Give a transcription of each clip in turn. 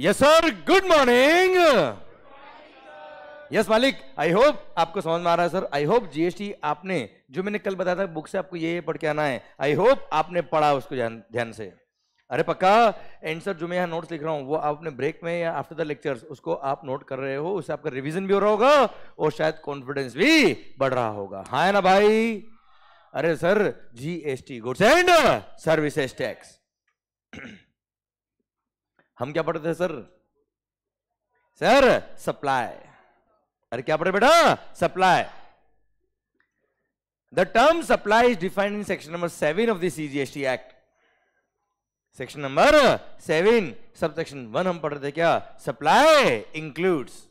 Yes sir good morning yes मालिक I hope आपको समझ में आ रहा है सर आई होप जीएसटी आपने जो मैंने कल बताया था बुक से आपको ये पढ़ के आना है आई होप आपने पढ़ा उसको ध्यान से अरे पक्का एंसर जो मैं यहाँ नोट्स लिख रहा हूँ वो आपने ब्रेक में या आफ्टर द लेक्चर्स उसको आप नोट कर रहे हो उससे आपका रिवीजन भी हो रहा होगा और शायद कॉन्फिडेंस भी बढ़ रहा होगा हाँ ना भाई अरे sir GST goods and services tax हम क्या पढ़ते हैं सर सर सप्लाई अरे क्या पढ़े बेटा supply the term supply is defined in section number seven of the CGST act section number seven sub section one हम पढ़ते रहे थे क्या supply includes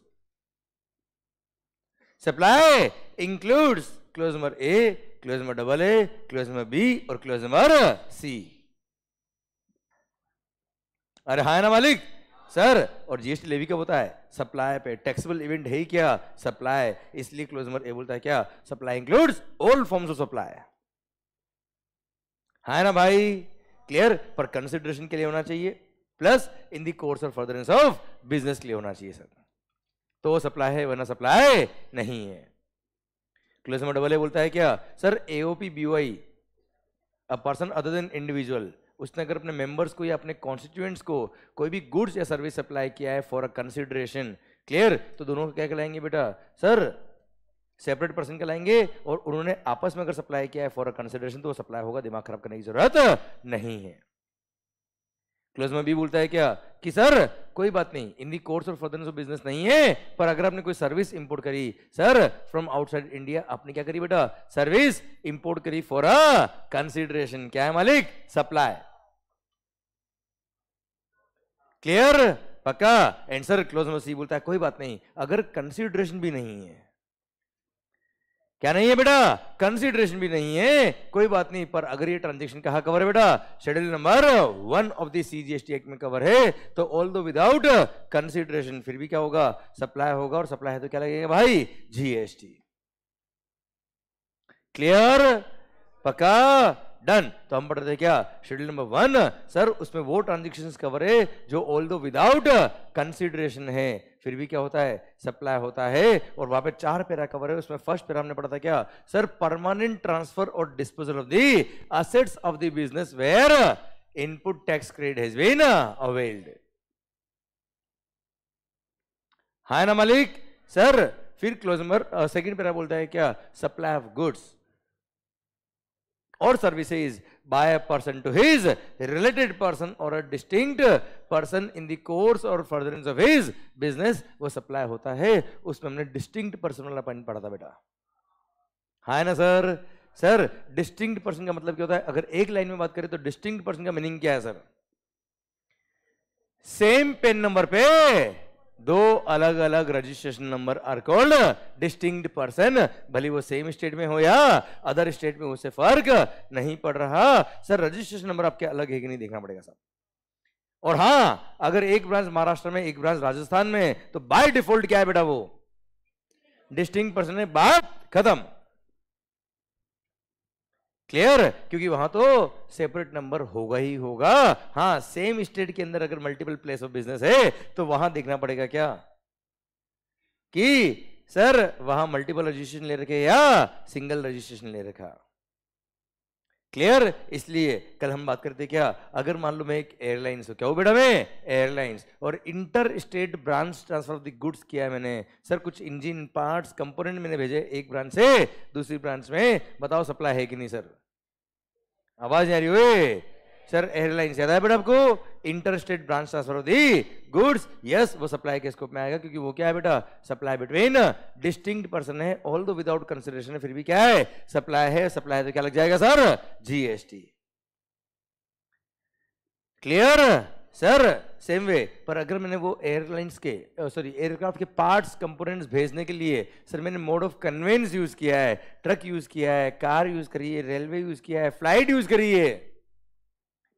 supply includes clause number A clause number double A clause number B और clause number C अरे हाँ ना मालिक सर और जीएसटी लेवी क्या होता है सप्लाई पे टैक्सेबल इवेंट है ही क्या सप्लाई इसलिए क्लोजमर ए बोलता है क्या supply includes all forms of supply हाँ ना भाई क्लियर पर कंसिडरेशन के लिए होना चाहिए प्लस इन दी कोर्स और फर्दरेंस ऑफ बिजनेस के लिए होना चाहिए सर तो सप्लाई है वरना सप्लाई नहीं है क्लोजमर डबल ए बोलता है क्या sir AOP BOI a person other than individual उसने अगर अपने मेंबर्स को या अपने कॉन्स्टिट्यूएंट्स को कोई भी गुड्स या सर्विस सप्लाई किया है फॉर अ कंसिडरेशन क्लियर तो दोनों को क्या कहलाएंगे बेटा सर सेपरेट पर्सन कहलाएंगे और उन्होंने आपस में अगर सप्लाई किया है फॉर अ कंसिडरेशन तो वो सप्लाई होगा दिमाग खराब करने की जरूरत नहीं है क्लोज में भी बोलता है क्या कि सर कोई बात नहीं इन दी कोर्स और फर्दर ऑफ बिजनेस नहीं है पर अगर आपने कोई सर्विस इंपोर्ट करी सर फ्रॉम आउटसाइड इंडिया आपने क्या करी बेटा सर्विस इंपोर्ट करी फॉर अ कंसिडरेशन क्या है मालिक सप्लाई क्लियर पक्का एंसर क्लोज सी बोलता है कोई बात नहीं अगर कंसिडरेशन भी नहीं है क्या नहीं है बेटा कंसिडरेशन भी नहीं है कोई बात नहीं पर अगर ये ट्रांजेक्शन कहा कवर है बेटा schedule number one of S T act में कवर है तो ऑल दो विदाउट कंसिडरेशन फिर भी क्या होगा सप्लाई होगा और सप्लाई है तो क्या लगेगा भाई जीएसटी क्लियर पक्का डन तो हम पढ़ते क्या शेड्यूल नंबर वन सर उसमें वो ट्रांजेक्शन कवर है जो ऑल दो विदाउट कंसिडरेशन है फिर भी क्या होता है सप्लाई होता है और वहां पे चार पेरा कवर है उसमें फर्स्ट पेरा हमने पढ़ा था क्या सर परमानेंट ट्रांसफर और disposal of the assets of the business where input tax credit has been availed हाय ना मालिक सर फिर क्लोज नंबर सेकंड पेरा बोलता है क्या supply of goods or services by a person to his related person or a distinct person in the course or furtherance of his business वो supply होता है उसमें हमने distinct person वाला point पढ़ा था बेटा हाँ ना सर सर डिस्टिंक्ट पर्सन का मतलब क्या होता है अगर एक लाइन में बात करें तो डिस्टिंक्ट पर्सन का मीनिंग क्या है सर सेम पेन नंबर पे दो अलग अलग registration number are called distinct person भले वो सेम स्टेट में हो या अदर स्टेट में उसे फर्क नहीं पड़ रहा सर रजिस्ट्रेशन नंबर आपके अलग है कि नहीं देखना पड़ेगा सर और हाँ अगर एक ब्रांच महाराष्ट्र में एक ब्रांच राजस्थान में तो बाय डिफॉल्ट क्या है बेटा वो डिस्टिंग पर्सन है बात खत्म क्लियर क्योंकि वहां तो सेपरेट नंबर होगा ही होगा हाँ सेम स्टेट के अंदर अगर मल्टीपल प्लेस ऑफ बिजनेस है तो वहां देखना पड़ेगा क्या कि सर वहां मल्टीपल रजिस्ट्रेशन ले रखे या सिंगल रजिस्ट्रेशन ले रखा क्लियर इसलिए कल हम बात करते क्या अगर मान लो मैं एक एयरलाइंस हो क्या हो बेटा मैं एयरलाइंस और inter state branch transfer of the goods किया है मैंने सर कुछ इंजन पार्ट्स कंपोनेंट मैंने भेजे एक ब्रांच से दूसरी ब्रांच में बताओ सप्लाई है कि नहीं सर आवाज आ रही हुई सर एयरलाइंस याद है बट आपको inter state branch transfer the goods yes वो सप्लाई के स्कोप में आएगा क्योंकि वो क्या है बेटा सप्लाई बिटवीन डिस्टिंक्ट पर्सन है ऑल दो विदाउट कंसिडरेशन फिर भी क्या है सप्लाई है सप्लाई तो क्या लग जाएगा sir GST clear sir same way पर अगर मैंने वो एयरलाइंस के सॉरी एयरक्राफ्ट के पार्ट्स कंपोनेंट्स भेजने के लिए सर मैंने मोड ऑफ कन्वेंस यूज़ किया है ट्रक यूज़ किया है कार यूज़ करी है रेलवे यूज़ किया है फ्लाइट यूज़ करी है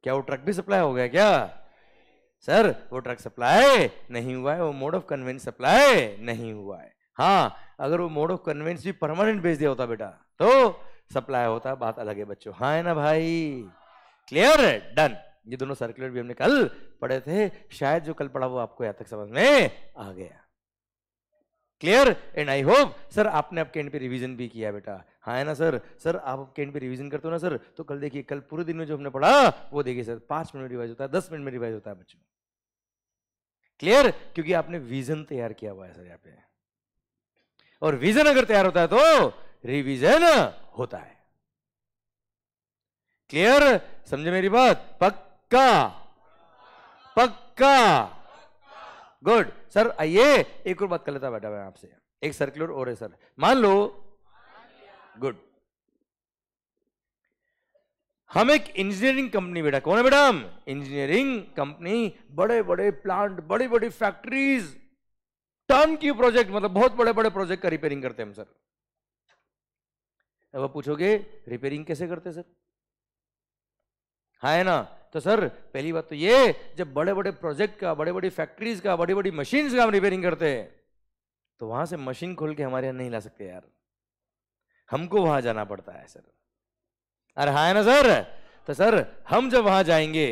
क्या वो ट्रक भी सप्लाई हो गया क्या सर वो ट्रक सप्लाई नहीं हुआ है वो मोड ऑफ कन्वेंस सप्लाई नहीं हुआ है हाँ अगर वो मोड ऑफ कन्वेंस भी परमानेंट भेज दिया होता बेटा तो सप्लाई होता बात अलग है बच्चों हाँ है ना भाई क्लियर डन ये दोनों सर्कुलर भी हमने कल पढ़े थे शायद जो कल पढ़ा वो आपको यहां तक समझ में आ गया clear and I hope sir आपने आपके एंड पे रिवीजन भी किया बेटा हाँ है ना सर सर आप आपके एंड पे रिवीजन करते हो ना सर तो कल देखिए कल पूरे दिन में जो हमने पढ़ा वो देखिए सर पांच मिनट में रिवाइज होता है दस मिनट में रिवाइज होता है बच्चों क्लियर क्योंकि आपने विजन तैयार किया हुआ है सर यहाँ पे और विजन अगर तैयार होता है तो रिविजन होता है क्लियर समझे मेरी बात पक पक्का पक्का गुड सर आइए एक और बात कर लेता बैठा मैं आपसे एक सर्कुलर और है सर मान लो गुड हम एक इंजीनियरिंग कंपनी बेटा कौन है बेटा हम इंजीनियरिंग कंपनी बड़े बड़े प्लांट बड़ी बड़ी फैक्ट्रीज टर्न की प्रोजेक्ट मतलब बहुत बड़े बड़े प्रोजेक्ट का रिपेयरिंग करते हैं हम सर अब आप पूछोगे रिपेयरिंग कैसे करते सर हाँ है ना तो सर पहली बात तो ये जब बड़े बड़े प्रोजेक्ट का बड़े बड़ी फैक्ट्रीज का बड़ी बड़ी मशीन का हम रिपेयरिंग करते हैं तो वहां से मशीन खोल के हमारे यहां नहीं ला सकते यार हमको वहां जाना पड़ता है सर अरे हाँ है ना सर तो सर हम जब वहां जाएंगे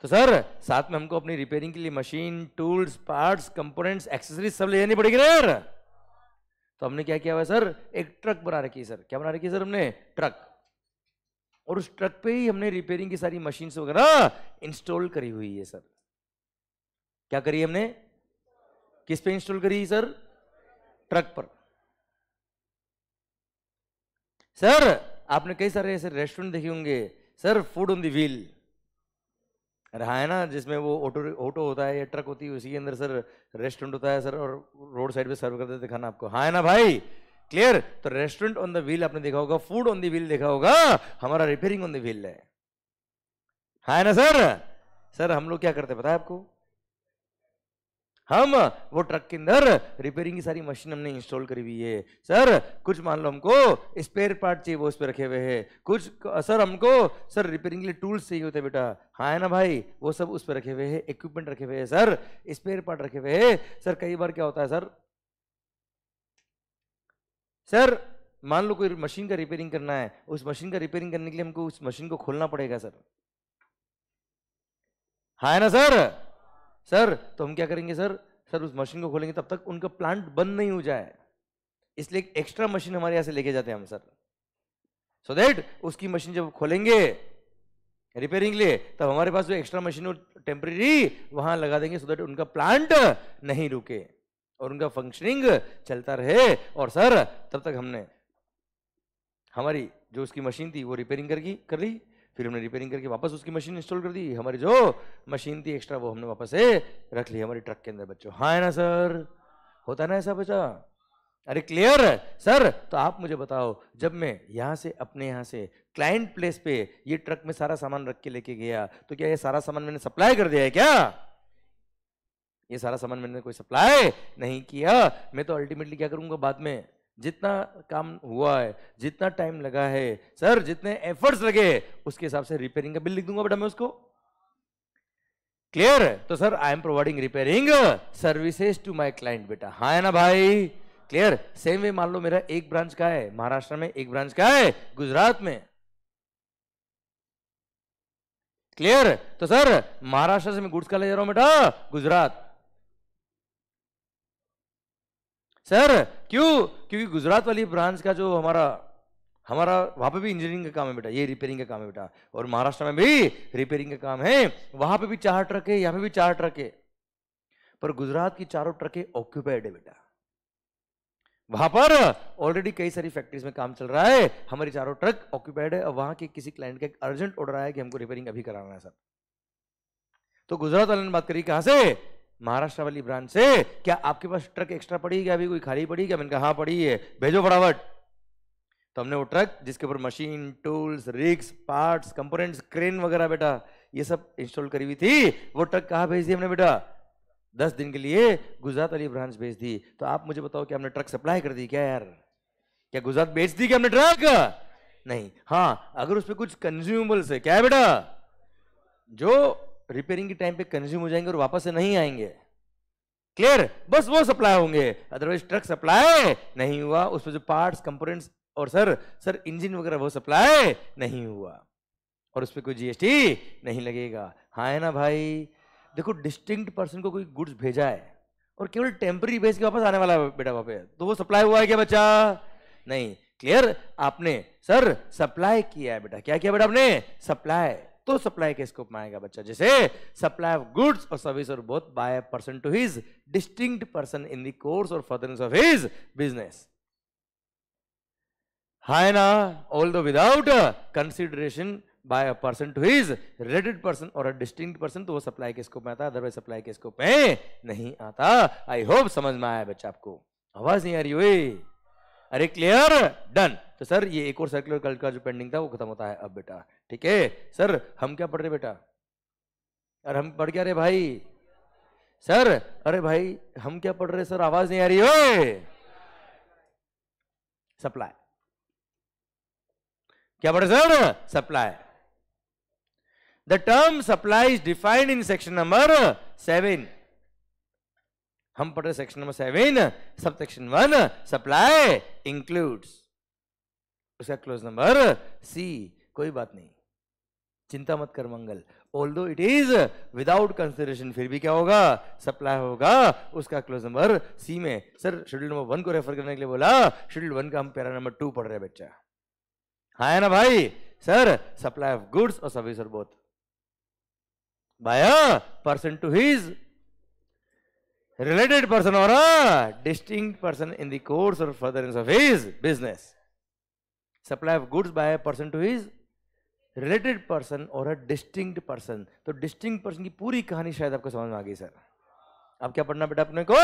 तो सर साथ में हमको अपनी रिपेयरिंग के लिए machine tools parts components accessories सब ले जानी पड़ेगी ना यार तो हमने क्या किया हुआ सर एक ट्रक बना रखी है सर क्या बना रखी है सर हमने ट्रक और उस ट्रक पे ही हमने रिपेयरिंग की सारी मशीन वगैरह इंस्टॉल करी हुई है सर क्या करी हमने किस पे इंस्टॉल करी सर ट्रक पर सर आपने कई सारे ऐसे रेस्टोरेंट देखे होंगे sir food on the wheel रहा है ना जिसमें वो ऑटो ऑटो होता है या ट्रक होती है उसी के अंदर सर रेस्टोरेंट होता है सर और रोड साइड पे सर्व कर देते खाना आपको हाँ है ना भाई क्लियर तो रेस्टोरेंट ऑन द व्हील आपने देखा होगा फूड ऑन द व्हील देखा होगा हमारा रिपेयरिंग ऑन द व्हील है हाँ ना सर सर हम लोग क्या करते हैं पता है आपको हम वो ट्रक के अंदर रिपेयरिंग की सारी मशीन हमने इंस्टॉल करी हुई है सर कुछ मान लो हमको स्पेयर पार्ट चाहिए वो उस पर रखे हुए हैं कुछ सर हमको सर रिपेयरिंग के लिए टूल्स चाहिए होते हैं बेटा हाँ है ना भाई वो सब उस पर रखे हुए हैं इक्विपमेंट रखे हुए हैं सर स्पेयर पार्ट रखे हुए हैं सर कई बार क्या होता है सर सर मान लो कोई मशीन का रिपेयरिंग करना है उस मशीन का रिपेयरिंग करने के लिए हमको उस मशीन को खोलना पड़ेगा सर हाँ है ना सर सर तो हम क्या करेंगे सर सर उस मशीन को खोलेंगे तब तक उनका प्लांट बंद नहीं हो जाए इसलिए एक एक्स्ट्रा मशीन हमारे यहां से लेके जाते हैं हम सर सो so देट उसकी मशीन जब खोलेंगे रिपेयरिंग लिए तब हमारे पास जो एक्स्ट्रा मशीन टेम्परेरी वहां लगा देंगे सो so देट उनका प्लांट नहीं रुके और उनका फंक्शनिंग चलता रहे और सर तब तक हमने हमारी जो उसकी मशीन थी वो रिपेयरिंग कर कर ली फिर हमने रिपेयरिंग करके वापस उसकी मशीन इंस्टॉल कर दी हमारी जो मशीन थी एक्स्ट्रा वो हमने वापस से रख ली हमारी ट्रक के अंदर बच्चों हाँ है ना सर होता ना ऐसा बच्चा अरे क्लियर सर तो आप मुझे बताओ जब मैं यहाँ से अपने यहाँ से क्लाइंट प्लेस पे ये ट्रक में सारा सामान रख के लेके गया तो क्या ये सारा सामान मैंने सप्लाई कर दिया है क्या ये सारा सामान मैंने कोई सप्लाई नहीं किया मैं तो अल्टीमेटली क्या करूंगा बाद में जितना काम हुआ है जितना टाइम लगा है सर जितने एफर्ट्स लगे उसके हिसाब से रिपेयरिंग का बिल लिख दूंगा बेटा मैं उसको क्लियर तो sir I am providing repairing services to my client बेटा हाँ है ना भाई क्लियर सेम वे मान लो मेरा एक ब्रांच का है महाराष्ट्र में एक ब्रांच का है गुजरात में क्लियर तो सर महाराष्ट्र से मैं गुड्स का ले जा रहा हूं बेटा गुजरात सर क्यों क्योंकि गुजरात वाली ब्रांच का जो हमारा हमारा वहां पे भी इंजीनियरिंग का काम है बेटा ये रिपेयरिंग का काम है बेटा और महाराष्ट्र में भी रिपेयरिंग का काम है वहां पे भी चार ट्रक है यहां पे भी चार ट्रक है पर गुजरात की चारों ट्रकें ऑक्यूपाइड है बेटा वहां पर ऑलरेडी कई सारी फैक्ट्रीज में काम चल रहा है हमारी चारों ट्रक ऑक्यूपाइड है और वहां के किसी क्लाइंट का एक अर्जेंट ऑर्डर आया कि हमको रिपेयरिंग अभी कराना है सर तो गुजरात वाले ने बात करी कहां से महाराष्ट्र वाली ब्रांच से क्या आपके पास ट्रक एक्स्ट्रा पड़ी क्या अभी कोई खाली पड़ी क्या मैंने कहा हाँ पड़ी है भेजो फटाफट तो हमने वो ट्रक जिसके ऊपर machine tools rigs parts components crane वगैरह बेटा ये सब इंस्टॉल करी हुई थी वो ट्रक कहाँ भेज दी हमने बेटा दस दिन के लिए गुजरात वाली ब्रांच भेज दी तो आप मुझे बताओ कि हमने ट्रक सप्लाई कर दी क्या यार क्या गुजरात बेच दी क्या हमने ट्रक नहीं हाँ अगर उसमें कुछ कंज्यूमेबल्स है क्या है बेटा जो रिपेयरिंग के टाइम पे कंज्यूम हो जाएंगे और वापस से नहीं आएंगे क्लियर बस वो सप्लाई होंगे अदरवाइज ट्रक सप्लाई नहीं हुआ उसमें जो पार्ट्स कंपोनेंट्स और सर सर इंजन वगैरह वो सप्लाई नहीं हुआ और उस पर कोई जीएसटी नहीं लगेगा हाँ है ना भाई देखो डिस्टिंक्ट पर्सन को कोई गुड्स भेजा है और केवल टेम्पररी बेस के वापस आने वाला है बेटा वहां पे तो वो सप्लाई हुआ है क्या बच्चा नहीं क्लियर आपने सर सप्लाई किया है बेटा क्या किया बेटा आपने सप्लाई तो सप्लाई के स्कोप में आएगा बच्चा जैसे सप्लाई ऑफ गुड्स और सर्विस और both by person to his distinct person in the course और फर्दरेंस ऑफ हिज बिजनेस हाय ना although without consideration by a person to his related person और अ डिस्टिंग पर्सन तो वो supply के scope में आता अदरवाइज सप्लाई के स्कोप में नहीं आता आई होप समझ में आया बच्चा आपको आवाज नहीं आ रही हुई अरे क्लियर डन तो सर ये एक और सर्कुलर कल का जो पेंडिंग था वो खत्म होता है अब बेटा ठीक है सर हम क्या पढ़ रहे बेटा अरे हम पढ़ क्या रहे भाई सर अरे भाई हम क्या पढ़ रहे सर आवाज नहीं आ रही ओए सप्लाई क्या पढ़ रहे sir supply the term supply is defined in section number seven हम पढ़ रहे section number seven sub section one supply includes उसका क्लोज नंबर सी कोई बात नहीं चिंता मत कर Mangal although it is without consideration फिर भी क्या होगा सप्लाई होगा उसका क्लोज नंबर सी में सर शेड्यूल नंबर वन को रेफर करने के लिए बोला शेड्यूल वन का हम पैरा नंबर टू पढ़ रहे बच्चा हाँ है ना भाई सर सप्लाई ऑफ गुड्स और सर्विस और both by person to his related person or a distinct person in the course or furtherance of his business. Supply of goods by a person to his related person or a distinct person. तो distinct person की पूरी कहानी शायद आपको समझ में आ गई sir अब क्या पढ़ना बेटा अपने को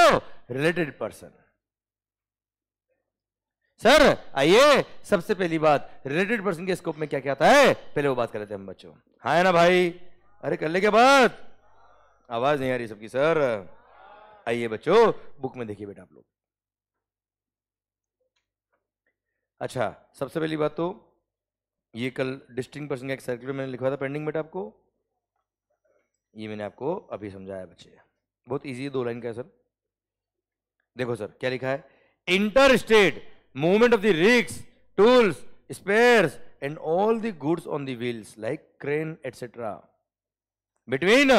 related person. सर आइए सबसे पहली बात रिलेटेड पर्सन के स्कोप में क्या क्या आता है पहले वो बात कर लेते हैं हम बच्चों हाँ है ना भाई अरे कर ले क्या बात आवाज नहीं आ रही सबकी सर आइए बच्चों बुक में देखिए बेटा आप लोग अच्छा सबसे पहली बात तो ये कल डिस्टिंग पर्सन का एक सर्कुलर मैंने लिखवा था पेंडिंग बेटा आपको ये मैंने आपको अभी समझाया बच्चे बहुत इजी है दो लाइन का है सर देखो सर क्या लिखा है inter state movement of the rigs tools spares and all the goods on the wheels like crane etc between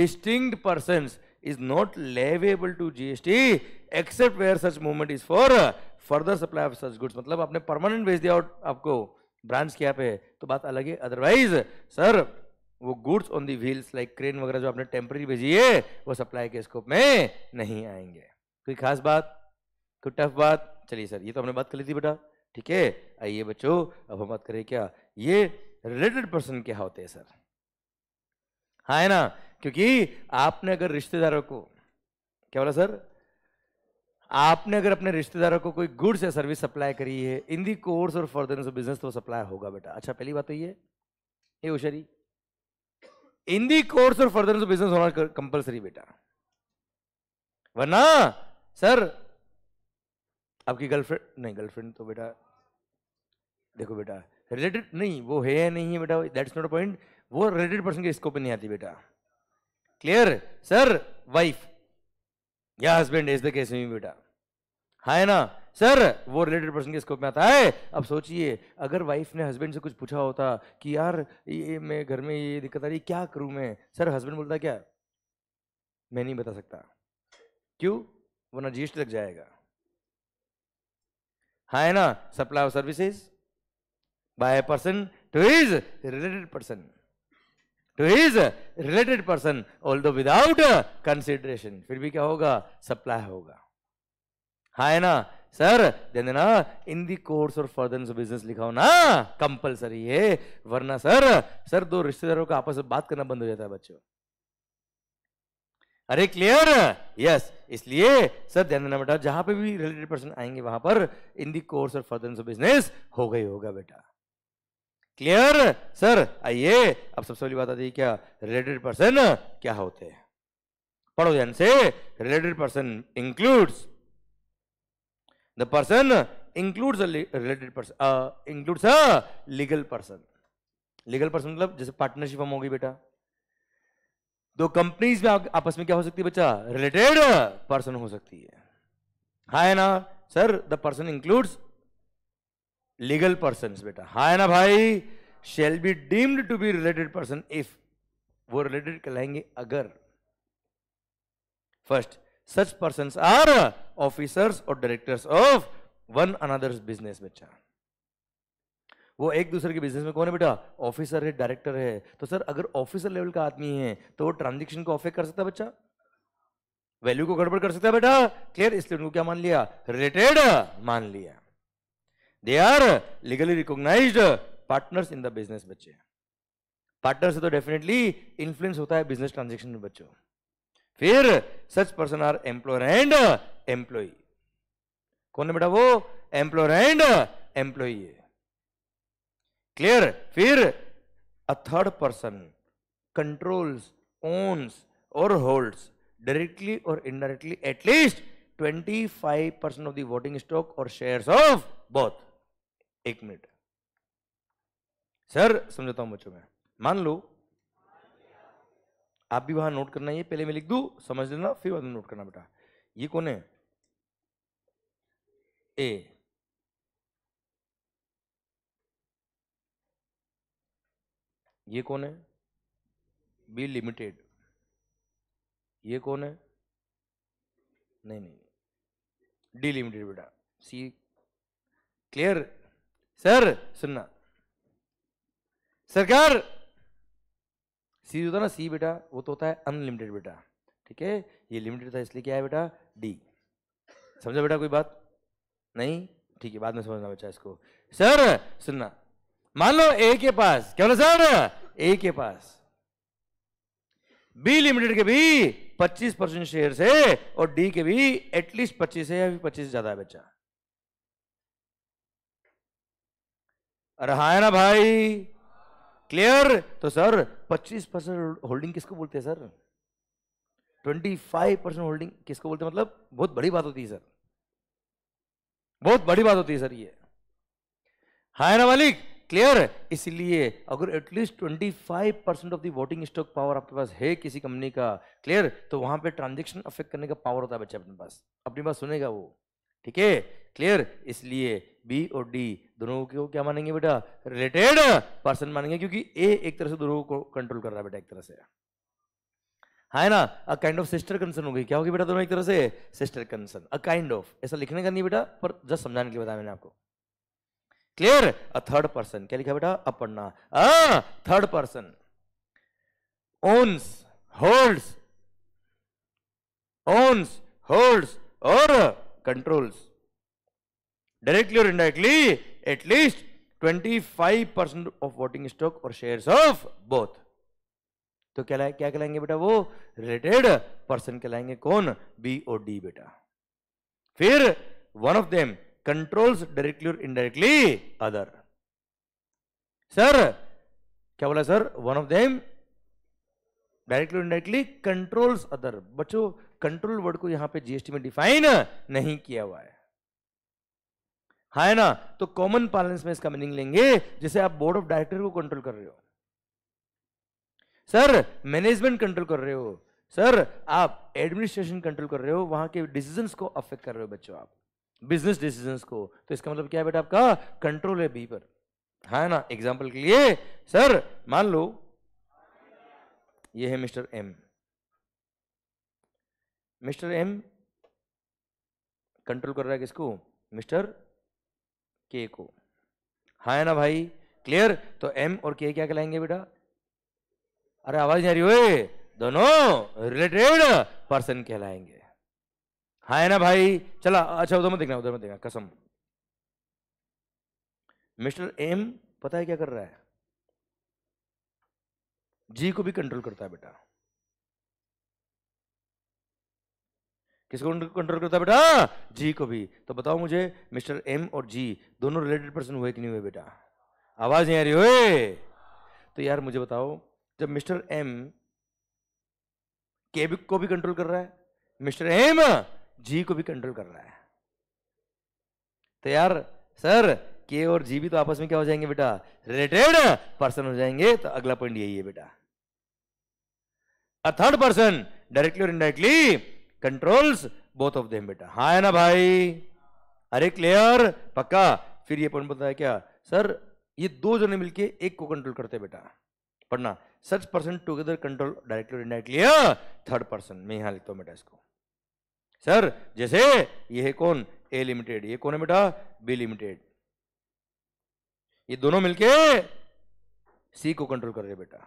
distinct persons is not leviable to GST except where such movement is for further supply of such goods. मतलब आपने permanent भेज दिया और आपको branch किया पे तो बात अलग है otherwise sir वो goods on the wheels like crane वगैरह जो आपने temporary भेजी है वो supply के scope में नहीं आएंगे कोई खास बात कोई tough बात चलिए सर ये तो हमने बात कर ली थी बेटा ठीक है आइए बच्चों अब हम बात करें क्या ये रिलेटेड पर्सन क्या होते हैं सर हाँ है ना क्योंकि आपने अगर रिश्तेदारों को क्या बोला सर आपने अगर अपने रिश्तेदारों को कोई गुड्स या सर्विस सप्लाई करी है इन दी कोर्स और फर्दर बिजनेस तो सप्लाई होगा बेटा अच्छा पहली बात तो ये ये होशारी इन दी कोर्स और फर्दर बिजनेस होना कंपलसरी बेटा वरना सर आपकी गर्लफ्रेंड नहीं गर्लफ्रेंड तो बेटा देखो बेटा रिलेटेड नहीं वो है या नहीं है बेटा दैट्स नॉट अ पॉइंट वो रिलेटेड पर्सन के स्कोप नहीं आती बेटा क्लियर सर वाइफ या हस्बैंड इज द केस में बेटा है ना सर वो रिलेटेड पर्सन के स्कोप में आता है अब सोचिए अगर वाइफ ने हस्बैंड से कुछ पूछा होता कि यार ये मैं घर में ये दिक्कत आ रही क्या करूं मैं सर हस्बैंड बोलता क्या मैं नहीं बता सकता क्यों वरना जीएसटी लग जाएगा है ना supply of services by person to his related person to his related person although without consideration फिर भी क्या होगा supply होगा हाँ है ना सर दे देना इन दी कोर्स और फर्दर बिजनेस लिखा हो ना कंपलसरी है वरना सर सर दो रिश्तेदारों का आपस में बात करना बंद हो जाता है बच्चों अरे क्लियर यस इसलिए सर ध्यान देना बेटा जहां पे भी रिलेटेड पर्सन आएंगे वहां पर इन दी कोर्स और फर्दर बिजनेस हो गई होगा बेटा क्लियर सर आइए अब सबसे पहली बात आती है क्या रिलेटेड पर्सन क्या होते हैं पढ़ो ध्यान से related person includes the person includes related person includes a legal person legal person मतलब जैसे पार्टनरशिप हम होगी बेटा दो कंपनीज में आपस में क्या हो सकती है बच्चा रिलेटेड पर्सन हो सकती है हाँ है ना sir the person includes legal person बेटा हाँ है ना भाई shall be deemed to be related person if वो रिलेटेड कहलाएंगे अगर first such person are officers or directors of one another business बच्चा वो एक दूसरे के बिजनेस में कौन है बेटा ऑफिसर है डायरेक्टर है तो सर अगर ऑफिसर लेवल का आदमी है तो वो ट्रांजेक्शन को ऑफेक्ट कर सकता है बच्चा वैल्यू को गड़बड़ कर सकता है बेटा क्लियर इसलिए उनको क्या मान लिया रिलेटेड मान लिया they are legally recognize partners in the business बच्चे पार्टनर से तो डेफिनेटली इन्फ्लुएंस होता है बिजनेस ट्रांजेक्शन में बच्चों फिर such person are employer and employee कौन है बेटा वो एम्प्लॉयर एंड एम्प्लॉय क्लियर फिर a third person controls owns or holds directly or indirectly at least 25% of the voting stock or shares of both एक minute sir समझाता हूं बच्चों में मान लो आप भी वहां नोट करना ये पहले मैं लिख दू समझ लेना फिर बाद में नोट करना बेटा ये कौन है ए ये कौन है बी लिमिटेड ये कौन है नहीं नहीं डी लिमिटेड बेटा सी क्लियर सर सुनना सरकार सी होता ना सी बेटा वो तो होता है अनलिमिटेड बेटा ठीक है ये लिमिटेड था इसलिए क्या है बेटा डी समझा बेटा कोई बात नहीं ठीक है बाद में समझना बच्चा इसको सर सुनना मान लो ए के पास क्या बोला सर ए के पास बी लिमिटेड के भी 25 परसेंट शेयर है और डी के भी एटलीस्ट 25 है या 25 ज्यादा है बच्चा रहा है ना भाई क्लियर तो सर 25 परसेंट होल्डिंग किसको बोलते हैं सर 25 परसेंट होल्डिंग किसको बोलते हैं मतलब बहुत बड़ी बात होती है सर बहुत बड़ी बात होती है सर ये हाय ना मालिक क्लियर इसलिए अगर at least 25 percent of the voting stock power आपके पास है किसी कंपनी का क्लियर तो वहां पे ट्रांजेक्शन अफेक्ट करने का पावर होता है बच्चे अपने पास अपने पास सुनेगा वो ठीक है क्लियर इसलिए बी और डी दोनों को क्या मानेंगे बेटा रिलेटेड पर्सन मानेंगे क्योंकि ए एक तरह से दोनों को कंट्रोल कर रहा है बेटा एक तरह से हाँ, है ना a kind of sister concern होगी क्या होगी बेटा दोनों एक तरह से sister concern a kind of ऐसा लिखने का नहीं बेटा पर जस्ट समझाने के लिए बताया मैंने आपको क्लियर अ थर्ड पर्सन क्या लिखा बेटा अपना third person owns holds owns holds or controls directly or indirectly at least 25% of voting stock or shares of both तो क्या क्या कहलाएंगे बेटा वो रिलेटेड पर्सन कहलाएंगे कौन बी और डी बेटा फिर one of them controls directly or indirectly other sir क्या बोला sir one of them directly or indirectly controls other बच्चों कंट्रोल वर्ड को यहां पे जीएसटी में डिफाइन नहीं किया हुआ है हाँ है ना तो कॉमन पार्लेंस में इसका मीनिंग लेंगे जैसे आप बोर्ड ऑफ डायरेक्टर को कंट्रोल कर रहे हो सर मैनेजमेंट कंट्रोल कर रहे हो सर आप एडमिनिस्ट्रेशन कंट्रोल कर रहे हो वहां के डिसीजन को अफेक्ट कर रहे हो बच्चों आप बिजनेस डिसीजन को तो इसका मतलब क्या है बेटा आपका कंट्रोल है बी पर हाँ ना एग्जाम्पल के लिए सर मान लो ये है mister M mister M control कर रहा है किसको मिस्टर के को हाँ है ना भाई क्लियर तो एम और के क्या कहलाएंगे बेटा अरे आवाज नहीं आ रही हो दोनों रिलेटेड पर्सन कहलाएंगे हाँ है ना भाई चला अच्छा उधर मत देखना उधर मत देखना कसम मिस्टर एम पता है क्या कर रहा है जी को भी कंट्रोल करता है बेटा किसको कंट्रोल करता है बेटा जी को भी तो बताओ मुझे मिस्टर एम और जी दोनों रिलेटेड पर्सन हुए कि नहीं हुए बेटा आवाज नहीं आ रही हुए तो यार मुझे बताओ जब मिस्टर एम के को भी कंट्रोल कर रहा है मिस्टर एम जी को भी कंट्रोल कर रहा है तो यार सर के और जी भी तो आपस में क्या हो जाएंगे बेटा रिलेटेड पर्सन हो जाएंगे तो अगला पॉइंट यही है बेटा a third person directly or indirectly controls both of them बेटा हाँ है ना भाई अरे क्लियर पक्का फिर ये पॉइंट बताया क्या सर ये दो जने मिलके एक को कंट्रोल करते बेटा पढ़ना such person together control directly or indirectly third person मैं यहां लिखता हूं बेटा इसको सर जैसे ये है कौन ए लिमिटेड ये कौन है बेटा बी लिमिटेड ये दोनों मिलके सी को कंट्रोल कर रहे बेटा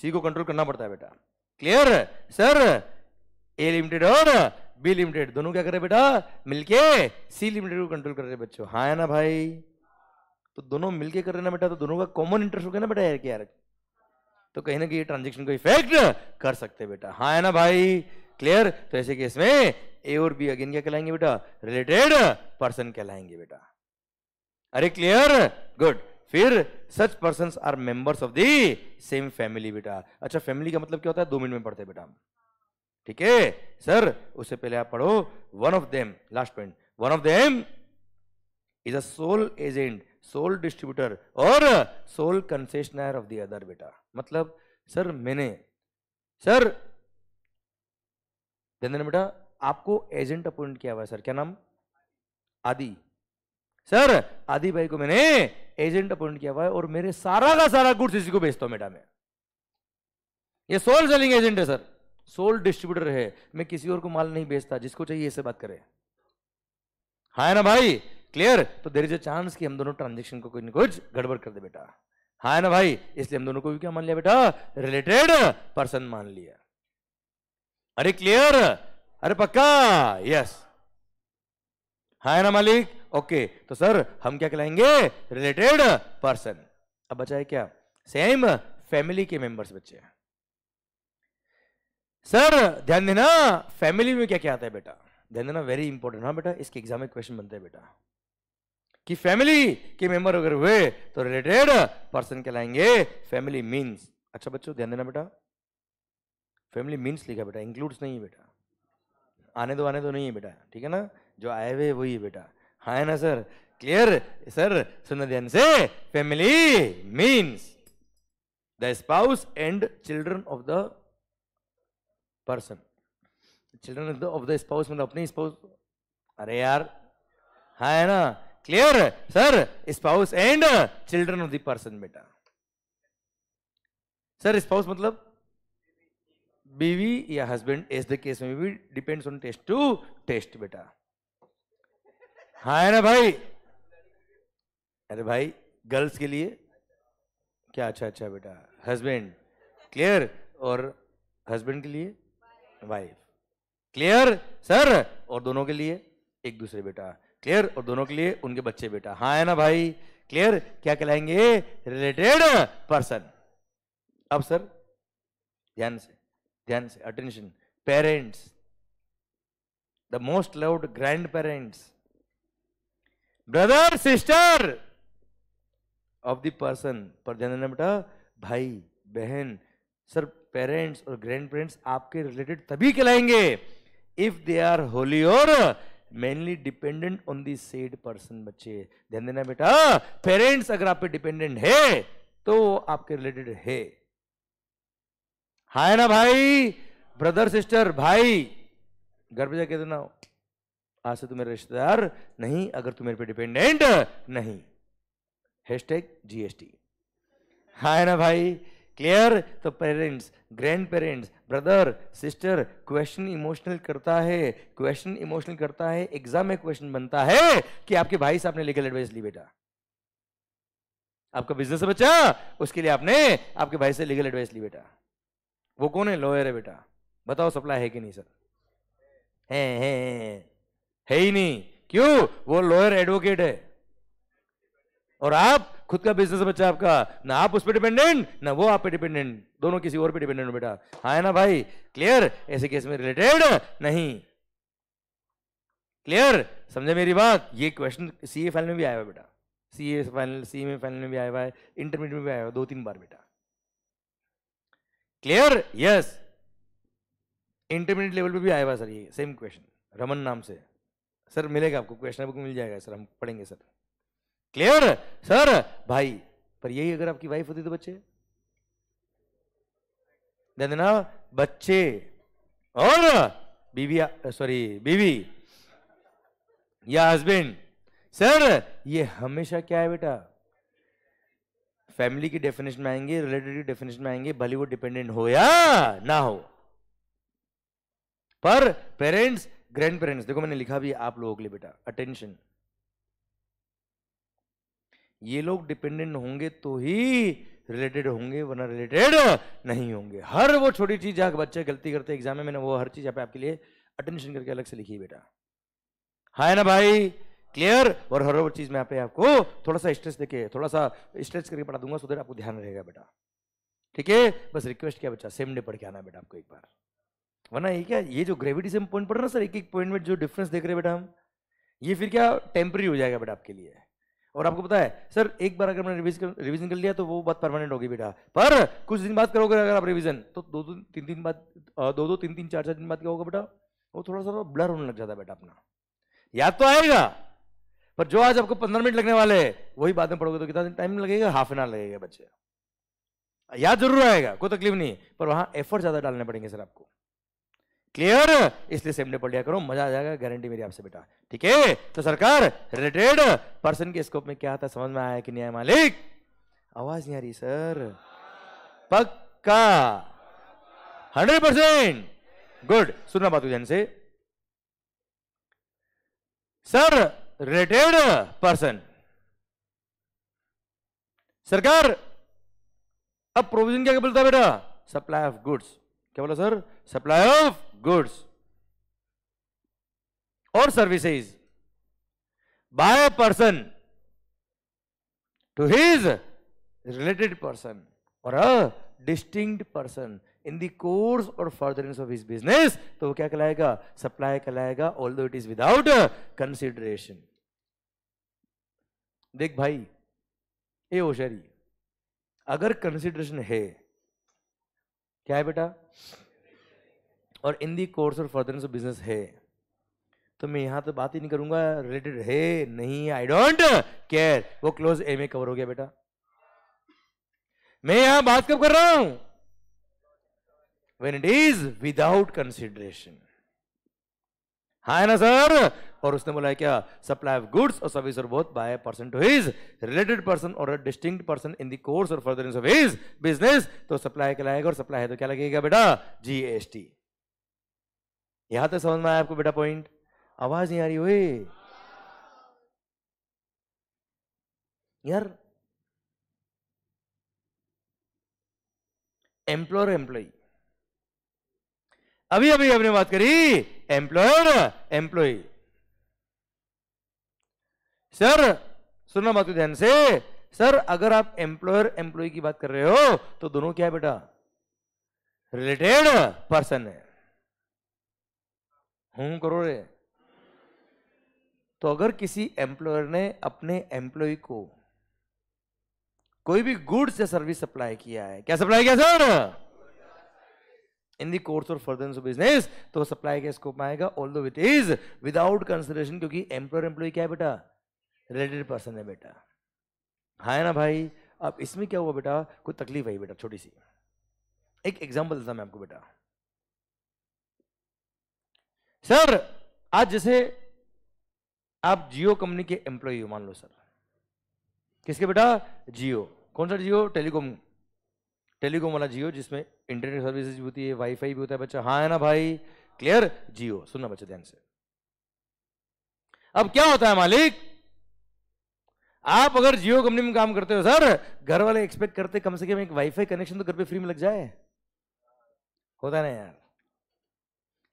सी को कंट्रोल करना पड़ता है बेटा क्लियर सर ए लिमिटेड और बी लिमिटेड दोनों क्या कर रहे बेटा मिलके सी लिमिटेड को कंट्रोल कर रहे बच्चों हाँ है ना भाई तो दोनों मिलके कर रहे ना बेटा तो दोनों का कॉमन इंटरेस्ट हो गया ना बेटा यार यार तो कहीं ना कहीं ट्रांजेक्शन को इफेक्ट कर सकते बेटा हाँ है ना भाई क्लियर तो ऐसे केस में ए और बी अगेन क्या कहलाएंगे बेटा रिलेटेड पर्सन कहलाएंगे बेटा अरे क्लियर गुड फिर such person are members of the same family बेटा अच्छा फैमिली का मतलब क्या होता है दो मिनट में पढ़ते हैं बेटा ठीक है सर उससे पहले आप पढ़ो one of them last point one of them is a sole agent sole distributor or sole concessionaire of the other बेटा मतलब सर मैंने सर बेटा आपको एजेंट अपॉइंट किया हुआ है सर क्या नाम आदि सर आदि भाई को मैंने एजेंट अपॉइंट किया हुआ है और मेरे सारा का सारा गुड्स इसी को बेचता हूं बेटा में ये सोल सेलिंग एजेंट है सर सोल डिस्ट्रीब्यूटर है मैं किसी और को माल नहीं बेचता जिसको चाहिए इससे बात करें हा है ना भाई क्लियर तो देर इज अ चांस कि हम दोनों ट्रांजेक्शन को कुछ ना कुछ गड़बड़ कर दे बेटा हा है ना भाई इसलिए हम दोनों को भी क्या मान लिया बेटा रिलेटेड पर्सन मान लिया अरे क्लियर अरे पक्का यस हाँ ना मालिक ओके तो सर हम क्या कहलाएंगे रिलेटेड पर्सन अब बचा है क्या सेम फैमिली के मेंबर्स बच्चे हैं सर ध्यान देना फैमिली में क्या क्या आता है बेटा ध्यान देना वेरी इंपॉर्टेंट हाँ बेटा इसके एग्जाम में क्वेश्चन बनता है बेटा कि फैमिली के मेंबर अगर हुए तो रिलेटेड पर्सन कहलाएंगे फैमिली मीन्स अच्छा बच्चों ध्यान देना बेटा फैमिली मीन्स लिखा बेटा इंक्लूड्स नहीं है बेटा आने दो आने दो नहीं है बेटा ठीक है ना जो आए हुए वही बेटा हाँ है ना सर क्लियर सर सुन ध्यान से family means the spouse and children of the person children of the spouse मतलब अपने स्पाउस अरे यार हाँ है ना clear sir spouse and children of the person बेटा सर स्पाउस मतलब बीवी या हस्बैंड एज द केस में भी depends on test to test बेटा हाँ है ना भाई अरे भाई गर्ल्स के लिए क्या अच्छा अच्छा बेटा हस्बैंड क्लियर और हस्बैंड के लिए वाइफ क्लियर सर और दोनों के लिए एक दूसरे बेटा क्लियर और दोनों के लिए उनके बच्चे बेटा हाँ है ना भाई क्लियर क्या कहलाएंगे रिलेटेड पर्सन अब सर ध्यान से ध्यान से attention parents the most loved grand parents brother sister of the person पर ध्यान देना बेटा भाई बहन सर पेरेंट्स और ग्रैंड पेरेंट्स आपके रिलेटेड तभी कहलाएंगे if they are wholly or mainly dependent on the said person बच्चे ध्यान देना बेटा पेरेंट्स अगर आप पे डिपेंडेंट है तो आपके रिलेटेड है हाय ना भाई ब्रदर सिस्टर भाई घर पे जाके देना तो आज से तुम मेरे रिश्तेदार नहीं अगर तुम मेरे पे डिपेंडेंट नहीं हैश टैग जीएसटी हाँ ना भाई क्लियर तो parents grand parents brother sister question emotional करता है क्वेश्चन इमोशनल करता है एग्जाम में क्वेश्चन बनता है कि आपके भाई साहब ने लीगल एडवाइस ली बेटा आपका बिजनेस है बच्चा उसके लिए आपने आपके भाई से लीगल एडवाइस ली बेटा वो कौन है लॉयर है बेटा बताओ सप्लाई है कि नहीं सर है, है, है। है ही नहीं क्यों वो लॉयर एडवोकेट है और आप खुद का बिजनेस बच्चा आपका ना आप उस पर डिपेंडेंट ना वो आप पे डिपेंडेंट दोनों किसी और पे डिपेंडेंट हो बेटा हाँ है ना भाई क्लियर ऐसे केस में रिलेटेड नहीं क्लियर समझे मेरी बात ये क्वेश्चन सी ए फाइनल में भी आया हुआ बेटा सी ए फाइनल सी में फाइनल में भी आया हुआ है इंटरमीडिएट में भी आया हुआ दो तीन बार बेटा क्लियर यस इंटरमीडिएट लेवल पे भी आया हुआ सर ये सेम क्वेश्चन रमन नाम से सर मिलेगा आपको क्वेश्चन बुक मिल जाएगा सर हम पढ़ेंगे सर क्लियर सर भाई पर यही अगर आपकी वाइफ होती तो बच्चे देना बच्चे और बीवी सॉरी बीवी या हस्बैंड सर ये हमेशा क्या है बेटा फैमिली की डेफिनेशन में आएंगे रिलेटेड की डेफिनेशन में आएंगे भले वो डिपेंडेंट हो या ना हो पर पेरेंट्स ग्रैंड पेरेंट्स देखो मैंने लिखा भी आप लोगों के लिए बेटा अटेंशन ये लोग डिपेंडेंट होंगे तो ही रिलेटेड होंगे वरना रिलेटेड नहीं होंगे हर वो छोटी चीज जहां बच्चे गलती करते एग्जाम में मैंने वो हर चीज आपके लिए अटेंशन करके अलग से लिखी बेटा हाय ना भाई क्लियर और हर वो चीज में आप आपको थोड़ा सा स्ट्रेस देखे थोड़ा सा स्ट्रेस करके पढ़ा दूंगा सो आपको ध्यान रहेगा बेटा ठीक है बस रिक्वेस्ट किया बच्चा सेम डे पढ़ के आना बेटा आपको एक बार वरना ये क्या ये जो ग्रेविटी से हम पॉइंट पढ़ रहे ना सर एक एक पॉइंट में जो डिफरेंस देख रहे हैं बेटा हम ये फिर क्या टेम्प्रेरी हो जाएगा बेटा आपके लिए और आपको पता है सर एक बार अगर मैंने रिविजन कर लिया तो वो बात परमानेंट होगी बेटा पर कुछ दिन बाद करोगे अगर आप रिविजन तो दो दो तीन दिन बाद दो दो तीन तीन चार चार दिन बाद क्या होगा बेटा वो थोड़ा सा ब्लर तो होने लग जाता है बेटा अपना याद तो आएगा पर जो आज आपको पंद्रह मिनट लगने वाले हैं वही बाद में पढ़ोगे तो कितना टाइम लगेगा हाफ एन आवर लगेगा बच्चे याद जरूर आएगा कोई तकलीफ नहीं पर वहां एफर्ट ज्यादा डालने पड़ेंगे सर आपको क्लियर इसलिए सेम डे पढ़ लिया करो मजा आ जाएगा गारंटी मेरी आपसे बेटा ठीक है तो सरकार रिलेटेड पर्सन के स्कोप में क्या था समझ में आया कि न्याय मालिक आवाज नहीं आ रही सर पक्का हंड्रेड परसेंट गुड सुनना बात जन से सर रिलेटेड पर्सन सरकार अब प्रोविजन क्या बोलता है बेटा सप्लाई ऑफ गुड्स क्या बोला sir supply of goods or services by a person to his related person और a distinct person in the course और फर्दरेंस ऑफ हिज बिजनेस तो वो क्या कहलाएगा सप्लाई कहलाएगा all although it is without consideration देख भाई ये होशियारी अगर कंसिडरेशन है क्या है बेटा और इन दी कोर्स और फर्दर बिजनेस है तो मैं यहां तो बात ही नहीं करूंगा रिलेटेड है नहीं आई डोंट केयर वो क्लोज एम ए कवर हो गया बेटा मैं यहां बात कब कर रहा हूं when it is without consideration है ना सर और उसने बोला क्या सप्लाई ऑफ गुड्स और सर्विस और both by person to his related person or distinct person in the course और फर्दर ऑफ हिज बिजनेस तो सप्लाई कहलाएगा और सप्लाई है तो क्या लगेगा बेटा जीएसटी यहां तक समझ में आया आपको बेटा पॉइंट आवाज नहीं आ रही हुई यार एम्प्लॉयर एम्प्लॉय अभी अभी हमने बात करी एम्प्लॉयर एम्प्लॉय सर सुनना बात ध्यान से सर अगर आप एम्प्लॉयर एम्प्लॉय की बात कर रहे हो तो दोनों क्या है बेटा रिलेटेड पर्सन है हूं करो रे तो अगर किसी एम्प्लॉयर ने अपने एम्प्लॉय को कोई भी गुड्स या सर्विस सप्लाई किया है क्या सप्लाई किया सर इन दी कोर्स और फर्दर बिजनेस तो सप्लाई के स्कोप आएगा although it is without consideration क्योंकि एम्प्लॉयर एम्प्लॉय क्या है बेटा रिलेटेड पर्सन है बेटा हाँ ना भाई अब इसमें क्या हुआ बेटा कोई तकलीफ आई बेटा छोटी सी एक एग्जाम्पल देता मैं आपको बेटा सर आज जैसे आप जियो कंपनी के एम्प्लॉय हो मान लो सर किसके बेटा जियो कौन सा जियो टेलीकॉम टेलीकॉम वाला जियो जिसमें इंटरनेट सर्विसेज भी होती है वाईफाई भी होता है बच्चा हाँ है ना भाई क्लियर जियो सुनना बच्चा ध्यान से अब क्या होता है मालिक आप अगर जियो कंपनी में काम करते हो सर घर वाले एक्सपेक्ट करते कम से कम एक वाईफाई कनेक्शन तो घर पे फ्री में लग जाए होता ना यार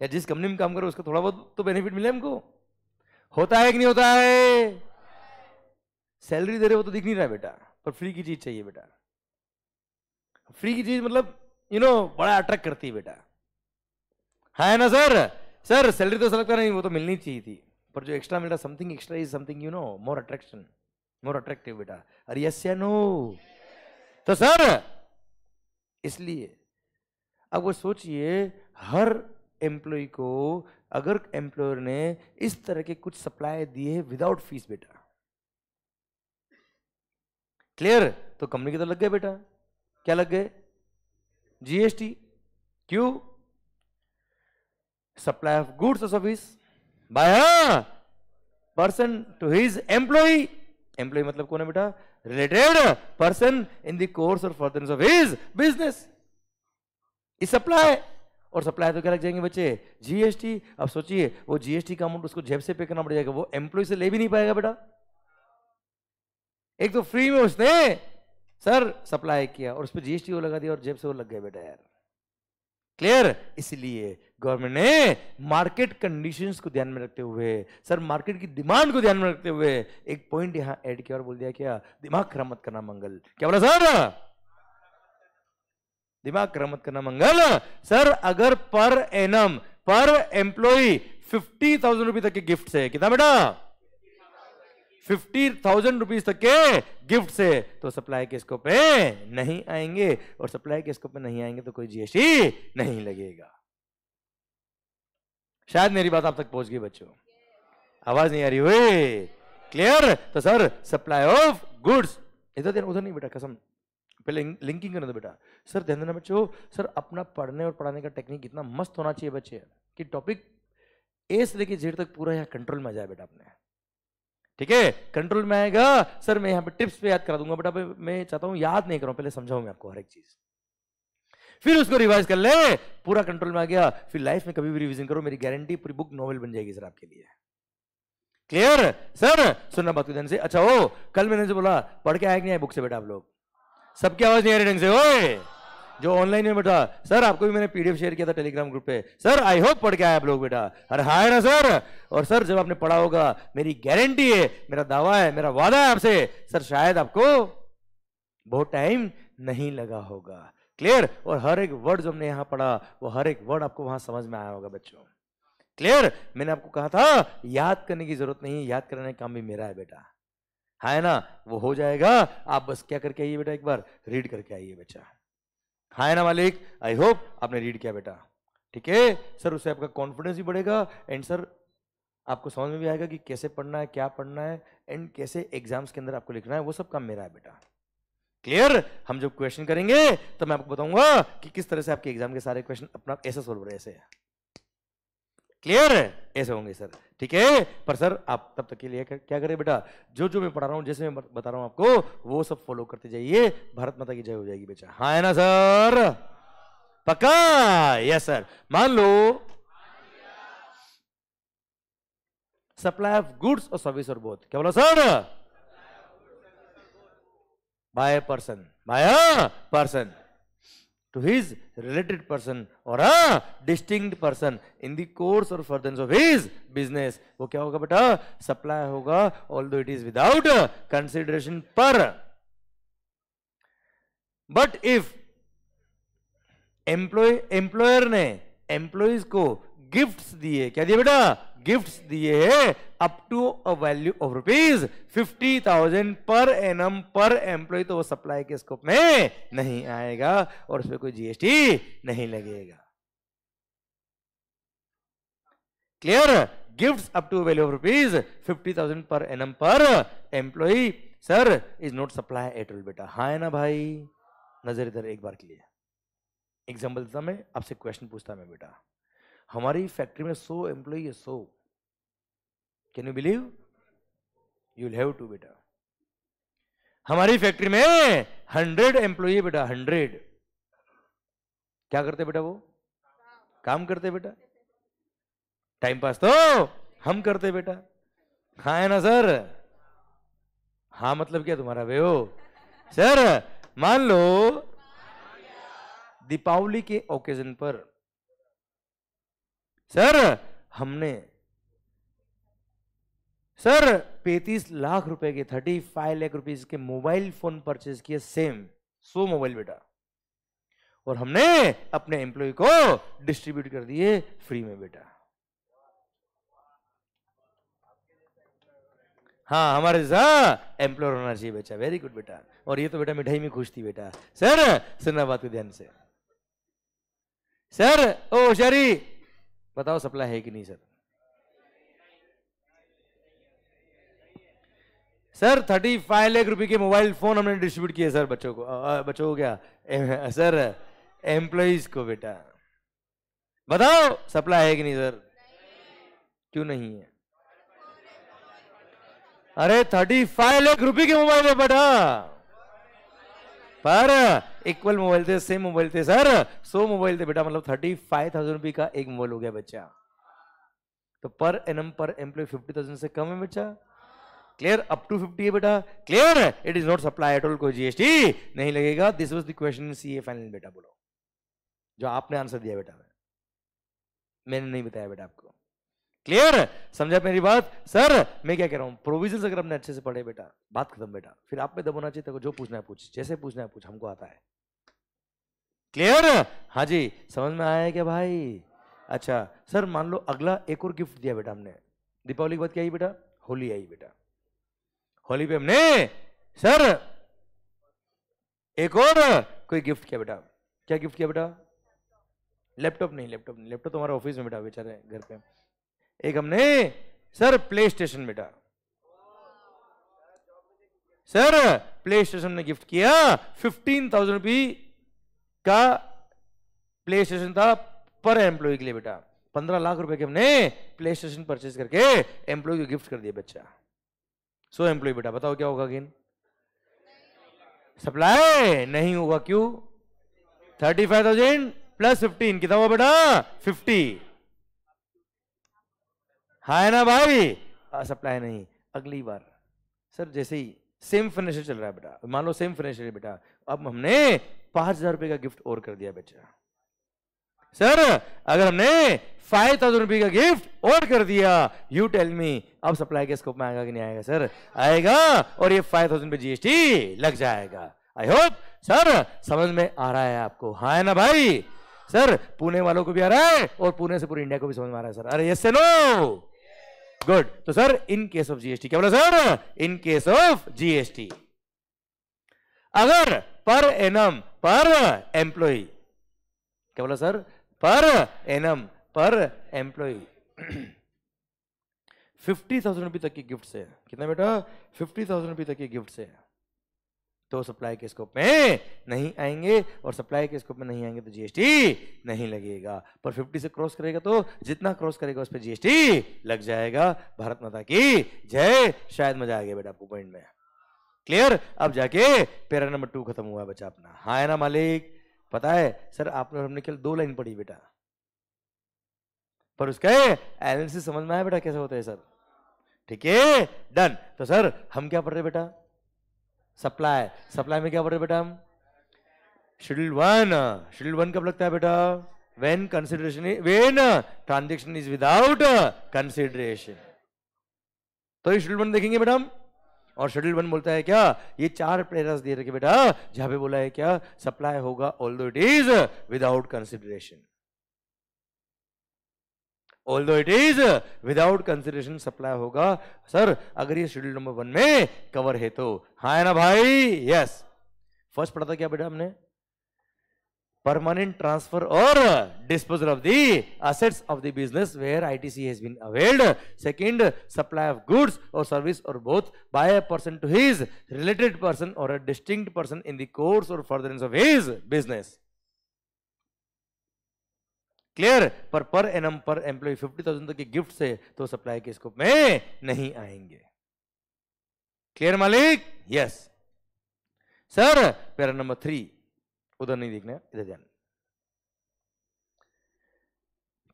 या जिस कंपनी में काम करो उसका थोड़ा बहुत तो बेनिफिट मिले हमको होता है कि नहीं होता है सैलरी दे रहे हो तो दिख नहीं रहा बेटा पर फ्री की चीज चाहिए बेटा फ्री की चीज मतलब यू you नो know, बड़ा अट्रैक्ट करती है बेटा है ना सर सर सैलरी तो सर लगता नहीं वो तो मिलनी चाहिए थी पर जो एक्स्ट्रा मिल रहा something extra is something you know more attraction more attractive बेटा अरे यस या नो तो सर इसलिए अब वो सोचिए हर एम्प्लॉय को अगर एम्प्लॉयर ने इस तरह के कुछ सप्लाई दिए विदाउट फीस बेटा क्लियर तो कंपनी के तो लग गए बेटा क्या लग गए जीएसटी क्यों सप्लाई ऑफ गुड्स और service by person to his employee employee मतलब कौन है बेटा related person in the course or furtherance of his business supply और सप्लाई तो क्या लग जाएंगे बच्चे जीएसटी अब सोचिए वो जीएसटी का अमाउंट उसको जेब से पे करना पड़ जाएगा वो एम्प्लॉय से ले भी नहीं पाएगा बेटा एक तो फ्री में उसने सर सप्लाई किया और उस पर जीएसटी वो लगा दिया और जेब से वो लग गया बेटा यार क्लियर इसलिए गवर्नमेंट ने मार्केट कंडीशंस को ध्यान में रखते हुए सर मार्केट की डिमांड को ध्यान में रखते हुए एक पॉइंट यहां ऐड किया और बोल दिया क्या हाँ, दिमाग खरा मत करना मंगल क्या बोला सर दिमाग खरा मत करना मंगल सर अगर पर एनम पर एम्प्लॉई फिफ्टी थाउजेंड रुपीज तक के गिफ्ट है कितना बेटा फिफ्टी थाउजेंड रुपीज तक के गिफ्ट से तो सप्लाई के स्कोप पे नहीं आएंगे और सप्लाई के स्कोप पे नहीं आएंगे तो कोई जीएसटी नहीं लगेगा शायद मेरी बात आप तक पहुंच गई बच्चों आवाज नहीं आ रही हुई क्लियर तो सर सप्लाई ऑफ गुड्स इधर देना उधर नहीं बेटा कसम पहले लिंकिंग करना बेटा सर ध्यान देना बच्चों सर अपना पढ़ने और पढ़ाने का टेक्निक इतना मस्त होना चाहिए बच्चे कि टॉपिक ए से लेके जेड तक पूरा यहाँ कंट्रोल में आ जाए बेटा अपने ठीक है कंट्रोल में आएगा सर मैं यहाँ पे टिप्स पे याद करा दूंगा बेटा मैं चाहता हूँ याद नहीं कर रहा हूँ पहले समझाऊँ मैं आपको हर एक चीज़ फिर उसको रिवाइज कर ले पूरा कंट्रोल में आ गया फिर लाइफ में कभी भी रिविजन करो मेरी गारंटी पूरी बुक नॉवल बन जाएगी सर आपके लिए क्लियर सर सुनना बात से अच्छा हो कल मैंने से बोला पढ़ के आया कि नहीं बुक से बेटा आप लोग सबकी आवाज नहीं आ रही ढंग से ओए जो ऑनलाइन में बैठा सर आपको भी मैंने पीडीएफ शेयर किया था टेलीग्राम ग्रुप पे सर आई होप पढ़ के आए आप लोग बेटा अरे हाय ना सर और सर जब आपने पढ़ा होगा मेरी गारंटी है मेरा दावा है मेरा वादा है आपसे सर शायद आपको बहुत टाइम नहीं लगा होगा क्लियर और हर एक वर्ड जो हमने यहां पढ़ा वो हर एक वर्ड आपको वहां समझ में आया होगा बच्चों क्लियर मैंने आपको कहा था याद करने की जरूरत नहीं याद करने का काम भी मेरा है बेटा हाँ है ना वो हो जाएगा आप बस क्या करके आइए बेटा एक बार रीड करके आइए बच्चा हाँ है ना मालिक आई होप आपने रीड किया बेटा ठीक है सर उससे आपका कॉन्फिडेंस भी बढ़ेगा एंड सर आपको समझ में भी आएगा कि कैसे पढ़ना है क्या पढ़ना है एंड कैसे एग्जाम्स के अंदर आपको लिखना है वो सब काम मेरा है बेटा क्लियर हम जब क्वेश्चन करेंगे तो मैं आपको बताऊंगा कि किस तरह से आपके एग्जाम के सारे क्वेश्चन अपना ऐसे सोल्व रहे ऐसे क्लियर ऐसे होंगे सर ठीक है पर सर आप तब तक के लिए क्या करें बेटा जो जो मैं पढ़ा रहा हूं जैसे मैं बता रहा हूं आपको वो सब फॉलो करते जाइए भारत माता की जय हो जाएगी बेटा हाँ है ना सर पक्का यस सर मान लो सप्लाई ऑफ गुड्स और सर्विस और बोथ क्या बोला sir by a person, by a person to his related person or a distinct person in the course or furtherance of his business. वो क्या होगा बेटा supply होगा although it is without consideration per. But if employee employer ने employees को gifts दिए क्या दिए बेटा गिफ्ट्स दिए up to a value of rupees fifty thousand per annum per employee तो वो सप्लाई के स्कोप में नहीं आएगा और उसमें कोई जीएसटी नहीं लगेगा clear gifts up to value of rupees fifty thousand per annum per employee sir is not supply at all बेटा हाँ है ना भाई नजर इधर एक बार के लिए एग्जाम्पल देता मैं आपसे क्वेश्चन पूछता मैं बेटा हमारी फैक्ट्री में सो एम्प्लॉई है so can you believe you will have to बेटा हमारी फैक्ट्री में हंड्रेड एम्प्लॉय है बेटा हंड्रेड क्या करते बेटा वो काम करते बेटा टाइम पास तो हम करते बेटा हाँ है ना सर हाँ मतलब क्या तुम्हारा वे हो सर मान लो दीपावली के ओकेजन पर सर हमने सर पैतीस लाख रुपए के थर्टी फाइव लाख रुपीज के मोबाइल फोन परचेज किए सेम सो मोबाइल बेटा और हमने अपने एम्प्लॉय को डिस्ट्रीब्यूट कर दिए फ्री में बेटा हाँ हमारे साथ एम्प्लॉयर होना चाहिए बेटा वेरी गुड बेटा और ये तो बेटा मिठाई में खुश थी बेटा सर सुनना बात ध्यान से सर ओ शरी बताओ सप्लाई है कि नहीं sir sir thirty five lakh रुपए के मोबाइल फोन हमने डिस्ट्रीब्यूट किए सर बच्चों को आ, बच्चों को क्या सर एम्प्लॉज को बेटा बताओ सप्लाई है कि नहीं सर क्यों नहीं है अरे थर्टी फाइव लाख रुपए के मोबाइल है बेटा पर इक्वल मोबाइल थे सेम मोबाइल थे सर सो मोबाइल थे बेटा मतलब थर्टी फाइव थाउजेंड रुपी का एक मोबाइल हो गया बच्चा तो पर annum per employee fifty thousand से कम है बच्चा क्लियर अप टू फिफ्टी है बेटा clear it is not supply at all कोई जीएसटी नहीं लगेगा this was the question C A final बेटा बोलो जो आपने आंसर दिया बेटा मैंने नहीं बताया बेटा आपको क्लियर समझा मेरी बात सर मैं क्या कह रहा हूँ प्रोविजन अगर हमने अच्छे से पढ़े बेटा बात खत्म बेटा फिर आप में दम होना चाहिए जो पूछना है पूछ जैसे पूछना है पूछ हमको आता है क्लियर हाँ जी समझ में आया है क्या भाई अच्छा सर मान लो अगला एक और गिफ्ट दिया बेटा हमने दीपावली के बाद क्या आई बेटा होली आई बेटा होली पे हमने सर एक और कोई गिफ्ट किया बेटा क्या गिफ्ट किया बेटा लैपटॉप नहीं लैपटॉप नहीं लैपटॉप तुम्हारे ऑफिस में बेटा बेचारे घर पे एक हमने सर प्ले स्टेशन बेटा सर प्ले स्टेशन ने गिफ्ट किया फिफ्टीन थाउजेंड रुपी का प्ले स्टेशन था पर एम्प्लॉय के लिए बेटा पंद्रह लाख रुपए के हमने प्ले स्टेशन परचेज करके एम्प्लॉय को गिफ्ट कर दिया बच्चा सो एम्प्लॉय बेटा बताओ क्या होगा गेन सप्लाई नहीं होगा क्यों thirty five thousand plus fifteen कितना हुआ बेटा फिफ्टी हाँ है ना भाई सप्लाई नहीं अगली बार सर जैसे ही सेम फर्नीचर चल रहा है बेटा मान लो सेम फर्नीचर है बेटा अब हमने पांच हजार रुपए का गिफ्ट और कर दिया बेटा सर अगर हमने फाइव थाउजेंड रुपये का गिफ्ट और कर दिया यू टेल मी अब सप्लाई के स्कोप में आएगा कि नहीं आएगा सर आएगा और ये फाइव थाउजेंड पे जीएसटी लग जाएगा आई होप सर समझ में आ रहा है आपको हाँ है ना भाई सर पुणे वालों को भी आ रहा है और पुणे से पूरी इंडिया को भी समझ में आ रहा है सर अरे यस से नो गुड तो sir in case of GST क्या बोला sir in case of GST अगर पर एनम पर एम्प्लॉय क्या बोला सर पर annum per employee fifty thousand rupee तक की गिफ्ट से कितना बेटा फिफ्टी थाउजेंड रुपी तक की गिफ्ट से तो सप्लाई के स्कोप में नहीं आएंगे और सप्लाई के स्कोप में नहीं आएंगे तो जीएसटी नहीं लगेगा पर 50 से क्रॉस करेगा तो जितना क्रॉस करेगा उस पर जीएसटी लग जाएगा भारत माता की जय शायद मजा आ गया बेटा आपको पॉइंट में क्लियर अब जाके पेरा नंबर टू खत्म हुआ बच्चा अपना हा है ना मालिक पता है सर आपने हमने केवल दो लाइन पढ़ी बेटा पर उसका एनालिसिस समझ में आया बेटा कैसे होता है सर ठीक है डन तो सर हम क्या पढ़ रहे बेटा सप्लाई सप्लाई में क्या पढ़ रहे बेटा हम शेड्यूल वन शेड्यूल वन कब लगता है बेटा when consideration when transaction is without consideration तो ये शेड्यूल वन देखेंगे बेटा हम और शेड्यूल वन बोलता है क्या ये चार प्रेरस दे रखे बेटा जहां पे बोला है क्या सप्लाई होगा although it is without consideration although it is without consideration supply होगा सर अगर ये शेड्यूल नंबर वन में कवर है तो हा है ना भाई यस फर्स्ट पढ़ा था क्या बेटा हमने परमानेंट ट्रांसफर और disposal of the assets of the business where ITC has been availed second supply of goods और सर्विस और both by a person to his related person और a distinct person in the course और furtherance of his business clear per per annum per employee fifty thousand तक के gift से तो supply के scope में नहीं आएंगे क्लियर मालिक yes sir para number three उधर नहीं देखना इधर ध्यान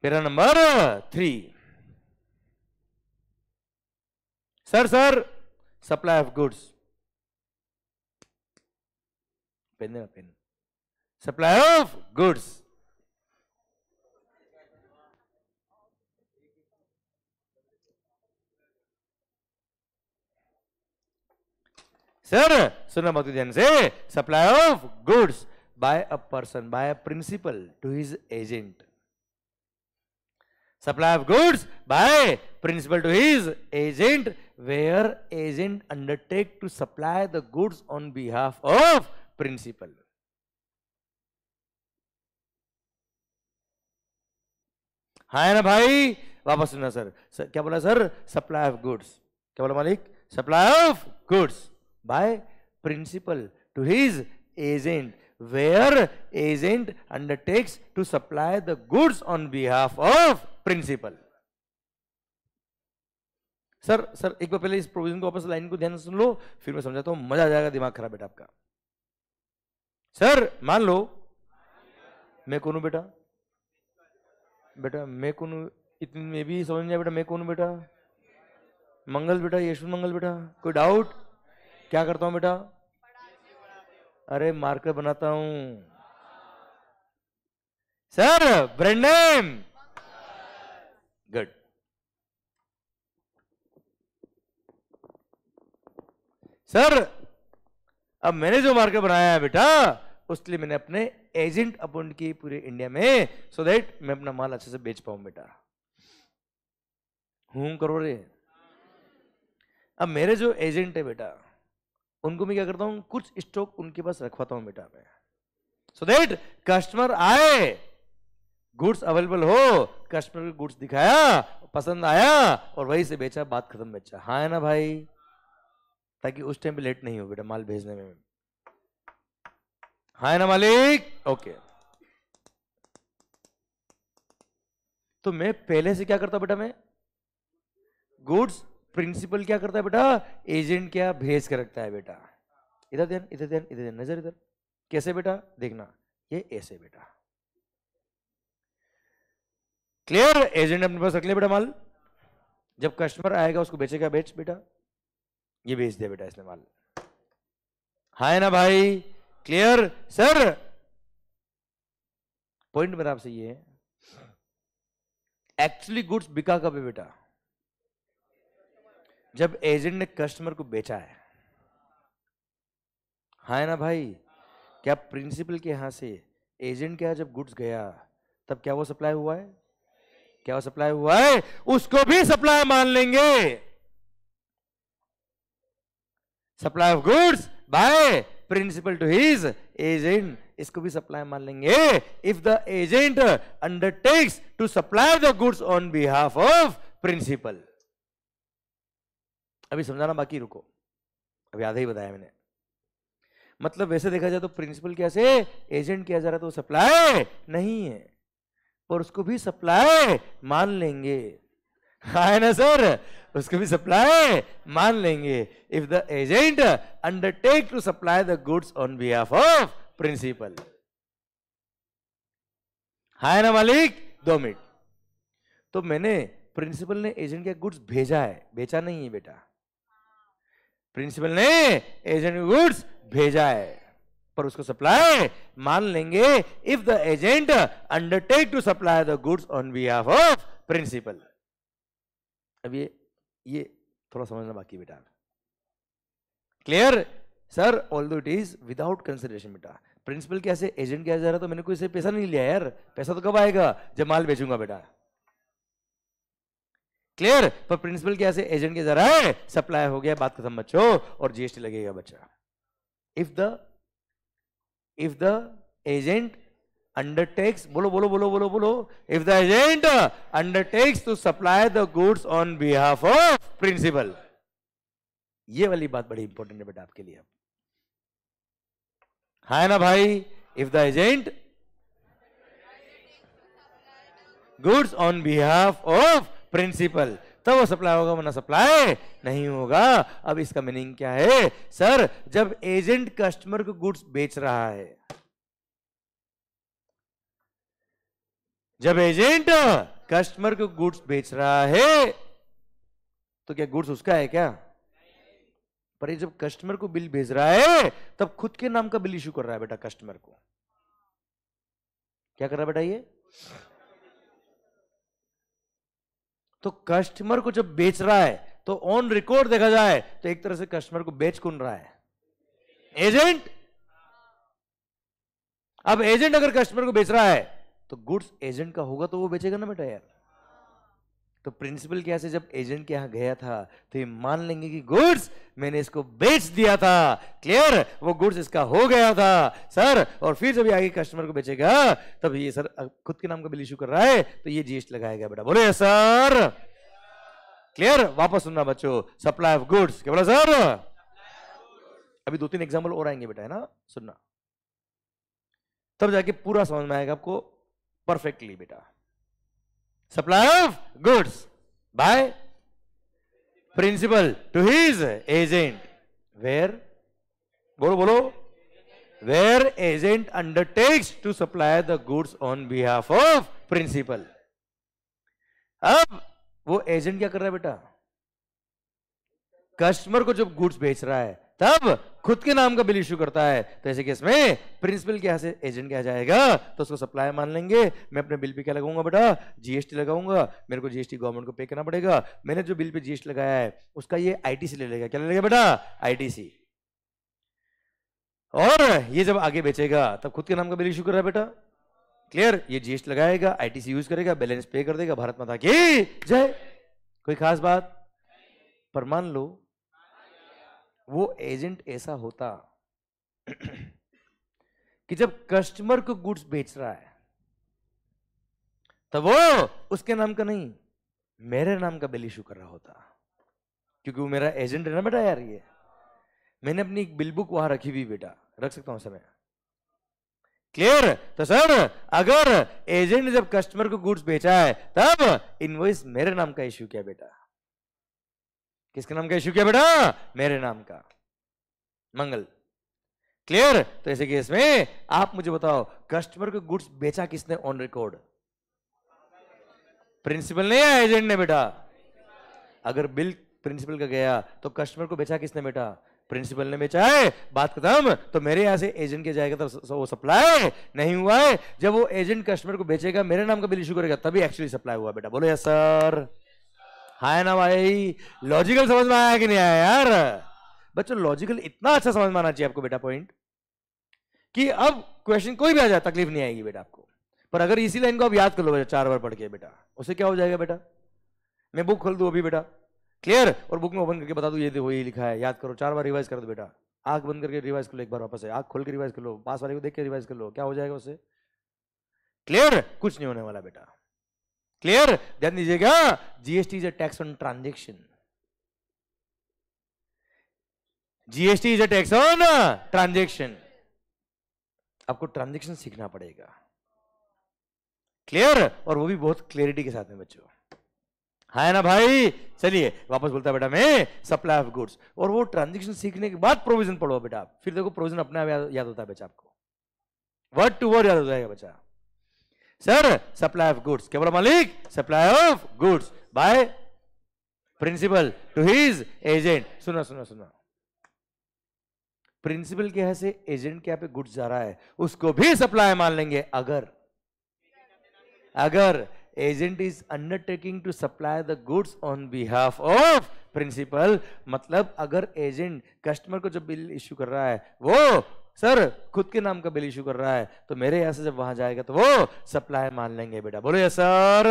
para number three sir sir supply of goods pen देना pen supply of goods sir सुनो भक्ति ध्यान से supply of goods by a person by a principal to his agent supply of goods by principal to his agent where agent undertake to supply the goods on behalf of principal हाँ ना भाई वापस सुनना sir क्या बोला sir supply of goods क्या बोला मालिक supply of goods by principal to his agent where agent undertakes to supply the goods on behalf of principal sir sir एक बार पहले इस प्रोविजन को वापस लाइन को ध्यान से सुन लो फिर मैं समझाता हूं मजा आ जाएगा दिमाग खराब बेटा आपका सर मान लो मैं कौन हूं बेटा बेटा मैं कौन इतनी में भी समझ नहीं आया बेटा मैं कौन बेटा मंगल बेटा यशु मंगल बेटा कोई डाउट क्या करता हूं बेटा अरे मार्कर बनाता हूं sir brand name good sir अब मैंने जो मार्कर बनाया है बेटा उसके लिए मैंने अपने एजेंट अपॉइंट किए पूरे इंडिया में सो so देट मैं अपना माल अच्छे से बेच पाऊं बेटा हूं करो रे अब मेरे जो एजेंट है बेटा उनको मैं क्या करता हूं कुछ स्टॉक उनके पास रखवाता हूं बेटा मैं सो देट कस्टमर आए गुड्स अवेलेबल हो कस्टमर को गुड्स दिखाया पसंद आया और वहीं से बेचा बात खत्म बेचा हाँ है ना भाई ताकि उस टाइम पे लेट नहीं हो बेटा माल भेजने में हाँ है ना मालिक ओके तो मैं पहले से क्या करता बेटा मैं गुड्स प्रिंसिपल क्या करता है बेटा एजेंट क्या भेज के रखता है बेटा इधर ध्यान इधर ध्यान इधर ध्यान नजर इधर कैसे बेटा देखना ये ऐसे बेटा क्लियर एजेंट अपने पास रख लिया बेटा माल जब कस्टमर आएगा उसको बेचेगा बेच बेटा ये बेच दिया बेटा इसने माल हाय ना भाई क्लियर सर पॉइंट मेरा आपसे ये है एक्चुअली गुड्स बिका कब है बेटा जब एजेंट ने कस्टमर को बेचा है हाँ ना भाई क्या प्रिंसिपल के यहां से एजेंट के यहां जब गुड्स गया तब क्या वो सप्लाई हुआ है क्या वो सप्लाई हुआ है उसको भी सप्लाई मान लेंगे supply of goods by principal to his agent इसको भी सप्लाई मान लेंगे if the agent undertakes to supply the goods on behalf of principal अभी समझाना बाकी रुको अभी आधा ही बताया मैंने मतलब वैसे देखा जाए तो प्रिंसिपल क्या से एजेंट किया जा रहा है तो सप्लाई नहीं है पर उसको भी सप्लाई मान लेंगे हाँ, है ना सर उसको भी सप्लाई मान लेंगे if the agent undertake to supply the goods on behalf of principal है ना मालिक दो मिनट तो मैंने प्रिंसिपल ने एजेंट के गुड्स भेजा है बेचा नहीं है बेटा प्रिंसिपल ने एजेंट गुड्स भेजा है पर उसको सप्लाई मान लेंगे if the agent undertake to supply the goods on behalf of principal अब ये ये थोड़ा समझना बाकी बेटा clear sir although it is without consideration बेटा प्रिंसिपल कैसे एजेंट कैसे जा रहा तो मैंने कोई से पैसा नहीं लिया यार पैसा तो कब आएगा जब माल बेचूंगा बेटा क्लियर पर प्रिंसिपल क्या से एजेंट के जरा सप्लाई हो गया बात खत्म बच्चों और जीएसटी लगेगा बच्चा if the if the agent undertakes बोलो बोलो बोलो बोलो बोलो if the agent undertakes to supply the goods on behalf of principal ये वाली बात बड़ी इंपॉर्टेंट है बेटा आपके लिए है हाँ ना भाई if the agent goods on behalf of principal तब वो सप्लाई होगा वरना सप्लाई नहीं होगा अब इसका मीनिंग क्या है सर जब एजेंट कस्टमर को गुड्स बेच रहा है जब एजेंट कस्टमर को गुड्स बेच रहा है तो क्या गुड्स उसका है क्या पर ये जब कस्टमर को बिल भेज रहा है तब खुद के नाम का बिल इश्यू कर रहा है बेटा कस्टमर को क्या कर रहा है बेटा ये तो कस्टमर को जब बेच रहा है तो ऑन रिकॉर्ड देखा जाए तो एक तरह से कस्टमर को बेच कौन रहा है एजेंट अब एजेंट अगर कस्टमर को बेच रहा है तो गुड्स एजेंट का होगा तो वो बेचेगा ना बेटा यार तो प्रिंसिपल के यहां से जब एजेंट के यहां गया था तो ये मान लेंगे कि गुड्स मैंने इसको बेच दिया था क्लियर वो गुड्स इसका हो गया था सर और फिर जब ये आगे कस्टमर को बेचेगा तब ये सर खुद के नाम का बिल इशू कर रहा है तो ये जीएसटी लगाएगा बेटा बोले सर क्लियर वापस सुनना बच्चों सप्लाई ऑफ गुड्स क्या बोला सर अभी दो तीन एग्जाम्पल और आएंगे बेटा है ना सुनना तब जाके पूरा समझ में आएगा आपको परफेक्टली बेटा supply of goods by principal to his agent where bolo bolo where agent undertakes to supply the goods on behalf of principal अब वो एजेंट क्या कर रहा है बेटा कस्टमर को जब गुड्स बेच रहा है तब खुद के नाम का बिल इश्यू करता है तो ऐसे केस में प्रिंसिपल के यहां से एजेंट क्या जाएगा तो उसको सप्लायर मान लेंगे मैं अपने बिल पे क्या लगाऊंगा बेटा जीएसटी लगाऊंगा मेरे को जीएसटी गवर्नमेंट को पे करना पड़ेगा मैंने जो बिल पे जीएसटी लगाया है उसका ये आईटीसी ले लेगा क्या ले लेगा बेटा आईटीसी और ये जब आगे बेचेगा तब खुद के नाम का बिल इश्यू कर रहा है बेटा क्लियर ये जीएसटी लगाएगा आईटीसी यूज करेगा बैलेंस पे कर देगा भारत माता की जय कोई खास बात पर मान लो वो एजेंट ऐसा होता कि जब कस्टमर को गुड्स बेच रहा है तब वो उसके नाम का नहीं मेरे नाम का बिल इशू कर रहा होता क्योंकि वो मेरा एजेंट है ना बेटा यार ये मैंने अपनी एक बिल बुक वहां रखी हुई बेटा रख सकता हूं समय क्लियर तो सर अगर एजेंट ने जब कस्टमर को गुड्स बेचा है तब इनवॉइस मेरे नाम का इश्यू किया बेटा किसके नाम का इशू किया बेटा मेरे नाम का मंगल क्लियर तो ऐसे केस में आप मुझे बताओ कस्टमर को गुड्स बेचा किसने ऑन रिकॉर्ड प्रिंसिपल ने या एजेंट ने बेटा अगर बिल प्रिंसिपल का गया तो कस्टमर को बेचा किसने बेटा प्रिंसिपल ने बेचा है बात खत्म तो मेरे यहां से एजेंट के जाएगा तो वो सप्लाई नहीं हुआ है जब वो एजेंट कस्टमर को बेचेगा मेरे नाम का बिल इशू करेगा तभी एक्चुअली सप्लाई हुआ बेटा बोलो यार सर हाय ना भाई लॉजिकल समझ में आया कि नहीं आया यार बच्चों लॉजिकल इतना अच्छा समझ में आना चाहिए आपको बेटा पॉइंट कि अब क्वेश्चन कोई भी आ जाए तकलीफ नहीं आएगी बेटा आपको पर अगर इसी लाइन को आप याद कर लो बेटा चार बार पढ़ के बेटा उसे क्या हो जाएगा बेटा मैं बुक खोल दू अभी बेटा क्लियर और बुक में ओपन करके बता दू ये देखो ये लिखा है याद करो चार बार रिवाइज कर दो बेटा आग बंद करके रिवाइज कर लो एक बार वापस आग खोल के रिवाइज कर लो पास वाले को देख के रिवाइज कर लो क्या हो जाएगा उसे क्लियर कुछ नहीं होने वाला बेटा क्लियर ध्यान दीजिएगा GST is a tax on transaction GST is a tax on transaction आपको ट्रांजेक्शन सीखना पड़ेगा क्लियर और वो भी बहुत क्लियरिटी के साथ में बच्चों है हाँ ना भाई चलिए वापस बोलता बेटा मैं सप्लाई ऑफ गुड्स और वो ट्रांजेक्शन सीखने के बाद प्रोविजन पढ़ो बेटा फिर देखो प्रोविजन अपने आप याद होता है बच्चा आपको वर्ड टू वर्ड याद हो जाएगा बच्चा सप्लाई ऑफ गुड्स क्या केवल मालिक supply of goods by principal to his agent सुनो सुनो सुनो प्रिंसिपल के यहां से एजेंट के यहां पे गुड्स जा रहा है उसको भी सप्लाई मान लेंगे अगर अगर agent is undertaking to supply the goods on behalf of principal मतलब अगर एजेंट कस्टमर को जो बिल इश्यू कर रहा है वो सर खुद के नाम का बिल इशू कर रहा है तो मेरे यहां से जब वहां जाएगा तो वो सप्लायर मान लेंगे बेटा बोलो ये सर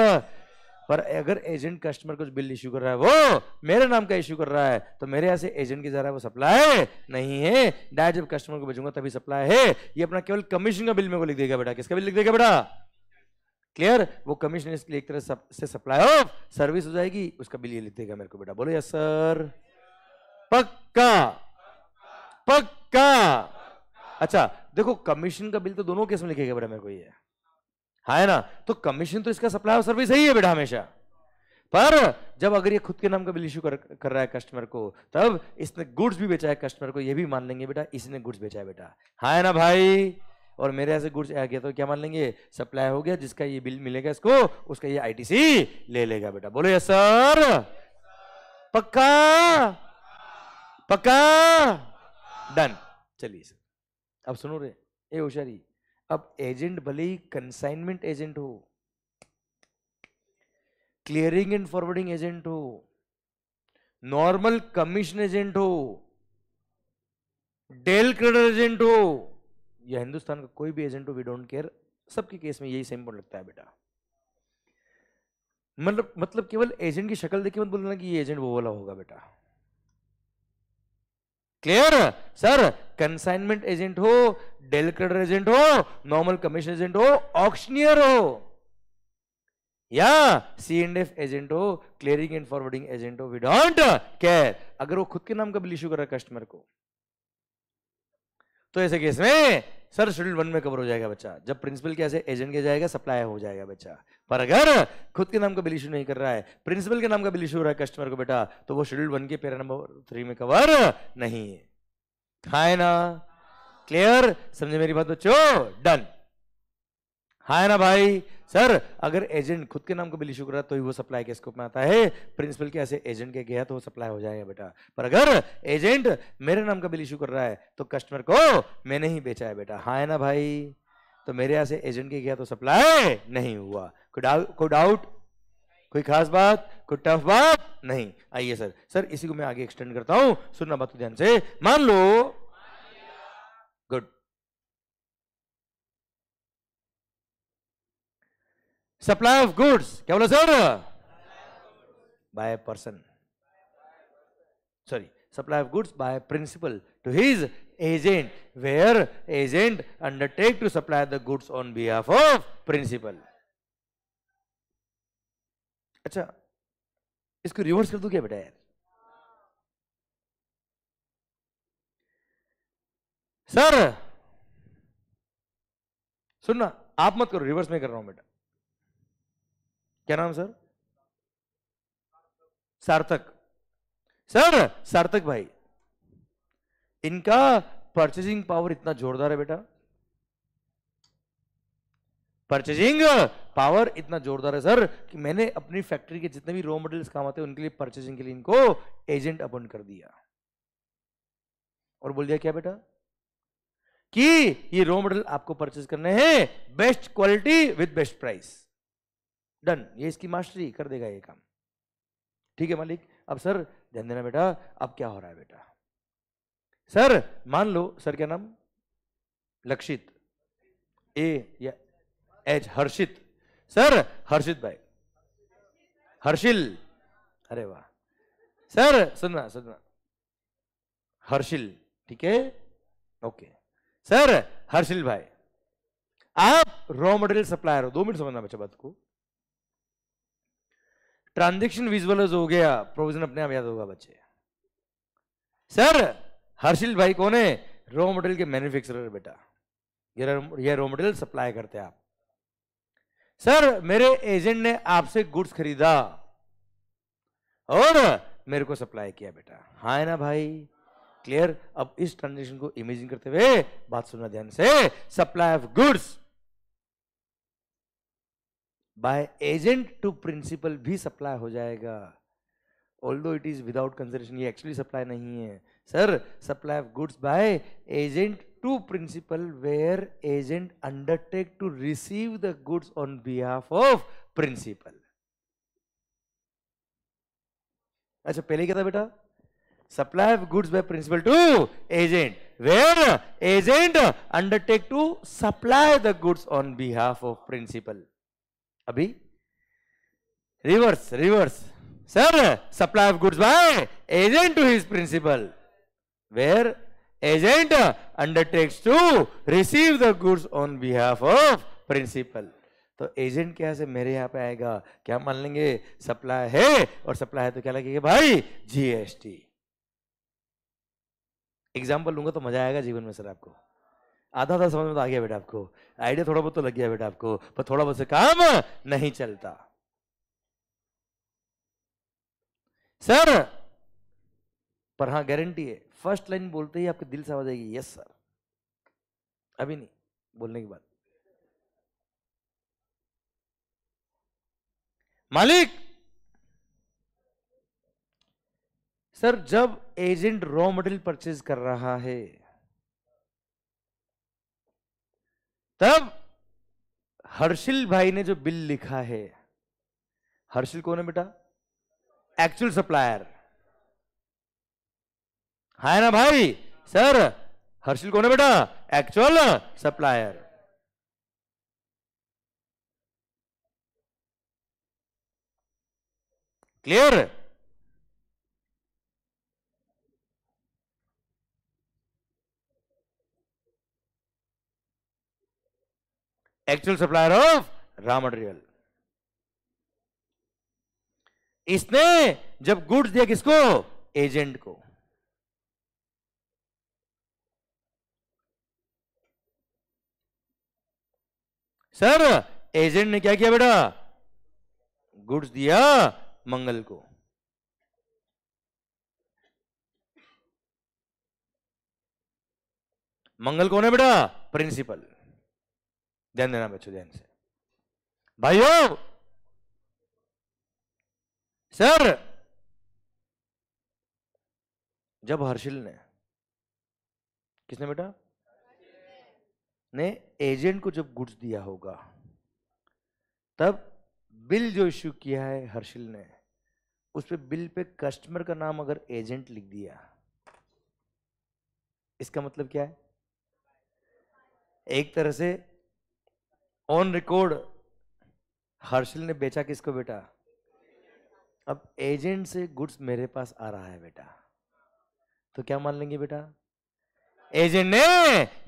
पर अगर एजेंट कस्टमर कुछ बिल इशू कर रहा है वो मेरे नाम का इशू कर रहा है तो मेरे यहाँ से एजेंट की जरा वो सप्लाई नहीं है डायरेक्ट जब कस्टमर को भेजूंगा तभी सप्लाई है ये अपना केवल कमीशन का बिल मेरे को लिख देगा बेटा किसका बिल लिख देगा बेटा क्लियर वो कमीशन इसलिए एक तरह से सप्लाई ऑफ सर्विस हो जाएगी उसका बिल ये लिख देगा मेरे को बेटा बोलो यस सर पक्का पक्का पक्का अच्छा देखो कमीशन का बिल तो दोनों केस में लिखेगा बेटा मेरे को ये हाँ है ना तो कमीशन तो इसका सप्लाई और सर्विस ही है बेटा हमेशा पर जब अगर ये खुद के नाम का बिल इशू कर, कर रहा है कस्टमर को तब इसने गुड्स भी बेचा है कस्टमर को ये भी मान लेंगे बेटा इसने गुड्स बेचा है बेटा हाँ है ना भाई और मेरे ऐसे गुड्स आ गया तो क्या मान लेंगे सप्लाई हो गया जिसका ये बिल मिलेगा इसको उसका ये आईटीसी ले लेगा बेटा बोलो यस सर पक्का पक्का डन चलिए अब सुनो रे ए होशारी अब एजेंट भले ही कंसाइनमेंट एजेंट हो क्लियरिंग एंड फॉरवर्डिंग एजेंट हो नॉर्मल कमीशन एजेंट हो डेल क्रेडर एजेंट हो या हिंदुस्तान का कोई भी एजेंट हो वी डोंट केयर सबके केस में यही सेम पॉइंट लगता है बेटा मतलब मतलब केवल एजेंट की शक्ल देखिए मत बोलना कि ये एजेंट वो वाला होगा बेटा क्लियर सर कंसाइनमेंट एजेंट हो डेल क्रेडर एजेंट हो नॉर्मल कमीशन एजेंट हो ऑक्शनियर हो या सी एंड एफ एजेंट हो क्लियरिंग एंड फॉरवर्डिंग एजेंट हो वी डोंट केयर अगर वो खुद के नाम का बिल इश्यू कर रहा है कस्टमर को तो ऐसे केस में सर शेड्यूल वन में कवर हो जाएगा बच्चा जब प्रिंसिपल के ऐसे एजेंट के जाएगा सप्लाई हो जाएगा बच्चा पर अगर खुद के नाम का बिल इशू नहीं कर रहा है प्रिंसिपल के नाम का बिल इशू हो रहा है कस्टमर को बेटा तो वो शेड्यूल वन के पेरा नंबर थ्री में कवर नहीं है ना क्लियर समझे मेरी बात बच्चों डन है ना भाई सर अगर एजेंट खुद के नाम को बिल इशू है तो ही वो सप्लाई के स्कोप में आता है प्रिंसिपल के ऐसे एजेंट के गया तो वो सप्लाई हो जाएगा बेटा पर अगर एजेंट मेरे नाम का बिल इशू कर रहा है तो कस्टमर को मैंने ही बेचा है बेटा हाँ है ना भाई तो मेरे ऐसे से एजेंट के गया तो सप्लाई नहीं हुआ कोई डाउट कोई डाउट कोई खास बात कोई टफ बात नहीं आइए सर सर इसी को मैं आगे एक्सटेंड करता हूं सुनना बात ध्यान से मान लो सप्लाई ऑफ गुड्स क्या बोला sir by person sorry supply of goods by principal to his agent where agent undertake to supply the goods on behalf of principal अच्छा इसको रिवर्स कर दू क्या बेटा यार सर सुनना आप मत करो रिवर्स में कर रहा हूं बेटा क्या नाम सर सार्थक सर सार्थक भाई इनका परचेजिंग पावर इतना जोरदार है बेटा परचेजिंग पावर इतना जोरदार है सर कि मैंने अपनी फैक्ट्री के जितने भी रॉ मटेरियल्स काम आते हैं उनके लिए परचेजिंग के लिए इनको एजेंट अपॉइंट कर दिया और बोल दिया क्या बेटा कि ये रॉ मटेरियल आपको परचेज करने हैं best quality with best price done ये इसकी मास्टरी कर देगा ये काम ठीक है मालिक अब सर ध्यान देना बेटा अब क्या हो रहा है बेटा सर मान लो सर क्या नाम लक्षित ए या एच हर्षित सर हर्षित भाई हर्षिल अरे वाह सर सुनना सुनना हर्षिल ठीक है ओके सर हर्षिल भाई आप रॉ मटेरियल सप्लायर हो दो मिनट समझना बच्चा बात को ट्रांजेक्शन विजुअलाइज हो गया प्रोविजन अपने आप याद होगा बच्चे सर हर्षिल भाई कौन है रॉ मटेरियल के मैन्युफैक्चरर बेटा ये रॉ मटेरियल सप्लाई करते हैं आप सर मेरे एजेंट ने आपसे गुड्स खरीदा और मेरे को सप्लाई किया बेटा हाँ है ना भाई क्लियर अब इस ट्रांजेक्शन को इमेजिन करते हुए बात सुनना ध्यान से supply of goods by agent to principal भी सप्लाई हो जाएगा although it is without consideration ये एक्चुअली सप्लाई नहीं है sir supply of goods by agent to principal where agent undertake to receive the goods on behalf of principal अच्छा पहले क्या था बेटा supply of goods by principal to agent where agent undertake to supply the goods on behalf of principal अभी reverse reverse sir supply of goods by agent to his principal where agent undertakes to receive the goods on behalf of principal तो agent क्या से मेरे यहां पे आएगा क्या मान लेंगे सप्लाई है और सप्लाई है तो क्या लगेगा भाई जीएसटी एग्जाम्पल लूंगा तो मजा आएगा जीवन में सर आपको आधा आधा समझ में तो आ गया बेटा आपको आइडिया थोड़ा बहुत तो लग गया बेटा आपको पर थोड़ा बहुत से काम नहीं चलता सर पर हां गारंटी है फर्स्ट लाइन बोलते ही आपके दिल से आवाज आएगी यस सर अभी नहीं बोलने की बात मालिक सर जब एजेंट रॉ मटेरियल परचेज कर रहा है तब हर्षिल भाई ने जो बिल लिखा है हर्षिल कौन है बेटा एक्चुअल सप्लायर है ना भाई सर हर्षिल कौन है बेटा actual supplier clear actual supplier of raw material इसने जब गुड्स दिया किसको एजेंट को सर एजेंट ने क्या किया बेटा गुड्स दिया मंगल को मंगल कौन है बेटा प्रिंसिपल ध्यान देना बच्चों ध्यान से भाइयों सर जब हर्षिल ने किसने बेटा ने एजेंट को जब गुड्स दिया होगा तब बिल जो इश्यू किया है हर्षिल ने उस पर बिल पे कस्टमर का नाम अगर एजेंट लिख दिया इसका मतलब क्या है एक तरह से ऑन रिकॉर्ड हर्षिल ने बेचा किसको बेटा अब एजेंट से गुड्स मेरे पास आ रहा है बेटा तो क्या मान लेंगे बेटा एजेंट ने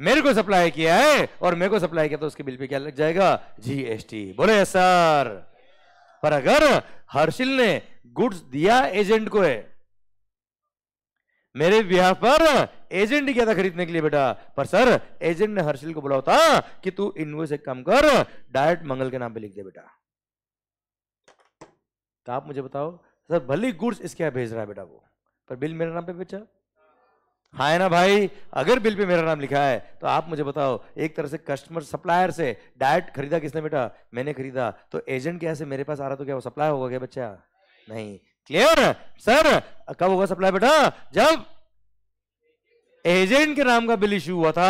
मेरे को सप्लाई किया है और मेरे को सप्लाई किया तो उसके बिल पे क्या लग जाएगा जीएसटी बोले सर पर अगर हर्षिल ने गुड्स दिया एजेंट को है मेरे ब्याह पर एजेंट गया था खरीदने के लिए बेटा पर सर एजेंट ने हर्षिल को बोला था कि तू इनवॉइस एक काम कर डायरेक्ट मंगल के नाम पे लिख दे बेटा तो आप मुझे बताओ सर भली गुड्स इसके यहां भेज रहा है बेटा वो पर बिल मेरे नाम पे बेचा अच्छा? हाँ है ना भाई अगर बिल पे मेरा नाम लिखा है तो आप मुझे बताओ एक तरह से कस्टमर सप्लायर से डायरेक्ट खरीदा किसने बेटा मैंने खरीदा तो एजेंट क्या से मेरे पास आ रहा तो क्या वो सप्लाई होगा क्या बच्चा नहीं क्लियर सर कब होगा सप्लाई बेटा जब एजेंट के नाम का बिल इश्यू हुआ था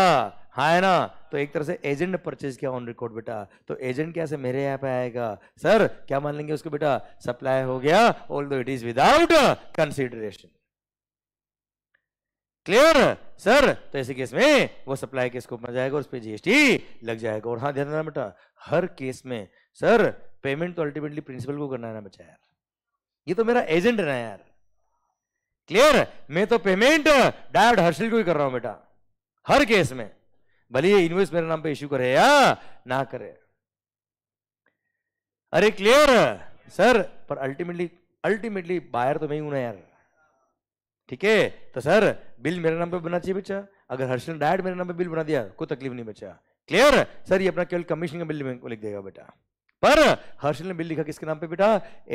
हाँ है ना तो एक तरह से एजेंट ने परचेज किया ऑन रिकॉर्ड बेटा तो एजेंट क्या मेरे यहाँ पे आएगा सर क्या मान लेंगे उसको बेटा सप्लाई हो गया although it is without consideration clear sir तो ऐसे केस में वो सप्लाई के स्कोप में जाएगा उस पर जीएसटी लग जाएगा और हाँ ध्यान देना बेटा हर केस में सर पेमेंट तो अल्टीमेटली प्रिंसिपल को करना है ना बच्चा यार ये तो मेरा एजेंट है ना यार क्लियर मैं तो पेमेंट डायरेक्ट हर्षिल को ही कर रहा हूं बेटा हर केस में भले ये इन्वेस्ट मेरे नाम पे इश्यू करे या ना करे अरे क्लियर सर पर अल्टीमेटली अल्टीमेटली बायर तो मैं ही हूं ना यार ठीक है तो सर बिल मेरे नाम पे बनना चाहिए बच्चा अगर हर्षल डायरेक्ट मेरे नाम पे बिल बना दिया कोई तकलीफ नहीं बच्चा क्लियर सर ये अपना केवल कमीशन का बिल लिख देगा बेटा पर हर्षल ने बिल लिखा किसके नाम पे बेटा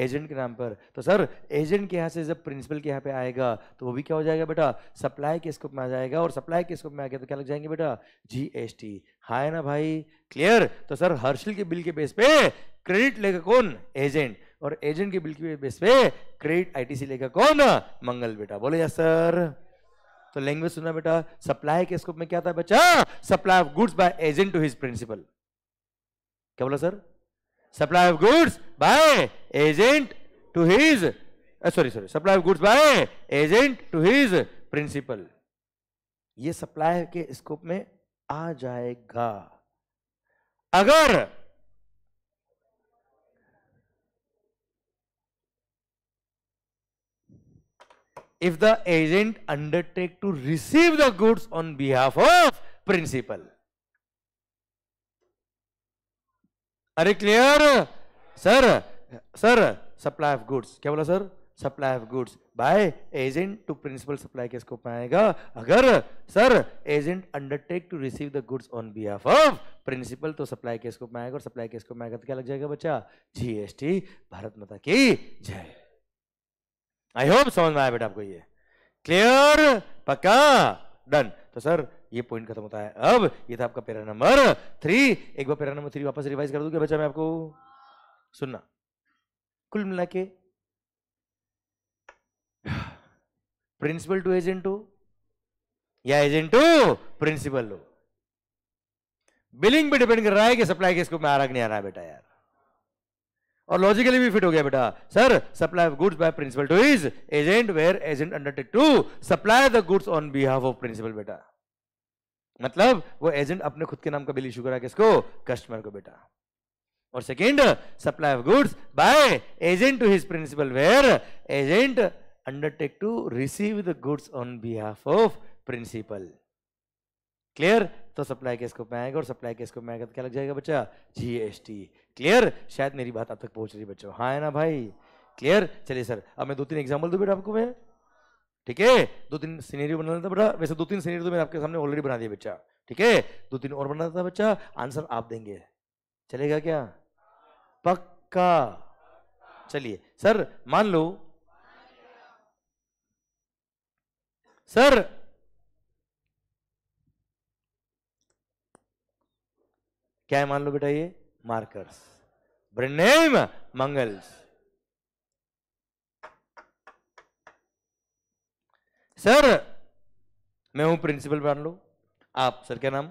एजेंट के नाम पर तो सर एजेंट के यहाँ से जब प्रिंसिपल के यहाँ पे आएगा तो वो भी क्या हो जाएगा बेटा सप्लाई के स्कोप में आ जाएगा और सप्लाई के स्कोप में आ गया तो क्या लग जाएंगे बेटा जीएसटी हाय ना भाई क्लियर तो सर हर्षल के बिल के बेस पे क्रेडिट लेगा कौन एजेंट और एजेंट के बिल के बेस पे क्रेडिट आईटीसी लेगा कौन मंगल बेटा बोले यार सर तो लैंग्वेज सुना बेटा सप्लाई के स्कोप में क्या था बच्चा supply of goods by agent to his principal क्या बोला sir supply of goods by agent to his uh, sorry sorry supply of goods by agent to his principal ये सप्लाई के स्कोप में आ जाएगा अगर if the agent undertake to receive the goods on behalf of principal अरे clear sir sir supply of goods क्या बोला sir supply of goods by agent to principal supply के स्कोप आएगा अगर sir agent undertake to receive the goods on behalf of principal तो supply के scope में आएगा और सप्लाई के स्कोप में आएगा तो क्या लग जाएगा बच्चा जीएसटी भारत माता की जय आई होप समझ में आया बेटा आपको ये क्लियर पक्का डन तो सर ये पॉइंट खत्म होता है अब ये था आपका पेरा नंबर थ्री एक बार पेरा नंबर थ्री वापस रिवाइज कर दूंगा बच्चा मैं आपको सुनना कुल मिला के प्रिंसिपल टू एजेंट टू या agent to principal to billing पे डिपेंड कर रहा है कि सप्लाई के स्कोप में आ रहा नहीं आ रहा है बेटा यार और लॉजिकली भी फिट हो गया बेटा sir supply of goods by principal to his agent where agent undertake to supply the goods on behalf of principal बेटा मतलब वो एजेंट अपने खुद के नाम का बिल इशू करा किसको कस्टमर को बेटा और second supply of goods by agent to his principal where agent undertake to receive the goods on behalf of principal clear तो सप्लाई केस को पाएगा और सप्लाई केस को पाएगा तो क्या लग जाएगा बच्चा जीएसटी क्लियर शायद मेरी बात आप तक पहुंच रही है बच्चों हाँ है ना भाई क्लियर चलिए सर अब मैं दो तीन एग्जाम्पल दू बेटा आपको मैं ठीक है दो तीन सीनेरियो बना था बेटा वैसे दो तीन सीनेरियो तो मैंने आपके सामने ऑलरेडी बना दिया बच्चा ठीक है दो तीन और बना था बच्चा आंसर आप देंगे चलेगा क्या पक्का चलिए सर मान लो सर क्या है मान लो बेटा ये मार्कर्स ब्रेनेम मंगल्स सर मैं हूं प्रिंसिपल मान लो आप सर क्या नाम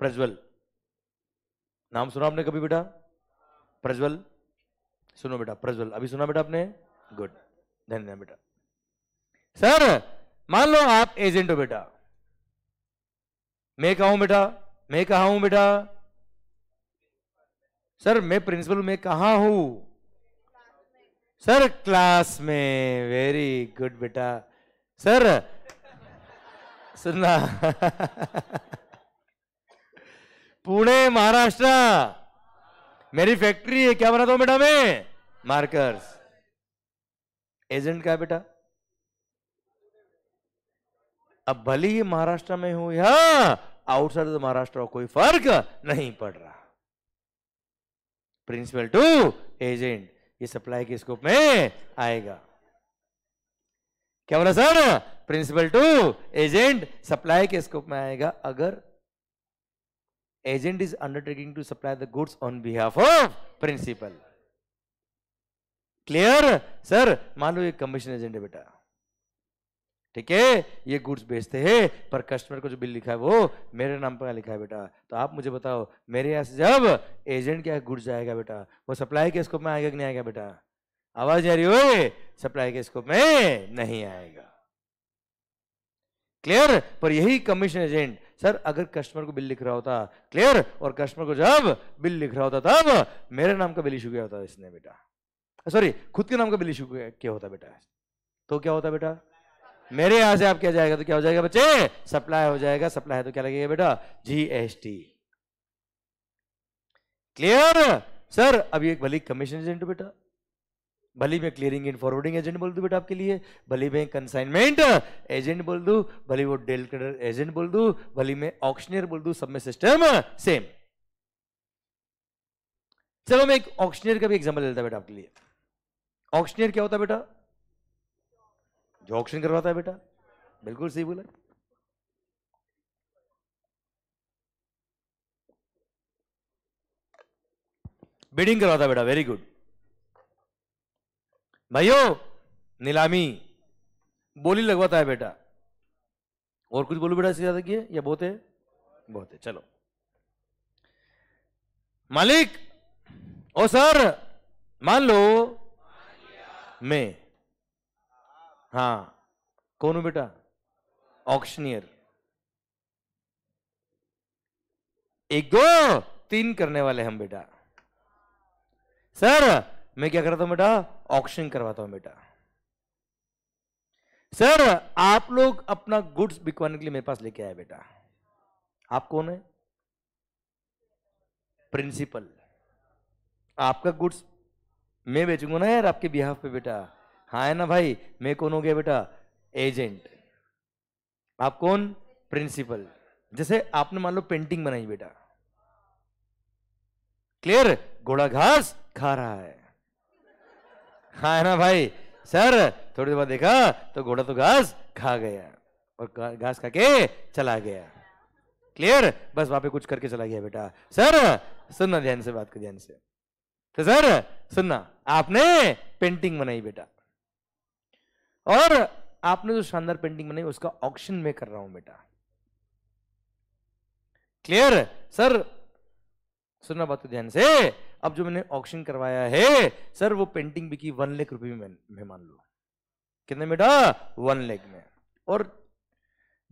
प्रज्वल नाम सुना आपने कभी बेटा प्रज्वल सुनो बेटा प्रज्वल अभी सुना बेटा आपने गुड धन्यवाद बेटा सर मान लो आप एजेंट हो बेटा मैं कहा हूं बेटा मैं कहा हूं बेटा सर मैं प्रिंसिपल मैं कहा हूं सर क्लास में वेरी गुड बेटा सर सुनना पुणे महाराष्ट्र मेरी फैक्ट्री है क्या बनाता हूं बेटा मैं मार्कर्स एजेंट का है बेटा अब भले ही महाराष्ट्र में हो या आउटसाइड ऑफ महाराष्ट्र कोई फर्क नहीं पड़ रहा प्रिंसिपल टू एजेंट ये सप्लाई के स्कोप में आएगा क्या बोला sir principal to agent supply के स्कोप में आएगा अगर agent is undertaking to supply the goods on behalf of principal clear sir मान लो ये कमीशन एजेंट है बेटा ठीक है ये गुड्स बेचते हैं पर कस्टमर को जो बिल लिखा है वो मेरे नाम पर लिखा है बेटा तो आप मुझे बताओ मेरे यहां से जब एजेंट क्या गुड्स जाएगा बेटा वो सप्लाई के स्कोप में आएगा कि नहीं आएगा बेटा आवाज आ रही हो सप्लाई के स्कोप में नहीं आएगा क्लियर पर यही कमीशन एजेंट सर अगर कस्टमर को बिल लिख रहा होता क्लियर और कस्टमर को जब बिल लिख रहा होता तब मेरे नाम का बिल इशू किया होता इसने बेटा सॉरी खुद के नाम का बिल इशू किया होता बेटा तो क्या होता बेटा मेरे यहां से आप क्या जाएगा तो क्या हो जाएगा बच्चे सप्लाई हो जाएगा सप्लाई तो क्या लगेगा बेटा जीएसटी क्लियर सर अब ये भली कमीशन एजेंट बेटा भले मैं क्लियरिंग एंड फॉरवर्डिंग एजेंट बोल दू बेटा आपके लिए भले मैं कंसाइनमेंट एजेंट बोल दू भले वो डेल एजेंट बोल दू भले मैं ऑक्शनियर बोल दू सब में सिस्टम सेम चलो मैं एक ऑक्शनियर का भी एग्जाम्पल लेता बेटा आपके लिए ऑक्शनियर क्या होता है बेटा जो ऑक्शन करवाता है बेटा बिल्कुल सही बोला बिडिंग करवाता है बेटा वेरी गुड भाइयो नीलामी बोली लगवाता है बेटा और कुछ बोलो बेटा इससे ज्यादा किए या बहुत है बहुत है चलो मालिक ओ सर मान लो मैं हाँ कौन हूं बेटा ऑक्शनियर एक दो तीन करने वाले हम बेटा सर मैं क्या करता हूं बेटा ऑक्शन करवाता हूं बेटा सर आप लोग अपना गुड्स बिकवाने के लिए मेरे पास लेके आए बेटा आप कौन है प्रिंसिपल आपका गुड्स मैं बेचूंगा ना यार आपके बिहाफ पे बेटा हाँ है ना भाई मैं कौन हो गया बेटा एजेंट आप कौन प्रिंसिपल जैसे आपने मान लो पेंटिंग बनाई बेटा क्लियर घोड़ा घास खा रहा है हाँ है ना भाई सर थोड़ी देर बाद देखा तो घोड़ा तो घास खा गया और घास खा के चला गया क्लियर बस वहां पे कुछ करके चला गया बेटा सर सुनना ध्यान से बात कर ध्यान से तो सर सुनना आपने पेंटिंग बनाई बेटा और आपने जो शानदार पेंटिंग बनाई उसका ऑक्शन में कर रहा हूं बेटा क्लियर सर सुनना बात तो ध्यान से अब जो मैंने ऑक्शन करवाया है सर वो पेंटिंग भी की वन लेख रुपए में मान लो कितने बेटा वन लेख में और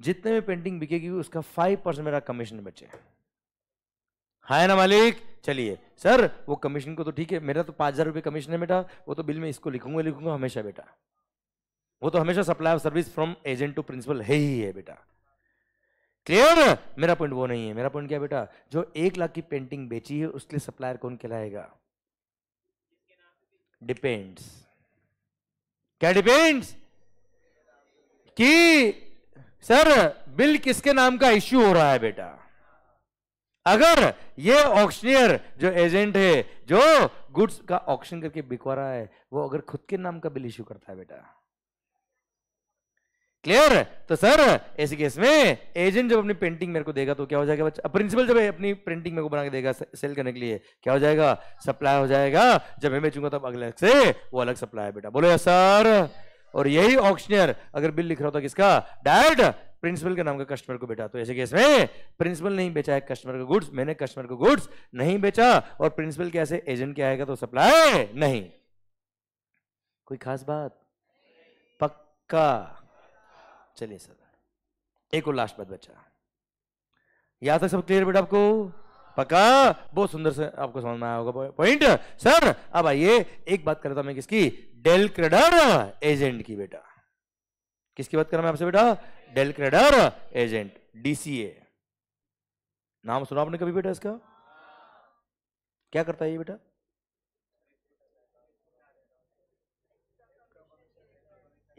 जितने में पेंटिंग बिकेगी उसका फाइव परसेंट मेरा कमीशन बचे हाय ना मालिक चलिए सर वो कमीशन को तो ठीक है मेरा तो पांच हजार रुपये कमीशन है बेटा वो तो बिल में इसको लिखूंगा लिखूंगा हमेशा बेटा वो तो हमेशा supply of service from agent to principal है ही है बेटा क्लियर मेरा पॉइंट वो नहीं है मेरा पॉइंट क्या बेटा जो एक लाख की पेंटिंग बेची है उसके लिए सप्लायर कौन कहलाएगा डिपेंड्स क्या डिपेंड्स कि सर बिल किसके नाम का इश्यू हो रहा है बेटा अगर ये ऑक्शनियर जो एजेंट है जो गुड्स का ऑक्शन करके बिकवा रहा है वो अगर खुद के नाम का बिल इश्यू करता है बेटा क्लियर तो सर ऐसे केस में एजेंट जब अपनी पेंटिंग मेरे को देगा तो क्या हो जाएगा बच्चा प्रिंसिपल जब अपनी पेंटिंग मेरे को बना के देगा सेल करने के लिए क्या हो जाएगा सप्लाई हो जाएगा जब मैं बेचूंगा तब अगले से वो अलग सप्लाई है बेटा बोलो यार सर और यही ऑक्शनियर अगर बिल लिख रहा होता तो किसका डायरेक्ट प्रिंसिपल के नाम का कस्टमर को बेटा तो ऐसे केस में प्रिंसिपल नहीं बेचा है कस्टमर का गुड्स मैंने कस्टमर को गुड्स नहीं बेचा और प्रिंसिपल क्या ऐसे एजेंट क्या आएगा तो सप्लाई नहीं कोई खास बात पक्का चलिए सर एक और लास्ट बात बचा यहां तक सब क्लियर बेटा आपको पक्का बहुत सुंदर से आपको समझ में आया होगा पॉइंट सर अब आइए एक बात करता मैं किसकी डेल क्रेडर एजेंट की बेटा किसकी बात कर रहा मैं आपसे बेटा डेल क्रेडर एजेंट डीसीए नाम सुना आपने कभी बेटा इसका क्या करता है ये बेटा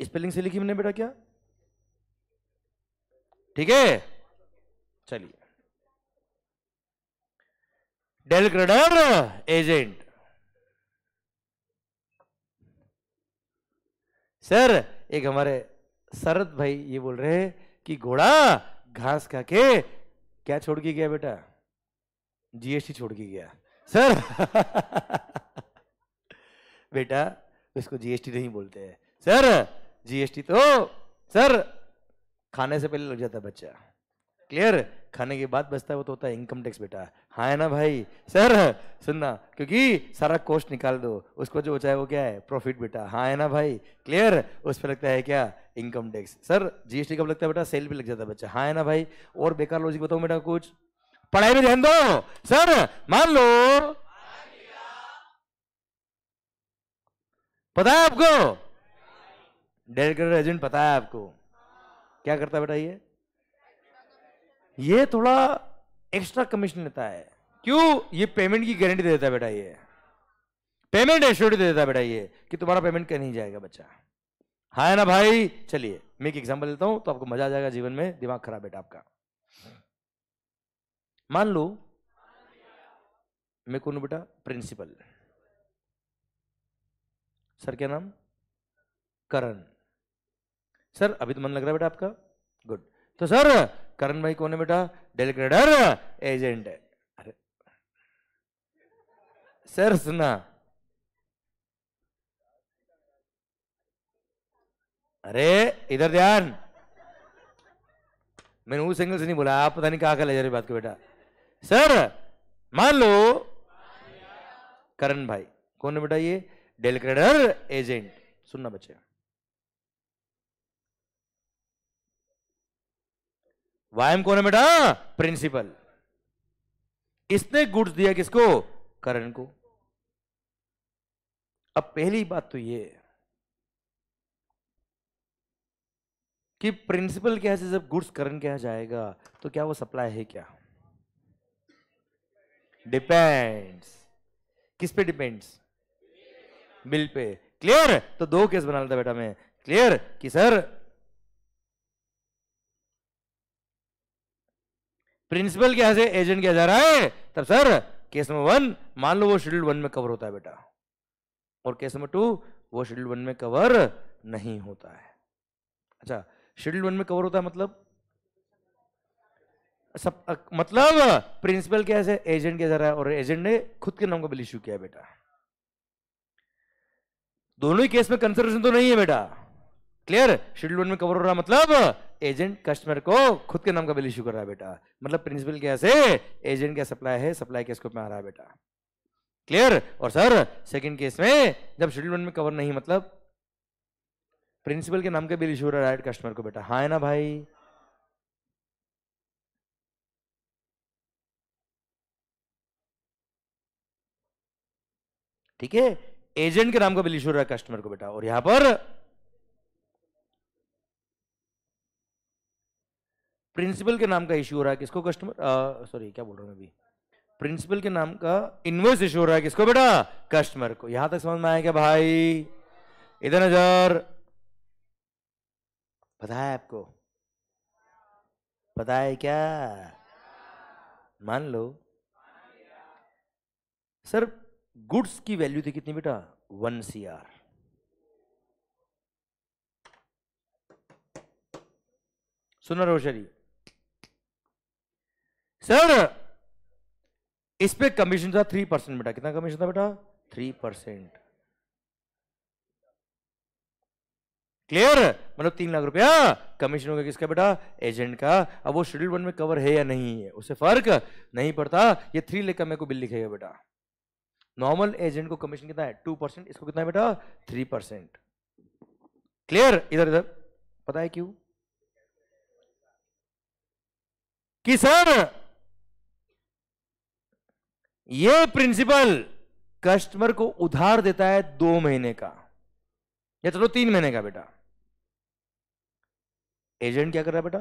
स्पेलिंग से लिखी मैंने बेटा क्या ठीक है चलिए डेलग्रेडर एजेंट सर एक हमारे शरद भाई ये बोल रहे हैं कि घोड़ा घास खा के क्या छोड़ के गया बेटा जीएसटी छोड़ के गया सर बेटा इसको जीएसटी नहीं बोलते हैं सर जीएसटी तो सर खाने से पहले लग जाता है बच्चा क्लियर खाने के बाद बचता है वो तो होता है इनकम टैक्स बेटा हाँ है ना भाई सर सुनना क्योंकि सारा कोस्ट निकाल दो उसको जो बचा है वो क्या है प्रॉफिट बेटा हाँ है ना भाई क्लियर उस पर लगता है क्या इनकम टैक्स सर जीएसटी कब लगता है बेटा सेल भी लग जाता है बच्चा हाँ है ना भाई और बेकार लॉजिक बताओ बेटा कुछ पढ़ाई में ध्यान दो सर मान लो पता है आपको डेढ़ करोड़ एजेंट पता है आपको क्या करता है बेटा ये ये थोड़ा एक्स्ट्रा कमीशन लेता है क्यों ये पेमेंट की गारंटी देता है बेटा ये पेमेंट एश्योरिटी देता है बेटा ये कि तुम्हारा पेमेंट कहीं नहीं जाएगा बच्चा हाँ ना भाई चलिए मैं एक एग्जाम्पल देता हूं तो आपको मजा आ जाएगा जीवन में दिमाग खराब बेटा आपका मान लो मैं कौन बेटा प्रिंसिपल सर क्या नाम करण सर अभी तो मन लग रहा है बेटा आपका गुड तो सर करण भाई कौन है बेटा डेलीग्रेडर एजेंट है अरे सर सुना अरे इधर ध्यान मैंने उस एंगल से नहीं बोला आप पता नहीं कहा जा रही बात को बेटा सर मान लो करण भाई कौन है बेटा ये डेलक्रेडर एजेंट सुनना बच्चे वायम कौन है बेटा प्रिंसिपल इसने गुड्स दिया किसको करण को अब पहली बात तो ये कि प्रिंसिपल क्या से जब गुड्स के क्या जाएगा तो क्या वो सप्लाई है क्या डिपेंड्स किस पे डिपेंड्स बिल पे क्लियर तो दो केस बना लेता बेटा मैं क्लियर कि सर प्रिंसिपल क्या से एजेंट क्या जा रहा है तब सर केस नंबर वन मान लो वो शेड्यूल वन में कवर होता है बेटा और केस नंबर टू वो शेड्यूल वन में कवर नहीं होता है अच्छा शेड्यूल वन में कवर होता है मतलब सब मतलब प्रिंसिपल क्या से एजेंट क्या जा रहा है और एजेंट ने खुद के नाम का बिल इश्यू किया बेटा दोनों ही केस में कंसर्वेशन तो नहीं है बेटा क्लियर शेड्यूल वन में कवर हो रहा मतलब एजेंट कस्टमर को खुद के नाम का बिल इश्यू कर रहा है बेटा मतलब प्रिंसिपल क्या से एजेंट क्या सप्लाई है सप्लाई के स्कोप में आ रहा है बेटा क्लियर और सर सेकंड केस में जब शेड्यूल वन में कवर नहीं मतलब प्रिंसिपल के नाम का बिल इश्यू हो रहा है कस्टमर को बेटा हाँ है ना भाई ठीक है एजेंट के नाम का बिल इश्यू हो रहा है कस्टमर को बेटा और यहां पर प्रिंसिपल के नाम का इश्यू हो रहा है किसको कस्टमर सॉरी क्या बोल रहा हूँ अभी प्रिंसिपल के नाम का इन्वर्स इश्यू हो रहा है किसको बेटा कस्टमर को यहां तक समझ में आया क्या भाई इधर नजर पता है आपको पता है क्या मान लो सर गुड्स की वैल्यू थी कितनी बेटा वन सी आर सुना रोशरी सर इस पे कमीशन था थ्री परसेंट बेटा कितना कमीशन था बेटा थ्री परसेंट क्लियर मतलब तीन लाख रुपया कमीशन होगा किसका बेटा एजेंट का अब वो शेड्यूल वन में कवर है या नहीं है उसे फर्क नहीं पड़ता ये थ्री लेकर मेरे को बिल लिखेगा बेटा नॉर्मल एजेंट को कमीशन कितना है टू परसेंट इसको कितना है बेटा थ्री परसेंट क्लियर इधर इधर पता है क्यों कि सर ये प्रिंसिपल कस्टमर को उधार देता है दो महीने का या चलो तीन महीने का बेटा एजेंट क्या कर रहा है बेटा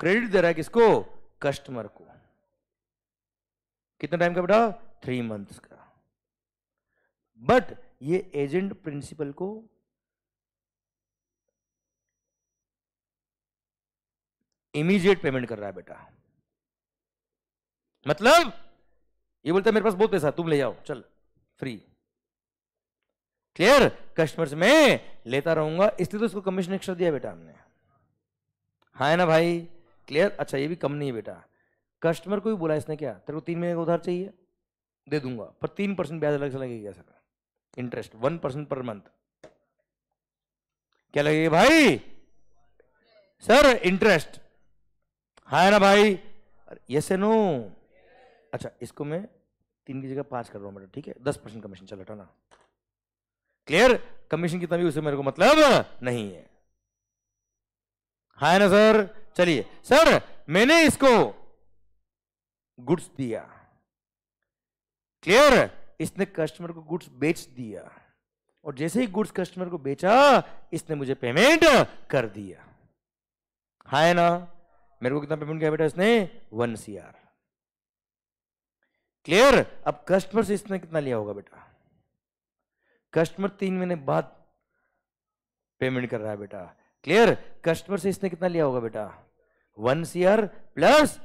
क्रेडिट दे रहा है किसको कस्टमर को कितना टाइम का बेटा थ्री मंथ्स का बट ये एजेंट प्रिंसिपल को इमीडिएट पेमेंट कर रहा है बेटा मतलब ये बोलता है मेरे पास बहुत पैसा तुम ले जाओ चल फ्री क्लियर कस्टमर्स में लेता रहूंगा इसलिए तो इसको कमीशन एक्स्ट्रा दिया बेटा हमने हाँ है ना भाई क्लियर अच्छा ये भी कम नहीं है बेटा कस्टमर को भी बोला इसने क्या तेरे को तीन महीने का उधार चाहिए दे दूंगा पर तीन परसेंट ब्याज अलग से लगेगा sir interest one percent per month क्या लगेगा भाई सर इंटरेस्ट हाँ है ना भाई यस ए नो अच्छा इसको मैं तीन की जगह पांच कर रहा हूं मैडम ठीक है दस परसेंट कमीशन चल रहा ना क्लियर कमीशन कितना भी उसे मेरे को मतलब नहीं है हाय ना सर चलिए सर मैंने इसको गुड्स दिया क्लियर इसने कस्टमर को गुड्स बेच दिया और जैसे ही गुड्स कस्टमर को बेचा इसने मुझे पेमेंट कर दिया हाय ना मेरे को कितना पेमेंट किया बेटा इसने वन सी आर क्लियर अब कस्टमर से इसने कितना लिया होगा बेटा कस्टमर तीन महीने बाद पेमेंट कर रहा है बेटा क्लियर कस्टमर से इसने कितना लिया होगा बेटा वन सीआर प्लस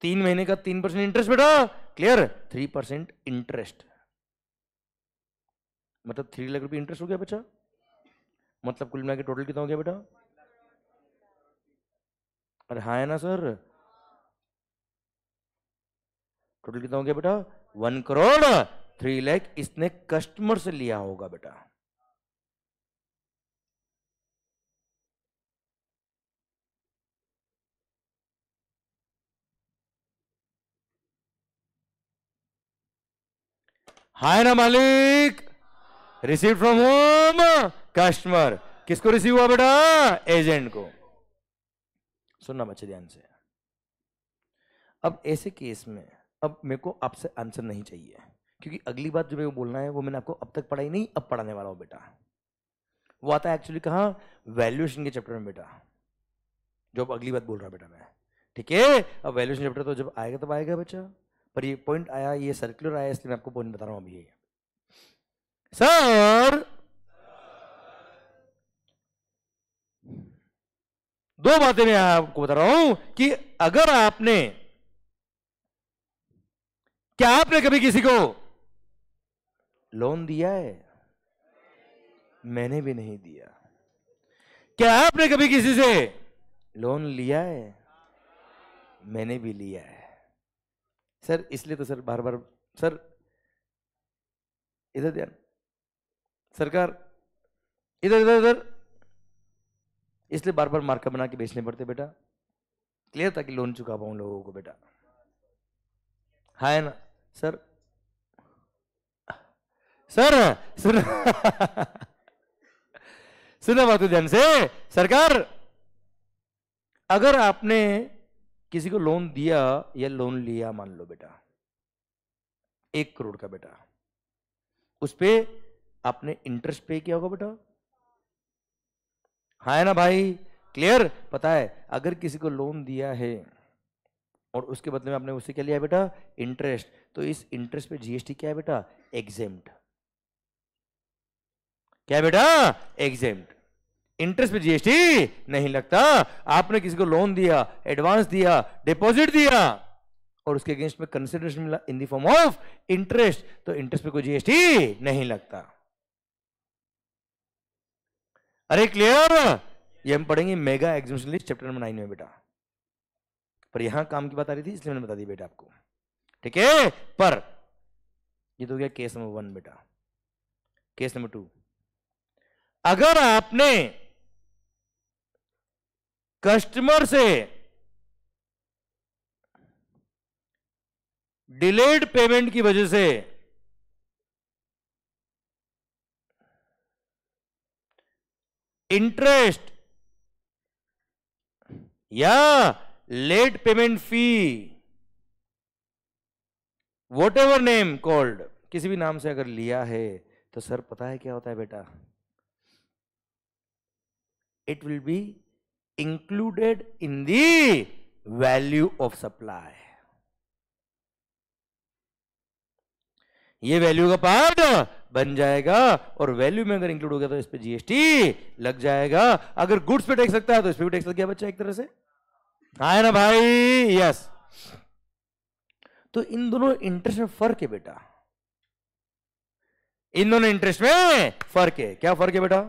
तीन महीने का तीन परसेंट इंटरेस्ट बेटा क्लियर थ्री परसेंट इंटरेस्ट मतलब थ्री लाख रुपए इंटरेस्ट हो गया बच्चा मतलब कुल मिला के टोटल कितना हो गया बेटा अरे हाँ है ना सर टोटल कितना हो गया बेटा वन करोड़ थ्री लैख इसने कस्टमर से लिया होगा बेटा हाय ना मालिक रिसीव फ्रॉम होम कस्टमर किसको रिसीव हुआ बेटा एजेंट को सुनना बच्चे ध्यान से अब ऐसे केस में अब मेरे को आपसे आंसर नहीं चाहिए क्योंकि अगली बात जो मेरे को बोलना है वो मैंने आपको अब तक पढ़ाई नहीं अब पढ़ाने वाला हूँ बेटा वो आता है एक्चुअली कहा वैल्यूएशन के चैप्टर में बेटा जो अब अगली बात बोल रहा बेटा मैं ठीक है अब वैल्यूएशन चैप्टर तो जब आएगा तब आएगा बच्चा पर ये पॉइंट आया ये सर्कुलर आया इसलिए मैं आपको पॉइंट बता रहा हूँ अभी ये सर दो बातें मैं आपको बता रहा हूं कि अगर आपने क्या आपने कभी किसी को लोन दिया है मैंने भी नहीं दिया क्या आपने कभी किसी से लोन लिया है मैंने भी लिया है सर इसलिए तो सर बार बार सर इधर ध्यान सरकार इधर इधर इधर इसलिए बार बार मार्का बना के बेचने पड़ते बेटा क्लियर था कि लोन चुका पाऊं लोगों को बेटा है हाँ ना सर सर सुन सुनो बात ध्यान से सरकार अगर आपने किसी को लोन दिया या लोन लिया मान लो बेटा एक करोड़ का बेटा उस पर आपने इंटरेस्ट पे किया होगा बेटा हाँ है ना भाई क्लियर पता है अगर किसी को लोन दिया है और उसके बदले में आपने उसे क्या लिया बेटा इंटरेस्ट तो इस इंटरेस्ट पे जीएसटी क्या है बेटा एग्जेम्प्ट क्या बेटा एग्जेम्प्ट इंटरेस्ट पे जीएसटी नहीं लगता आपने किसी को लोन दिया एडवांस दिया डिपॉजिट दिया और उसके अगेंस्ट में कंसिडरेशन मिला in the form of interest तो इंटरेस्ट पे कोई जीएसटी नहीं लगता अरे क्लियर ये हम पढ़ेंगे mega exhibition list chapter number nine में बेटा पर यहां काम की बात आ रही थी इसलिए मैंने बता दी बेटा आपको ठीक है पर ये तो गया केस नंबर वन बेटा केस नंबर टू अगर आपने कस्टमर से डिलेड पेमेंट की वजह से इंटरेस्ट या late payment fee whatever name called किसी भी नाम से अगर लिया है तो सर पता है क्या होता है बेटा it will be included in the value of supply ये वैल्यू का पार्ट बन जाएगा और वैल्यू में अगर इंक्लूड हो गया तो इस पर जीएसटी लग जाएगा अगर गुड्स पे टैक्स लगता है तो इस पर भी टैक्स लग गया बच्चा एक तरह से है ना भाई यस तो इन दोनों इंटरेस्ट में फर्क है बेटा इन दोनों इंटरेस्ट में फर्क है क्या फर्क है बेटा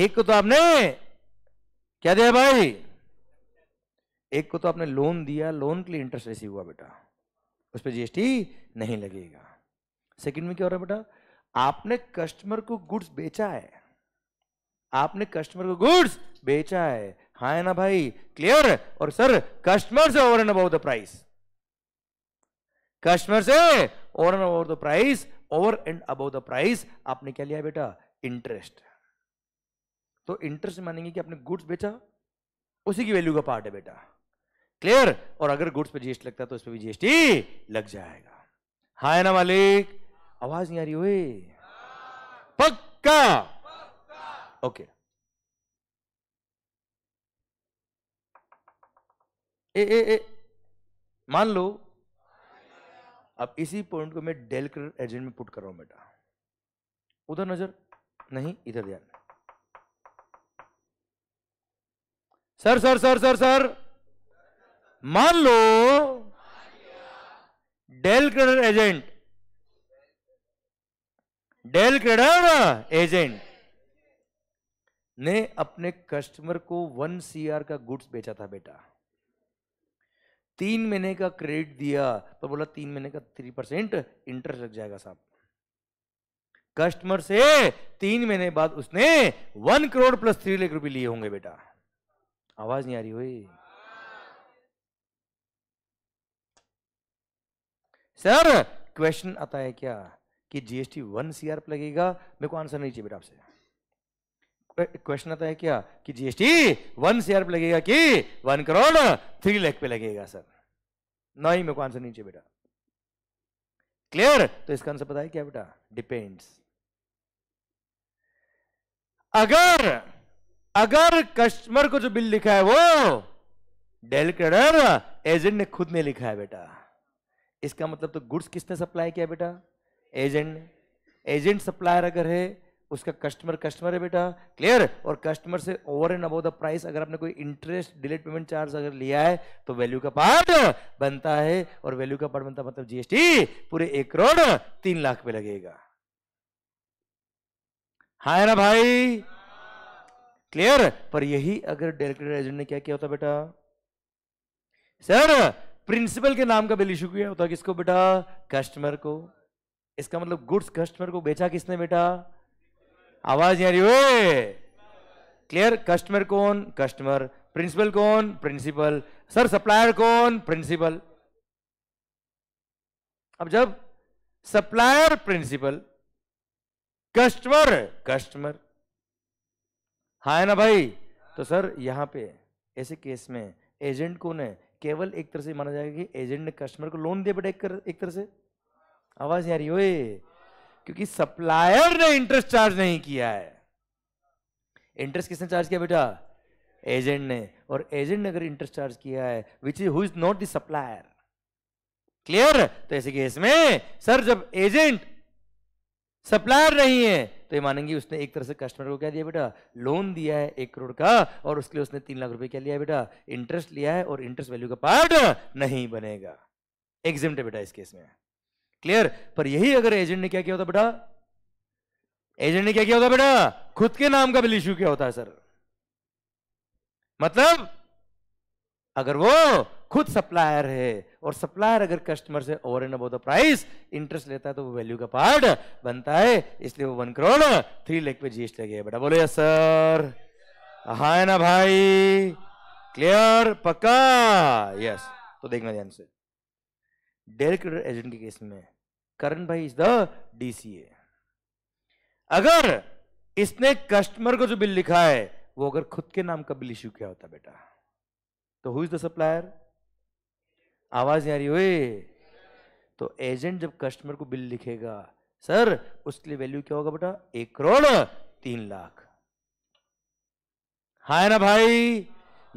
एक को तो आपने क्या दिया भाई एक को तो आपने लोन दिया लोन के लिए इंटरेस्ट रिसीव हुआ बेटा उस पर जीएसटी नहीं लगेगा सेकंड में क्या हो रहा है बेटा आपने कस्टमर को गुड्स बेचा है आपने कस्टमर को गुड्स बेचा है हा है ना भाई क्लियर और सर कस्टमर से over and about the price customer से over and about the price over and about the price आपने क्या लिया बेटा इंटरेस्ट तो इंटरेस्ट मानेंगे कि आपने गुड्स बेचा उसी की वैल्यू का पार्ट है बेटा क्लियर और अगर गुड्स पे जीएसटी लगता है तो उस पर भी जीएसटी लग जाएगा हा है ना मालिक आवाज नहीं आ रही हुई पक्का ओके okay. ए ए ए मान लो अब इसी पॉइंट को मैं डेल कर एजेंट में पुट कर रहा हूं बेटा उधर नजर नहीं इधर ध्यान sir sir sir sir sir मान लो del credere agent del credere agent ने अपने कस्टमर को वन सीआर का गुड्स बेचा था बेटा तीन महीने का क्रेडिट दिया पर तो बोला तीन महीने का थ्री परसेंट इंटरेस्ट लग जाएगा साहब कस्टमर से तीन महीने बाद उसने one crore plus three lakh रुपए लिए होंगे बेटा आवाज नहीं आ रही हुई सर क्वेश्चन आता है क्या कि जीएसटी वन सीआर लगेगा मेरे को आंसर नहीं चाहिए बेटा आपसे क्वेश्चन आता है क्या कि जीएसटी वन शेयर पे लगेगा कि वन करोड़ थ्री लाख पे लगेगा सर नहीं मेरे को आंसर नीचे बेटा क्लियर तो इसका आंसर पता है क्या बेटा डिपेंड्स अगर अगर कस्टमर को जो बिल लिखा है वो डेल क्रेडर एजेंट ने खुद ने लिखा है बेटा इसका मतलब तो गुड्स किसने सप्लाई किया बेटा एजेंट ने एजेंट सप्लायर अगर है उसका कस्टमर कस्टमर है बेटा क्लियर और कस्टमर से over and about the price अगर आपने कोई इंटरेस्ट डिलेट पेमेंट चार्ज अगर लिया है तो वैल्यू का पार्ट बनता है और वैल्यू का पार्ट बनता मतलब जीएसटी पूरे एक करोड़ तीन लाख पे लगेगा हा है ना भाई क्लियर पर यही अगर डायरेक्टर एजेंट ने क्या किया होता बेटा सर प्रिंसिपल के नाम का बिल इश्यू किया होता किसको बेटा कस्टमर को इसका मतलब गुड्स कस्टमर को बेचा किसने बेटा आवाज आ रही हो क्लियर कस्टमर कौन कस्टमर प्रिंसिपल कौन प्रिंसिपल सर सप्लायर कौन प्रिंसिपल अब जब सप्लायर प्रिंसिपल कस्टमर कस्टमर हाँ है ना भाई तो सर यहां पे ऐसे केस में एजेंट कौन है केवल एक तरह से माना जाएगा कि एजेंट ने कस्टमर को लोन दिया बट एक, तरह से आवाज यार हो क्योंकि सप्लायर ने इंटरेस्ट चार्ज नहीं किया है इंटरेस्ट किसने चार्ज किया बेटा एजेंट ने और एजेंट ने अगर इंटरेस्ट चार्ज किया है which is who is not the supplier clear तो ऐसे केस में सर जब एजेंट सप्लायर नहीं है तो ये मानेंगे उसने एक तरह से कस्टमर को क्या दिया बेटा लोन दिया है एक करोड़ का और उसके लिए उसने तीन लाख रुपए क्या लिया बेटा इंटरेस्ट लिया है और इंटरेस्ट वैल्यू का पार्ट नहीं बनेगा एग्जिम्ट है बेटा इस केस में क्लियर पर यही अगर एजेंट ने क्या किया होता बेटा एजेंट ने क्या किया होता बेटा खुद के नाम का बिल इश्यू किया होता है सर मतलब अगर वो खुद सप्लायर है और सप्लायर अगर कस्टमर से over and about the price interest लेता है तो वो वैल्यू का पार्ट बनता है इसलिए वो वन करोड़ थ्री लेख पे जीएसटी लगे बेटा बोलो यस सर हाँ ना भाई क्लियर पक्का यस तो देखना ध्यान से डायरेक्ट एजेंट के केस में करण भाई इज द डीसीए अगर इसने कस्टमर को जो बिल लिखा है वो अगर खुद के नाम का बिल इश्यू किया होता बेटा तो हु इज द सप्लायर आवाज आ रही हुई तो एजेंट जब कस्टमर को बिल लिखेगा सर उसके लिए वैल्यू क्या होगा बेटा एक करोड़ तीन लाख है हाँ ना भाई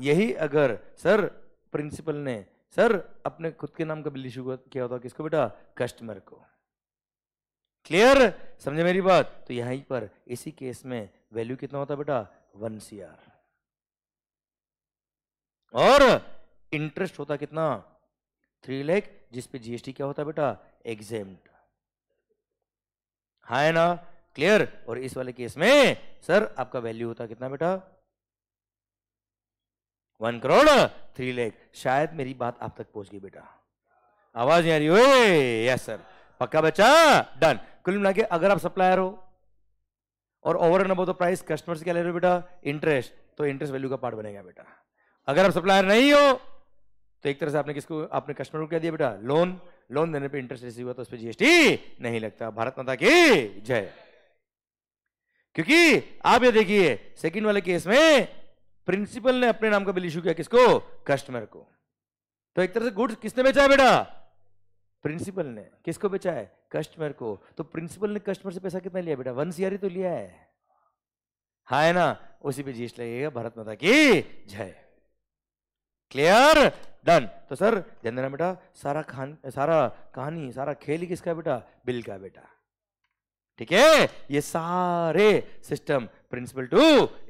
यही अगर सर प्रिंसिपल ने सर अपने खुद के नाम का बिल इशू किया होता किसको बेटा कस्टमर को क्लियर समझे मेरी बात तो यहीं पर इसी केस में वैल्यू कितना होता बेटा वन सी और इंटरेस्ट होता कितना थ्री लैख जिसपे जीएसटी क्या होता बेटा एग्जेम हाँ ना क्लियर और इस वाले केस में सर आपका वैल्यू होता कितना बेटा वन करोड़ थ्री लेख शायद मेरी बात आप तक पहुंच गई बेटा आवाज नहीं आ रही ओए यस सर पक्का बच्चा डन कुल मिला के अगर आप सप्लायर हो और over and about the price customer से क्या ले रहे हो बेटा इंटरेस्ट तो इंटरेस्ट वैल्यू का पार्ट बनेगा बेटा अगर आप सप्लायर नहीं हो तो एक तरह से आपने किसको आपने कस्टमर को क्या दिया बेटा लोन लोन देने पे इंटरेस्ट रिसीव हुआ तो उस पर जीएसटी नहीं लगता भारत माता की जय क्योंकि आप ये देखिए सेकंड वाले केस में प्रिंसिपल ने अपने नाम का बिल इशू किया किसको कस्टमर को तो एक तरह से गुड्स किसने बेचा बेटा प्रिंसिपल ने किसको बेचा है कस्टमर को तो प्रिंसिपल ने कस्टमर से पैसा कितना लिया बेटा वन सीआर तो लिया है हा है ना उसी पे जीएसटी लगेगा भारत माता की जय क्लियर डन तो सर ध्यान देना बेटा सारा खान सारा कहानी सारा खेल ही किसका बेटा बिल का बेटा ठीक है ये सारे सिस्टम प्रिंसिपल टू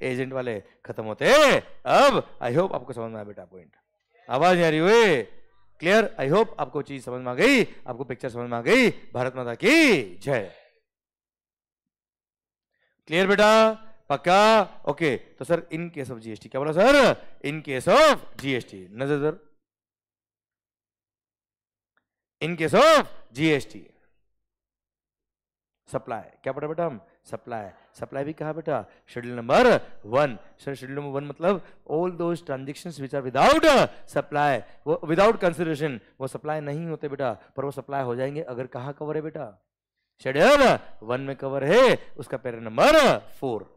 एजेंट वाले खत्म होते अब आई होप आपको समझ में आया बेटा पॉइंट आवाज आ रही हुई क्लियर आई होप आपको चीज समझ में आ गई आपको पिक्चर समझ में आ गई भारत माता की जय क्लियर बेटा पक्का ओके तो sir in case of GST क्या बोला sir in case of GST नजर sir in case of GST supply क्या पढ़ा बेटा हम सप्लाई सप्लाई भी कहा बेटा schedule number one sir schedule number one मतलब although transaction which are without supply वो विदाउट कंसिडरेशन वो सप्लाई नहीं होते बेटा पर वो सप्लाई हो जाएंगे अगर कहाँ कवर है बेटा शेड्यूल वन में कवर है उसका para number four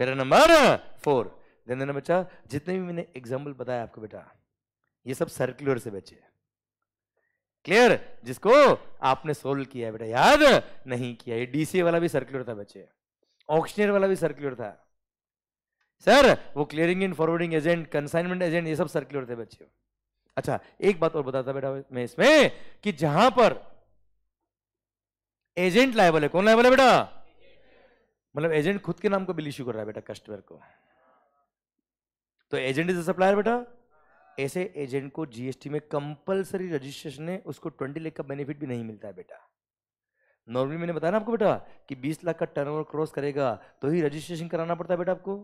para number four then देना बच्चा जितने भी मैंने एग्जाम्पल बताया आपको बेटा ये सब सर्कुलर से बचे हैं क्लियर जिसको आपने सोल्व किया है बेटा याद नहीं किया ये डीसी वाला भी सर्कुलर था बच्चे ऑक्शनियर वाला भी सर्कुलर था सर वो clearing in forwarding agent consignment agent ये सब सर्कुलर थे बच्चे अच्छा एक बात और बताता बेटा मैं इसमें कि जहां पर एजेंट लाइबल है कौन लाइबल है बेटा मतलब एजेंट खुद के नाम को बिल इश्यू कर रहा है बेटा कस्टमर को तो एजेंट इज अ सप्लायर बेटा ऐसे एजेंट को जीएसटी में कंपलसरी रजिस्ट्रेशन है उसको ट्वेंटी लेख का बेनिफिट भी नहीं मिलता है बेटा नॉर्मली मैंने बताया ना आपको बेटा कि बीस लाख का टर्नओवर क्रॉस करेगा तो ही रजिस्ट्रेशन कराना पड़ता है बेटा आपको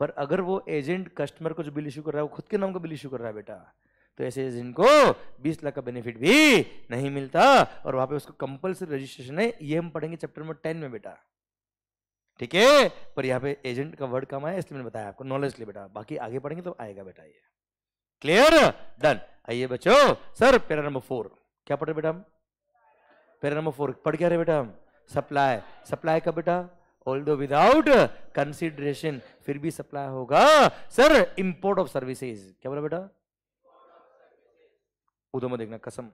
पर अगर वो एजेंट कस्टमर को जो बिल इशू कर रहा है वो खुद के नाम का बिल इशू कर रहा है बेटा तो ऐसे एजेंट को 20 लाख का बेनिफिट भी नहीं मिलता और वहां पे उसको कंपलसरी रजिस्ट्रेशन है ये हम पढ़ेंगे चैप्टर नंबर टेन में बेटा ठीक है पर यहाँ पे एजेंट का वर्ड कम आया इसलिए मैंने बताया आपको नॉलेज लिए बेटा बाकी आगे पढ़ेंगे तो आएगा बेटा ये क्लियर डन आइए बच्चों सर पेरा नंबर फोर क्या पढ़ रहे बेटा हम पेरा नंबर फोर पढ़ क्या रहे बेटा हम सप्लाई सप्लाई का बेटा ऑल दो विदाउट कंसिडरेशन फिर भी सप्लाई होगा सर इंपोर्ट ऑफ सर्विसेज क्या बोला बेटा उधो में देखना कसम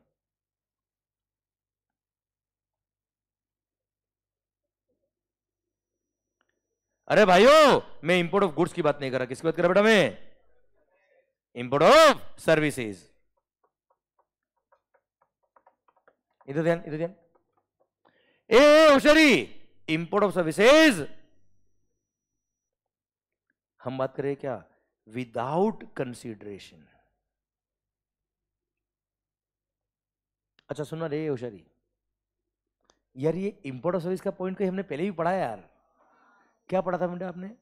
अरे भाइयों मैं इंपोर्ट ऑफ गुड्स की बात नहीं कर रहा किसकी बात कर रहा बेटा मैं import of services इधर ध्यान इधर ध्यान ए होशरी इंपोर्ट ऑफ सर्विसेज हम बात करें क्या विदाउट कंसीडरेशन अच्छा सुनना रे होशारी यार ये इंपोर्ट ऑफ सर्विस का पॉइंट कहीं हमने पहले भी पढ़ा यार क्या पढ़ा था मुंडा आपने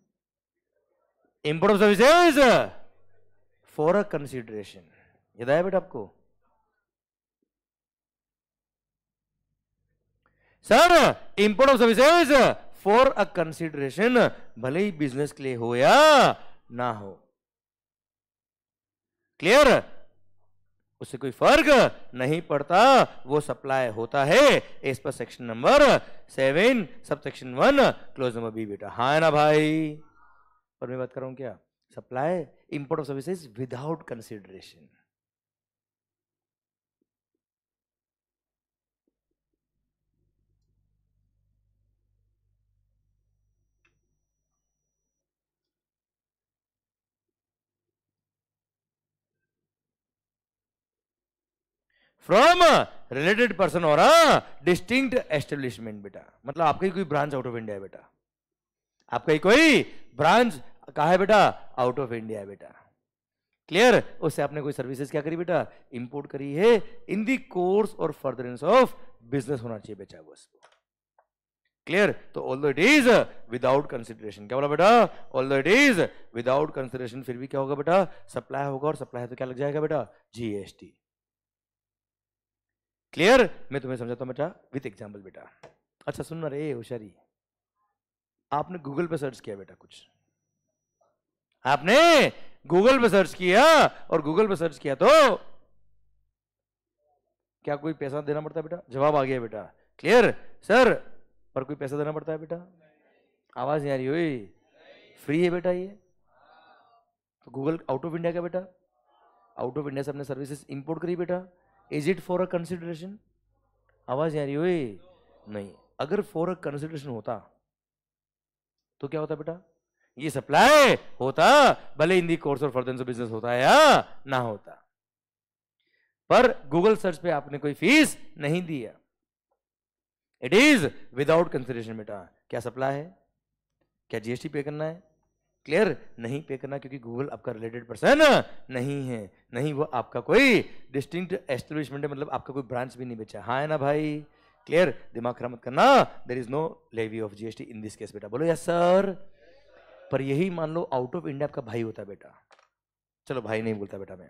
import of services for a consideration याद आया बेटा आपको sir import of services for a consideration भले ही बिजनेस के लिए हो या ना हो क्लियर उससे कोई फर्क नहीं पड़ता वो सप्लाई होता है इस पर section number seven sub section one clause number B बेटा हाँ ना भाई पर मैं बात करूं क्या supply import of services without consideration. From related person और डिस्टिंक्ट एस्टेब्लिशमेंट बेटा मतलब आपका ही कोई ब्रांच आउट ऑफ इंडिया है बेटा आपका ही कोई ब्रांच कहा है बेटा आउट ऑफ इंडिया है बेटा क्लियर उससे आपने कोई सर्विसेज क्या करी बेटा इंपोर्ट करी है इन दी कोर्स और फर्दरेंस ऑफ बिजनेस होना चाहिए बेचा हुआ क्लियर तो although it is without consideration क्या बोला बेटा although it is without consideration फिर भी क्या होगा बेटा सप्लाई होगा और सप्लाई तो क्या लग जाएगा बेटा जीएसटी क्लियर मैं तुम्हें समझाता हूं बेटा विथ एग्जाम्पल बेटा अच्छा सुनना रे होशियारी आपने गूगल पे सर्च किया बेटा कुछ आपने गूगल पे सर्च किया और गूगल पे सर्च किया तो क्या कोई पैसा देना पड़ता है बेटा जवाब आ गया बेटा क्लियर सर पर कोई पैसा देना पड़ता है बेटा आवाज नहीं आ रही हुई फ्री है बेटा ये तो गूगल आउट ऑफ इंडिया का बेटा आउट ऑफ इंडिया से अपने सर्विसेज इंपोर्ट करी बेटा is it for a consideration आवाज नहीं आ रही हुई नहीं अगर फॉर अ कंसिडरेशन होता तो क्या होता बेटा ये सप्लाई होता भले हिंदी कोर्स और फर्दर बिजनेस होता या ना होता पर गूगल सर्च पे आपने कोई फीस नहीं दिया इट इज विदाउट कंसिडरेशन बेटा क्या सप्लाई है क्या जीएसटी पे करना है क्लियर नहीं पे करना क्योंकि गूगल आपका रिलेटेड पर्सन नहीं है नहीं वो आपका कोई डिस्टिंग एस्टेब्लिशमेंट है मतलब आपका कोई ब्रांच भी नहीं बेचा हाँ है ना भाई क्लियर दिमाग खराब मत करना there is no levy of GST in this case बेटा बोलो यस सर पर यही मान लो आउट ऑफ इंडिया आपका भाई होता है बेटा चलो भाई नहीं बोलता बेटा मैं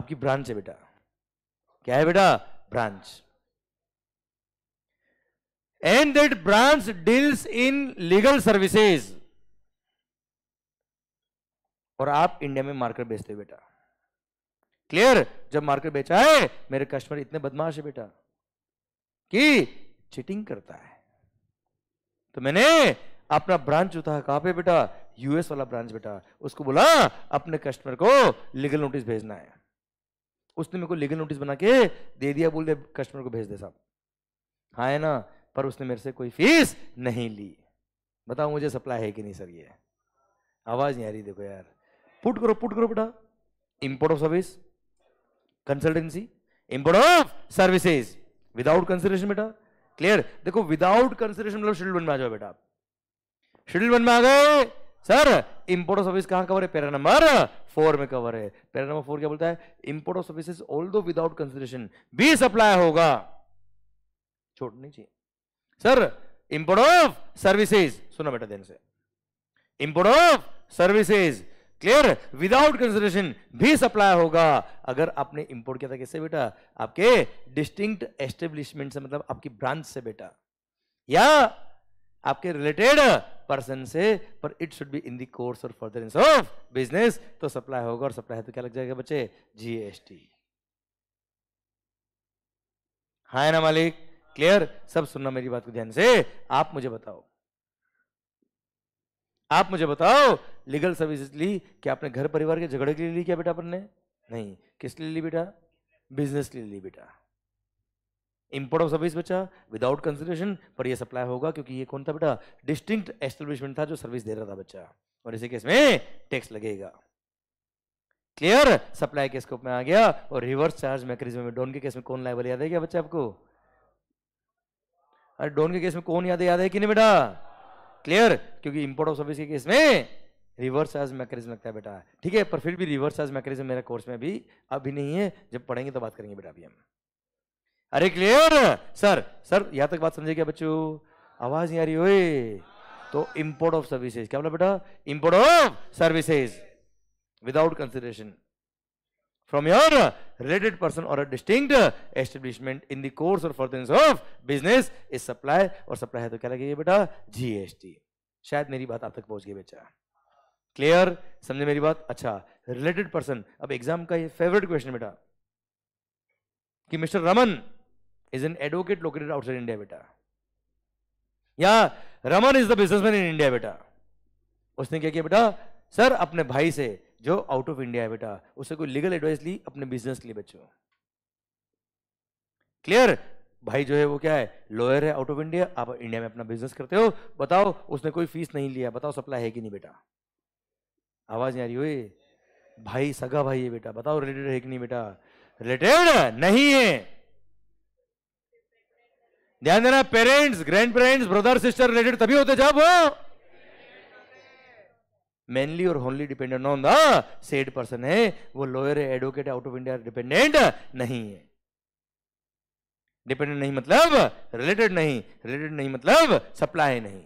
आपकी ब्रांच है बेटा क्या है बेटा branch and that branch deals in legal services और आप इंडिया में मार्केट बेचते हो बेटा क्लियर जब मार्केट बेचा है मेरे कस्टमर इतने बदमाश है बेटा कि चिटिंग करता है तो मैंने अपना ब्रांच जो था कहाँ पे बेटा यूएस वाला ब्रांच बेटा उसको बोला अपने कस्टमर को लीगल नोटिस भेजना है उसने मेरे को लीगल नोटिस बना के दे दिया बोल दे कस्टमर को भेज दे साहब हाँ है ना पर उसने मेरे से कोई फीस नहीं ली बताओ मुझे सप्लाई है कि नहीं सर ये आवाज नहीं आ रही देखो यार पुट करो पुट करो बेटा import of service consultancy import of services without consideration बेटा क्लियर देखो विदाउट कंसिडरेशन मतलब शेड्यूल में आ जाओ बेटा आप शेड्यूल वन में आ गए सर इंपोर्ट ऑफ सर्विस कहां कवर है पैरा नंबर फोर में कवर है पैरा नंबर फोर क्या बोलता है import of services although without consideration भी सप्लाई होगा छोड़नी चाहिए सर इंपोर्ट ऑफ सर्विसेज सुनो बेटा ध्यान से import of services clear without consideration भी सप्लाई होगा अगर आपने इंपोर्ट किया था कैसे बेटा आपके डिस्टिंक्ट एस्टेब्लिशमेंट से मतलब आपकी ब्रांच से बेटा या आपके रिलेटेड पर्सन से पर it should be in the course और फर्दरेंस ऑफ बिजनेस तो सप्लाई होगा और सप्लाई तो क्या लग जाएगा बच्चे जीएसटी हाय ना मालिक क्लियर सब सुनना मेरी बात को ध्यान से आप मुझे बताओ आप मुझे बताओ लीगल सर्विस ली क्या आपने घर परिवार के झगड़े के लिए ली क्या बेटा अपन ने नहीं किस लिए ली बेटा बिजनेस के लिए ली बेटा इम्पोर्ट ऑफ सर्विस बचा विदाउट कंसिडरेशन पर ये सप्लाई होगा क्योंकि ये कौन था बेटा डिस्टिंक्ट एस्टेब्लिशमेंट था जो सर्विस दे रहा था बच्चा और इसी केस में टैक्स लगेगा क्लियर सप्लाई के स्कोप में आ गया और रिवर्स चार्ज मैकेनिज्म में डोन के केस में कौन लाइबल याद है क्या बच्चा आपको अरे डोन के केस में कौन याद है याद है कि नहीं बेटा क्लियर क्योंकि इम्पोर्ट ऑफ सर्विस के केस में रिवर्स चार्ज मैकेनिज्म लगता है बेटा ठीक है पर फिर भी रिवर्स चार्ज मैकेनिज्म मेरे कोर्स में भी अभी नहीं है जब पढ़ेंगे तो बात करेंगे बेटा अभी हम अरे क्लियर सर सर यहां तक बात समझे क्या बच्चों आवाज नहीं आ रही ओए तो इंपोर्ट ऑफ सर्विसेज क्या बोला बेटा import of services without consideration from your related person और a distinct establishment in the course or furtherance of business is और सप्लाई है तो क्या लगेगी बेटा जीएसटी शायद मेरी बात आप तक पहुंच गई बेचा क्लियर समझे मेरी बात अच्छा रिलेटेड पर्सन अब एग्जाम का ये फेवरेट क्वेश्चन बेटा कि mister Raman is an advocate located outside India बेटा या Raman is the businessman in India बेटा उसने क्या किया बेटा सर अपने भाई से जो आउट ऑफ इंडिया है बेटा उसे कोई लीगल एडवाइस ली अपने बिजनेस के लिए बच्चों क्लियर भाई जो है वो क्या है लॉयर है आउट ऑफ इंडिया आप इंडिया में अपना बिजनेस करते हो बताओ उसने कोई फीस नहीं लिया बताओ सप्लाई है कि नहीं बेटा आवाज नहीं आ रही हुई भाई सगा भाई है बेटा बताओ रिलेटेड है कि नहीं बेटा रिलेटेड नहीं है ध्यान देना parents grand parents brother sister related तभी होते जब वो मेनली और only dependent on the said person है वो लॉयर है advocate out of India dependent नहीं है डिपेंडेंट नहीं मतलब रिलेटेड नहीं रिलेटेड नहीं मतलब सप्लाई नहीं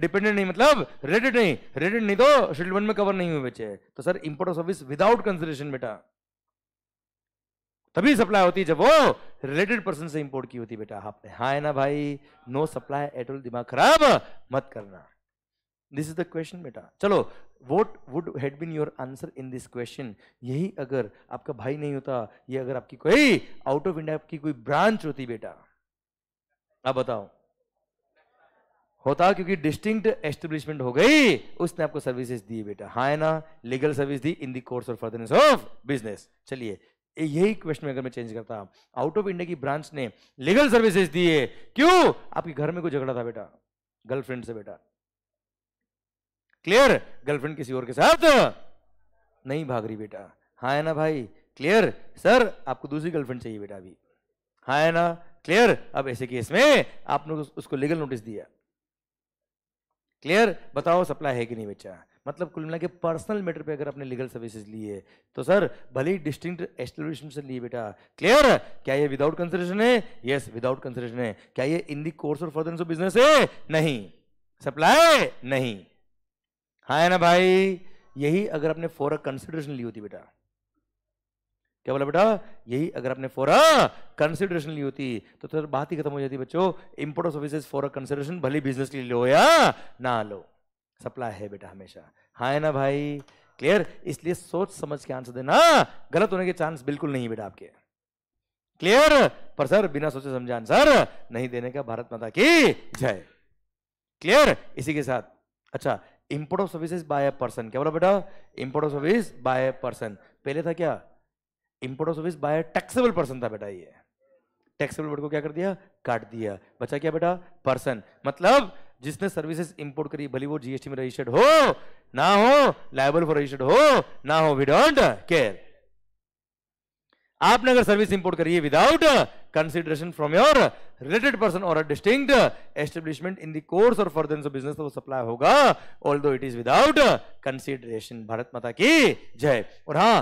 डिपेंडेंट नहीं मतलब रिलेटेड नहीं रिलेटेड नहीं तो शेड्यूल वन में कवर नहीं हुए बच्चे तो sir import of service without consideration बेटा तभी सप्लाई होती है जब वो रिलेटेड पर्सन से इंपोर्ट की होती बेटा आपने हाँ है ना भाई नो सप्लाई एट ऑल दिमाग खराब मत करना दिस इज द क्वेश्चन बेटा चलो what would had been your answer in this question यही अगर आपका भाई नहीं होता ये अगर आपकी कोई आउट ऑफ इंडिया की कोई ब्रांच होती बेटा आप बताओ होता क्योंकि डिस्टिंक्ट एस्टेब्लिशमेंट हो गई उसने आपको सर्विसेज दी बेटा हाँ ना लीगल सर्विस दी in the course of furtherance of business चलिए यही क्वेश्चन अगर मैं चेंज करता आउट ऑफ इंडिया की ब्रांच ने लीगल सर्विसेज है क्यों आपके घर में कोई झगड़ा था बेटा गर्लफ्रेंड से बेटा क्लियर गर्लफ्रेंड किसी और के साथ नहीं भाग रही बेटा हाँ है ना भाई क्लियर सर आपको दूसरी गर्लफ्रेंड चाहिए बेटा अभी हाँ है ना क्लियर अब ऐसे केस में आपने उसको लीगल नोटिस दिया क्लियर बताओ सप्लाई है कि नहीं बेचा मतलब कुल मिला के पर्सनल मैटर पे अगर आपने लीगल सर्विसेज ली है तो सर भले ही डिस्टिंक्ट एस्टेब्लिशमेंट से लिए बेटा क्लियर क्या ये विदाउट कंसिडरेशन है यस विदाउट कंसिडरेशन है क्या ये इन दी कोर्स और फर्दर ऑफ बिजनेस है नहीं सप्लाई नहीं हाँ है ना भाई यही अगर आपने फॉर अ कंसिडरेशन ली होती बेटा क्या बोला बेटा यही अगर आपने फॉर अ कंसिडरेशन ली होती तो थोड़ा तो बात ही खत्म हो जाती बच्चों import of services for a consideration भले बिजनेस के लिए लो या ना लो सप्लाई है बेटा हमेशा हाँ है ना भाई क्लियर इसलिए सोच समझ के आंसर देना गलत होने के चांस बिल्कुल नहीं बेटा आपके क्लियर पर सर बिना सोचे समझे आंसर नहीं देने का भारत माता की जय क्लियर इसी के साथ अच्छा import of services by a person क्या बोला बेटा import of service by a person पहले था क्या import of service by taxable person था बेटा ये टैक्सेबल वर्ड को क्या कर दिया काट दिया बचा क्या बेटा पर्सन मतलब जिसने सर्विसेज इंपोर्ट करी भले वो जीएसटी में रजिस्टर्ड हो ना हो लाइबल फॉर रजिस्टर्ड हो ना हो वी डोंट केयर आपने अगर सर्विस इंपोर्ट करी है without consideration from your related person और distinct establishment in the course और फॉर बिजनेस वो सप्लाई होगा all it is without consideration Bharat माता की जय और हाँ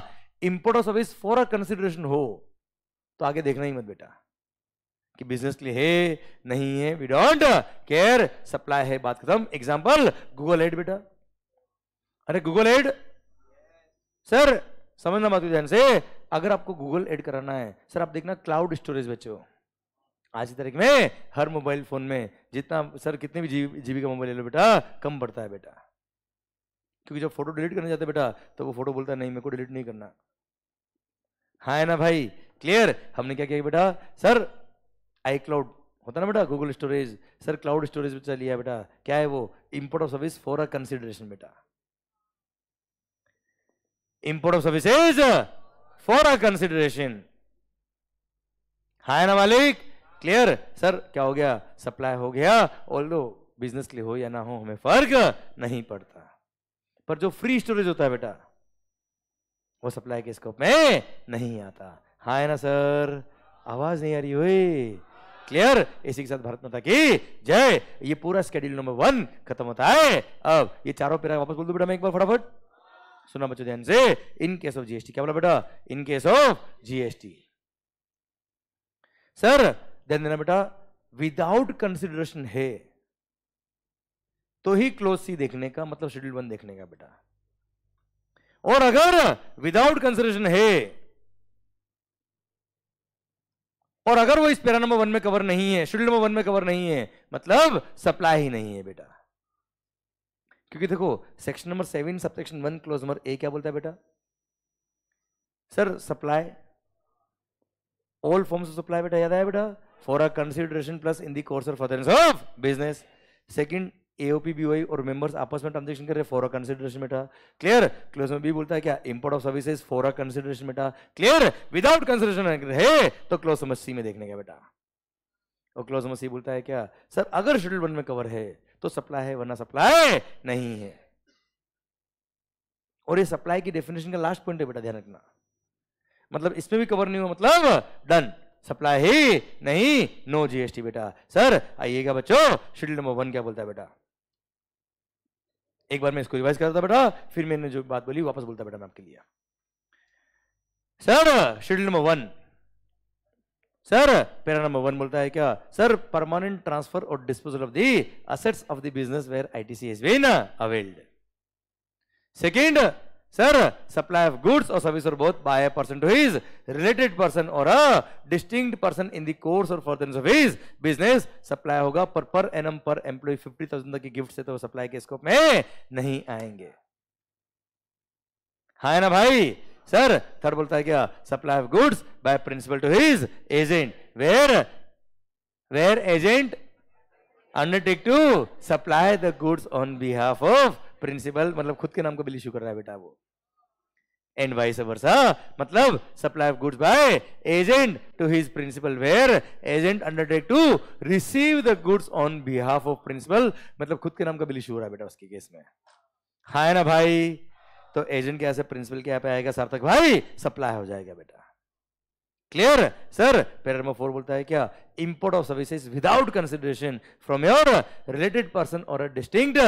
import of service for a consideration हो तो आगे देखना ही मत बेटा कि बिजनेस के लिए है नहीं है वी डोंट केयर सप्लाई है बात खत्म एग्जाम्पल गूगल एड बेटा अरे गूगल एड सर समझना बात ध्यान से अगर आपको गूगल एड कराना है सर आप देखना क्लाउड स्टोरेज बच्चों आज की तारीख में हर मोबाइल फोन में जितना सर कितने भी जीबी जीबी का मोबाइल ले लो बेटा कम पड़ता है बेटा क्योंकि जब फोटो डिलीट करने जाते बेटा तो वो फोटो बोलता है नहीं मेरे को डिलीट नहीं करना हाँ है ना भाई क्लियर हमने क्या किया बेटा सर आई क्लाउड होता ना बेटा Google storage sir cloud storage भी चलिए बेटा क्या है वो import of service for a consideration बेटा import of services for a consideration हाँ ना मालिक क्लियर सर क्या हो गया सप्लाई हो गया और लो बिजनेस के लिए हो या ना हो हमें फर्क नहीं पड़ता पर जो फ्री स्टोरेज होता है बेटा वो सप्लाई के स्कोप में नहीं आता हाँ है ना सर आवाज नहीं आ रही हुई क्लियर इसी के साथ भारत माता की जय ये पूरा स्केड्यूल नंबर वन खत्म होता है अब ये चारों पेरा वापस बोल दो बेटा मैं एक बार फटाफट सुना बच्चों ध्यान से इन केस ऑफ जीएसटी क्या बोला बेटा in case of GST sir ध्यान देना बेटा विदाउट कंसिडरेशन है तो ही क्लोज सी देखने का मतलब शेड्यूल वन देखने का बेटा और अगर विदाउट कंसिडरेशन है और अगर वो इस पैरा नंबर वन में कवर नहीं है शेड्यूल नंबर वन में कवर नहीं है मतलब सप्लाई ही नहीं है बेटा क्योंकि देखो section number seven sub section one clause number A क्या बोलता है बेटा sir supply all forms of supply बेटा याद आया बेटा for a consideration plus in the course of further of business second AOP B Y और मेंबर्स आपस में ट्रांजेक्शन कर रहे फॉर अ कंसिडरेशन बेटा क्लियर क्लोज में बी बोलता है क्या import of services for a consideration बेटा क्लियर विदाउट कंसिडरेशन है तो क्लोज समझ सी में देखने का बेटा और क्लोज समझ सी बोलता है क्या सर अगर शेड्यूल वन में कवर है तो सप्लाई है वरना सप्लाई नहीं है और ये सप्लाई की डेफिनेशन का लास्ट पॉइंट है बेटा ध्यान रखना मतलब इसमें भी कवर नहीं हुआ मतलब डन सप्लाई ही नहीं नो जीएसटी बेटा सर आइएगा बच्चों शेड्यूल नंबर वन क्या बोलता है बेटा एक बार मैं इसको रिवाइज करता बेटा फिर मैंने जो बात बोली वापस बोलता बेटा मैं आपके लिए sir schedule number one sir para number one बोलता है क्या सर परमानेंट ट्रांसफर और disposal of the assets of the business where ITC has been availed second sir supply of goods और सर्विस और both by person to his related person और a distinct person in course और for of his business supply होगा पर per annum per employee fifty thousand तक की gift से तो सप्लाई के स्कोप में नहीं आएंगे हाँ ना भाई सर थर्ड बोलता है क्या supply of goods by principal to his agent where where agent undertake to supply the goods on behalf of principal मतलब खुद के नाम को बिल इश्यू कर रहा है बेटा वो एंड वाइस वर्सा मतलब supply of goods by agent to his principal where agent undertake to receive the goods on behalf of principal मतलब खुद के नाम का बिल इशू हो रहा है बेटा उसके केस में हाँ ना भाई तो एजेंट के ऐसे प्रिंसिपल के यहाँ पे आएगा सार्थक भाई सप्लाई हो जाएगा बेटा clear sir para number four बोलता है क्या import of services without consideration from your related person और distinct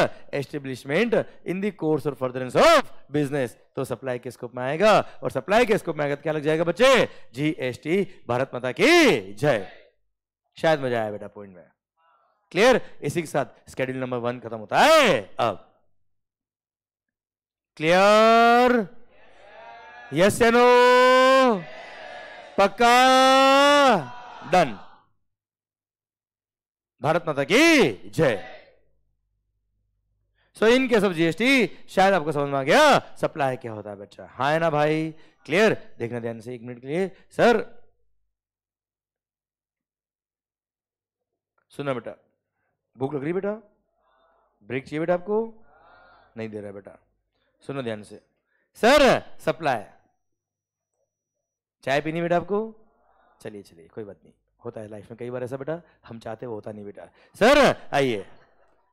establishment in in the course or furtherance तो सप्लाई के स्कोप में आएगा और सप्लाई के स्कोप में आएगा तो क्या लग जाएगा बच्चे जीएसटी भारत माता की जय शायद मजा आया बेटा पॉइंट में क्लियर इसी के साथ स्केड्यूल नंबर वन खत्म होता है अब क्लियर यस एनो पक्का डन भारत माता की जय सो इनके सब जीएसटी शायद आपको समझ में आ गया सप्लाई क्या होता है बच्चा हा है ना भाई क्लियर देखना ध्यान से एक मिनट के लिए सर सुना बेटा भूख लग रही बेटा ब्रेक चाहिए बेटा आपको नहीं दे रहा बेटा सुनो ध्यान से सर सप्लाई चाय पीनी बेटा आपको चलिए चलिए कोई बात नहीं होता है लाइफ में कई बार ऐसा बेटा हम चाहते वो होता नहीं बेटा सर आइए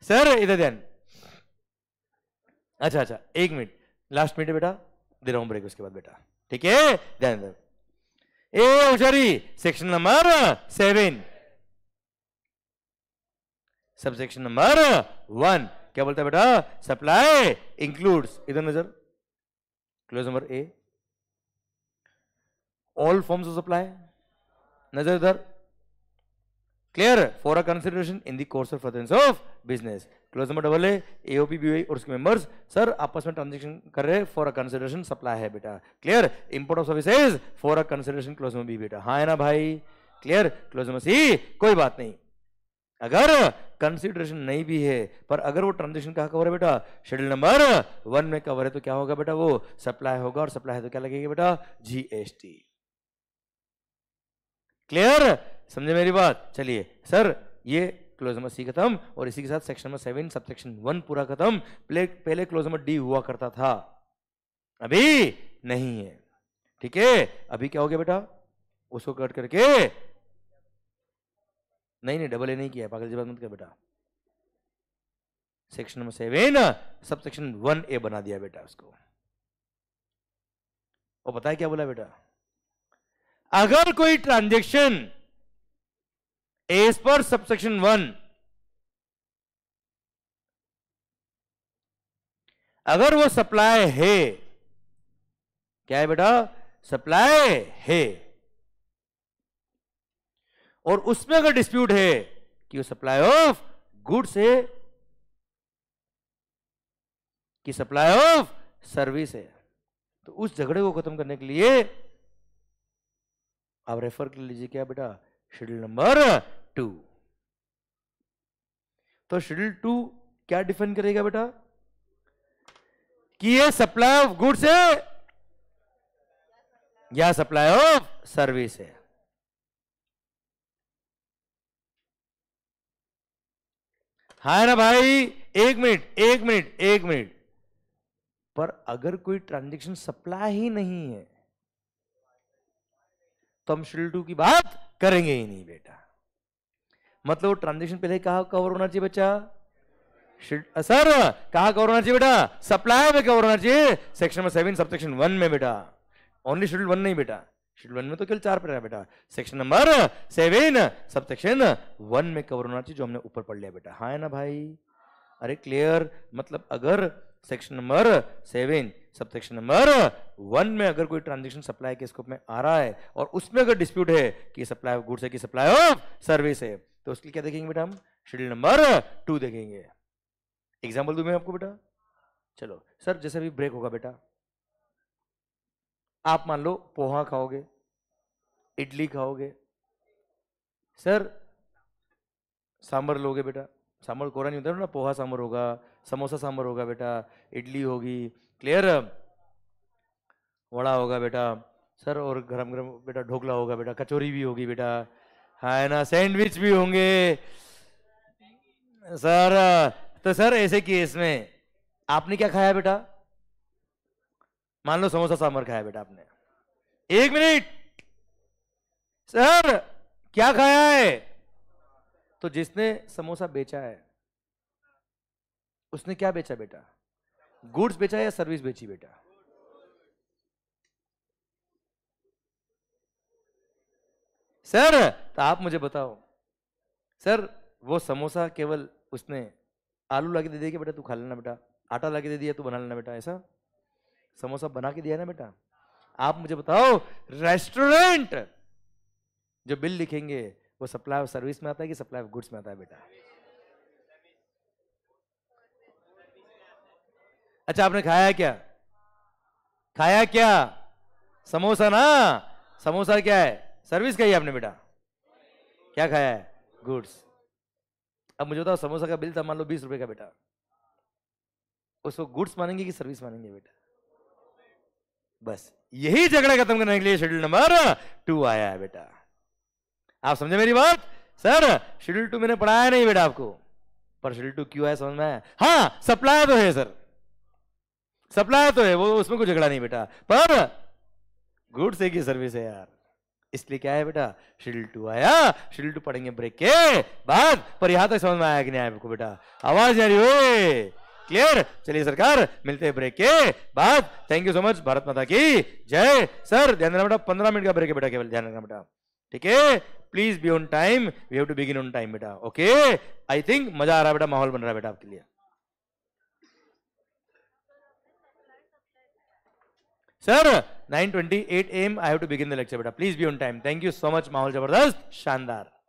सर इधर ध्यान अच्छा अच्छा एक मिनट लास्ट मिनट बेटा दे रहा हूं ब्रेक उसके बाद बेटा ठीक है ध्यान दे ए उचारी section number seven sub section number one क्या बोलता है बेटा सप्लाई इंक्लूड्स इधर नजर clause number A all forms of supply नजर there. Clear for a consideration in the course of furtherance of business. Clause number double है AOP BOI और उसके मेंबर्स सर आपस में ट्रांजेक्शन कर रहे फॉर अ कंसिडरेशन सप्लाई है बेटा clear import of services for a consideration clause number B बेटा हाँ है ना भाई क्लियर क्लोज नंबर सी कोई बात नहीं अगर कंसिडरेशन नहीं भी है पर अगर वो ट्रांजेक्शन कहा कवर है बेटा शेड्यूल नंबर वन में कवर है तो क्या होगा बेटा वो सप्लाई होगा और सप्लाई है तो क्या लगेगा बेटा जीएसटी क्लियर समझे मेरी बात चलिए सर ये क्लोज नंबर सी खत्म और इसी के साथ section number seven sub section one पूरा खत्म पहले क्लोज नंबर डी हुआ करता था अभी नहीं है ठीक है अभी क्या हो गया बेटा उसको कट करके नहीं नहीं डबल ए नहीं किया पागल जबात मत कर बेटा section number seven sub section one A बना दिया बेटा उसको और पता है क्या बोला बेटा अगर कोई transaction as per subsection one अगर वो सप्लाई है क्या है बेटा सप्लाई है और उसमें अगर डिस्प्यूट है कि वो सप्लाई ऑफ गुड्स है कि सप्लाई ऑफ सर्विस है तो उस झगड़े को खत्म करने के लिए आप रेफर कर लीजिए क्या बेटा शेड्यूल नंबर टू तो शेड्यूल टू क्या डिफाइन करेगा बेटा कि ये सप्लाई ऑफ गुड्स है या सप्लाई ऑफ सर्विस है हाँ ना भाई एक मिनट एक मिनट एक मिनट पर अगर कोई ट्रांजेक्शन सप्लाई ही नहीं है तो हम शेड्यूल टू की बात करेंगे ही नहीं बेटा मतलब ट्रांजेक्शन पहले कहा कवर होना चाहिए बच्चा सर कहा कवर होना चाहिए बेटा सप्लाई में कवर होना चाहिए section number seven sub section one में बेटा ओनली शेड्यूल वन नहीं बेटा शेड्यूल वन में तो केवल चार पैरा है बेटा section number seven sub section one में कवर होना चाहिए जो हमने ऊपर पढ़ लिया बेटा हाँ है ना भाई अरे क्लियर मतलब अगर section number seven subsection number one में अगर कोई ट्रांजेक्शन सप्लाई के स्कोप में आ रहा है और उसमें अगर डिस्प्यूट है कि सप्लाई ऑफ गुड्स है कि सप्लाई ऑफ सर्विस है तो उसके क्या देखेंगे बेटा हम शेड्यूल नंबर टू देखेंगे एग्जाम्पल दू मैं आपको बेटा चलो सर जैसे भी ब्रेक होगा बेटा आप मान लो पोहा खाओगे इडली खाओगे सर सांभर लोगे बेटा सांभर कोरा नहीं होता ना पोहा सांभर होगा समोसा सांभर होगा बेटा इडली होगी क्लियर वड़ा होगा बेटा सर और गरम गरम बेटा ढोकला होगा बेटा कचोरी भी होगी बेटा है हाँ ना सैंडविच भी होंगे सर तो सर ऐसे केस में आपने क्या खाया बेटा मान लो समोसा सांबर खाया बेटा आपने एक मिनट सर क्या खाया है तो जिसने समोसा बेचा है उसने क्या बेचा बेटा गुड्स बेचा या सर्विस बेची बेटा सर तो आप मुझे बताओ सर वो समोसा केवल उसने आलू लाके दे दिया बेटा तू खा लेना बेटा आटा लाके दे दिया तू बना लेना बेटा ऐसा समोसा बना के दिया ना बेटा आप मुझे बताओ रेस्टोरेंट जो बिल लिखेंगे वो सप्लाई ऑफ सर्विस में आता है कि सप्लाई ऑफ गुड्स में आता है बेटा अच्छा आपने खाया क्या खाया क्या समोसा ना समोसा क्या है सर्विस कही आपने बेटा क्या खाया है गुड्स अब मुझे बताओ समोसा का बिल था मान लो बीस रुपए का बेटा उसको गुड्स मानेंगे कि सर्विस मानेंगे बेटा बस यही झगड़ा खत्म करने के लिए शेड्यूल नंबर टू आया है बेटा आप समझे मेरी बात सर शेड्यूल टू मैंने पढ़ाया नहीं बेटा आपको पर शेड्यूल टू क्यों आया समझ में आया हाँ सप्लायर तो है सर सप्लायर तो है वो उसमें कोई झगड़ा नहीं बेटा पर से की सर्विस है यार इसलिए क्या है बेटा शिल्ड टू आया शिल्ड टू पढ़ेंगे ब्रेक के बाद पर यहां तक समझ में आया कि नहीं आया बेटा आवाज आ रही हो क्लियर चलिए सरकार मिलते हैं ब्रेक के बाद thank you so much Bharat माता की जय सर ध्यान रखना बेटा पंद्रह मिनट का ब्रेक है बेटा केवल ध्यान रखना बेटा ठीक है please be on time we have to begin on time बेटा ओके आई थिंक मजा आ रहा है बेटा माहौल बन रहा है बेटा आपके लिए sir 9:28 M I have to begin the lecture बेटा please be on time thank you so much माहौल जबरदस्त शानदार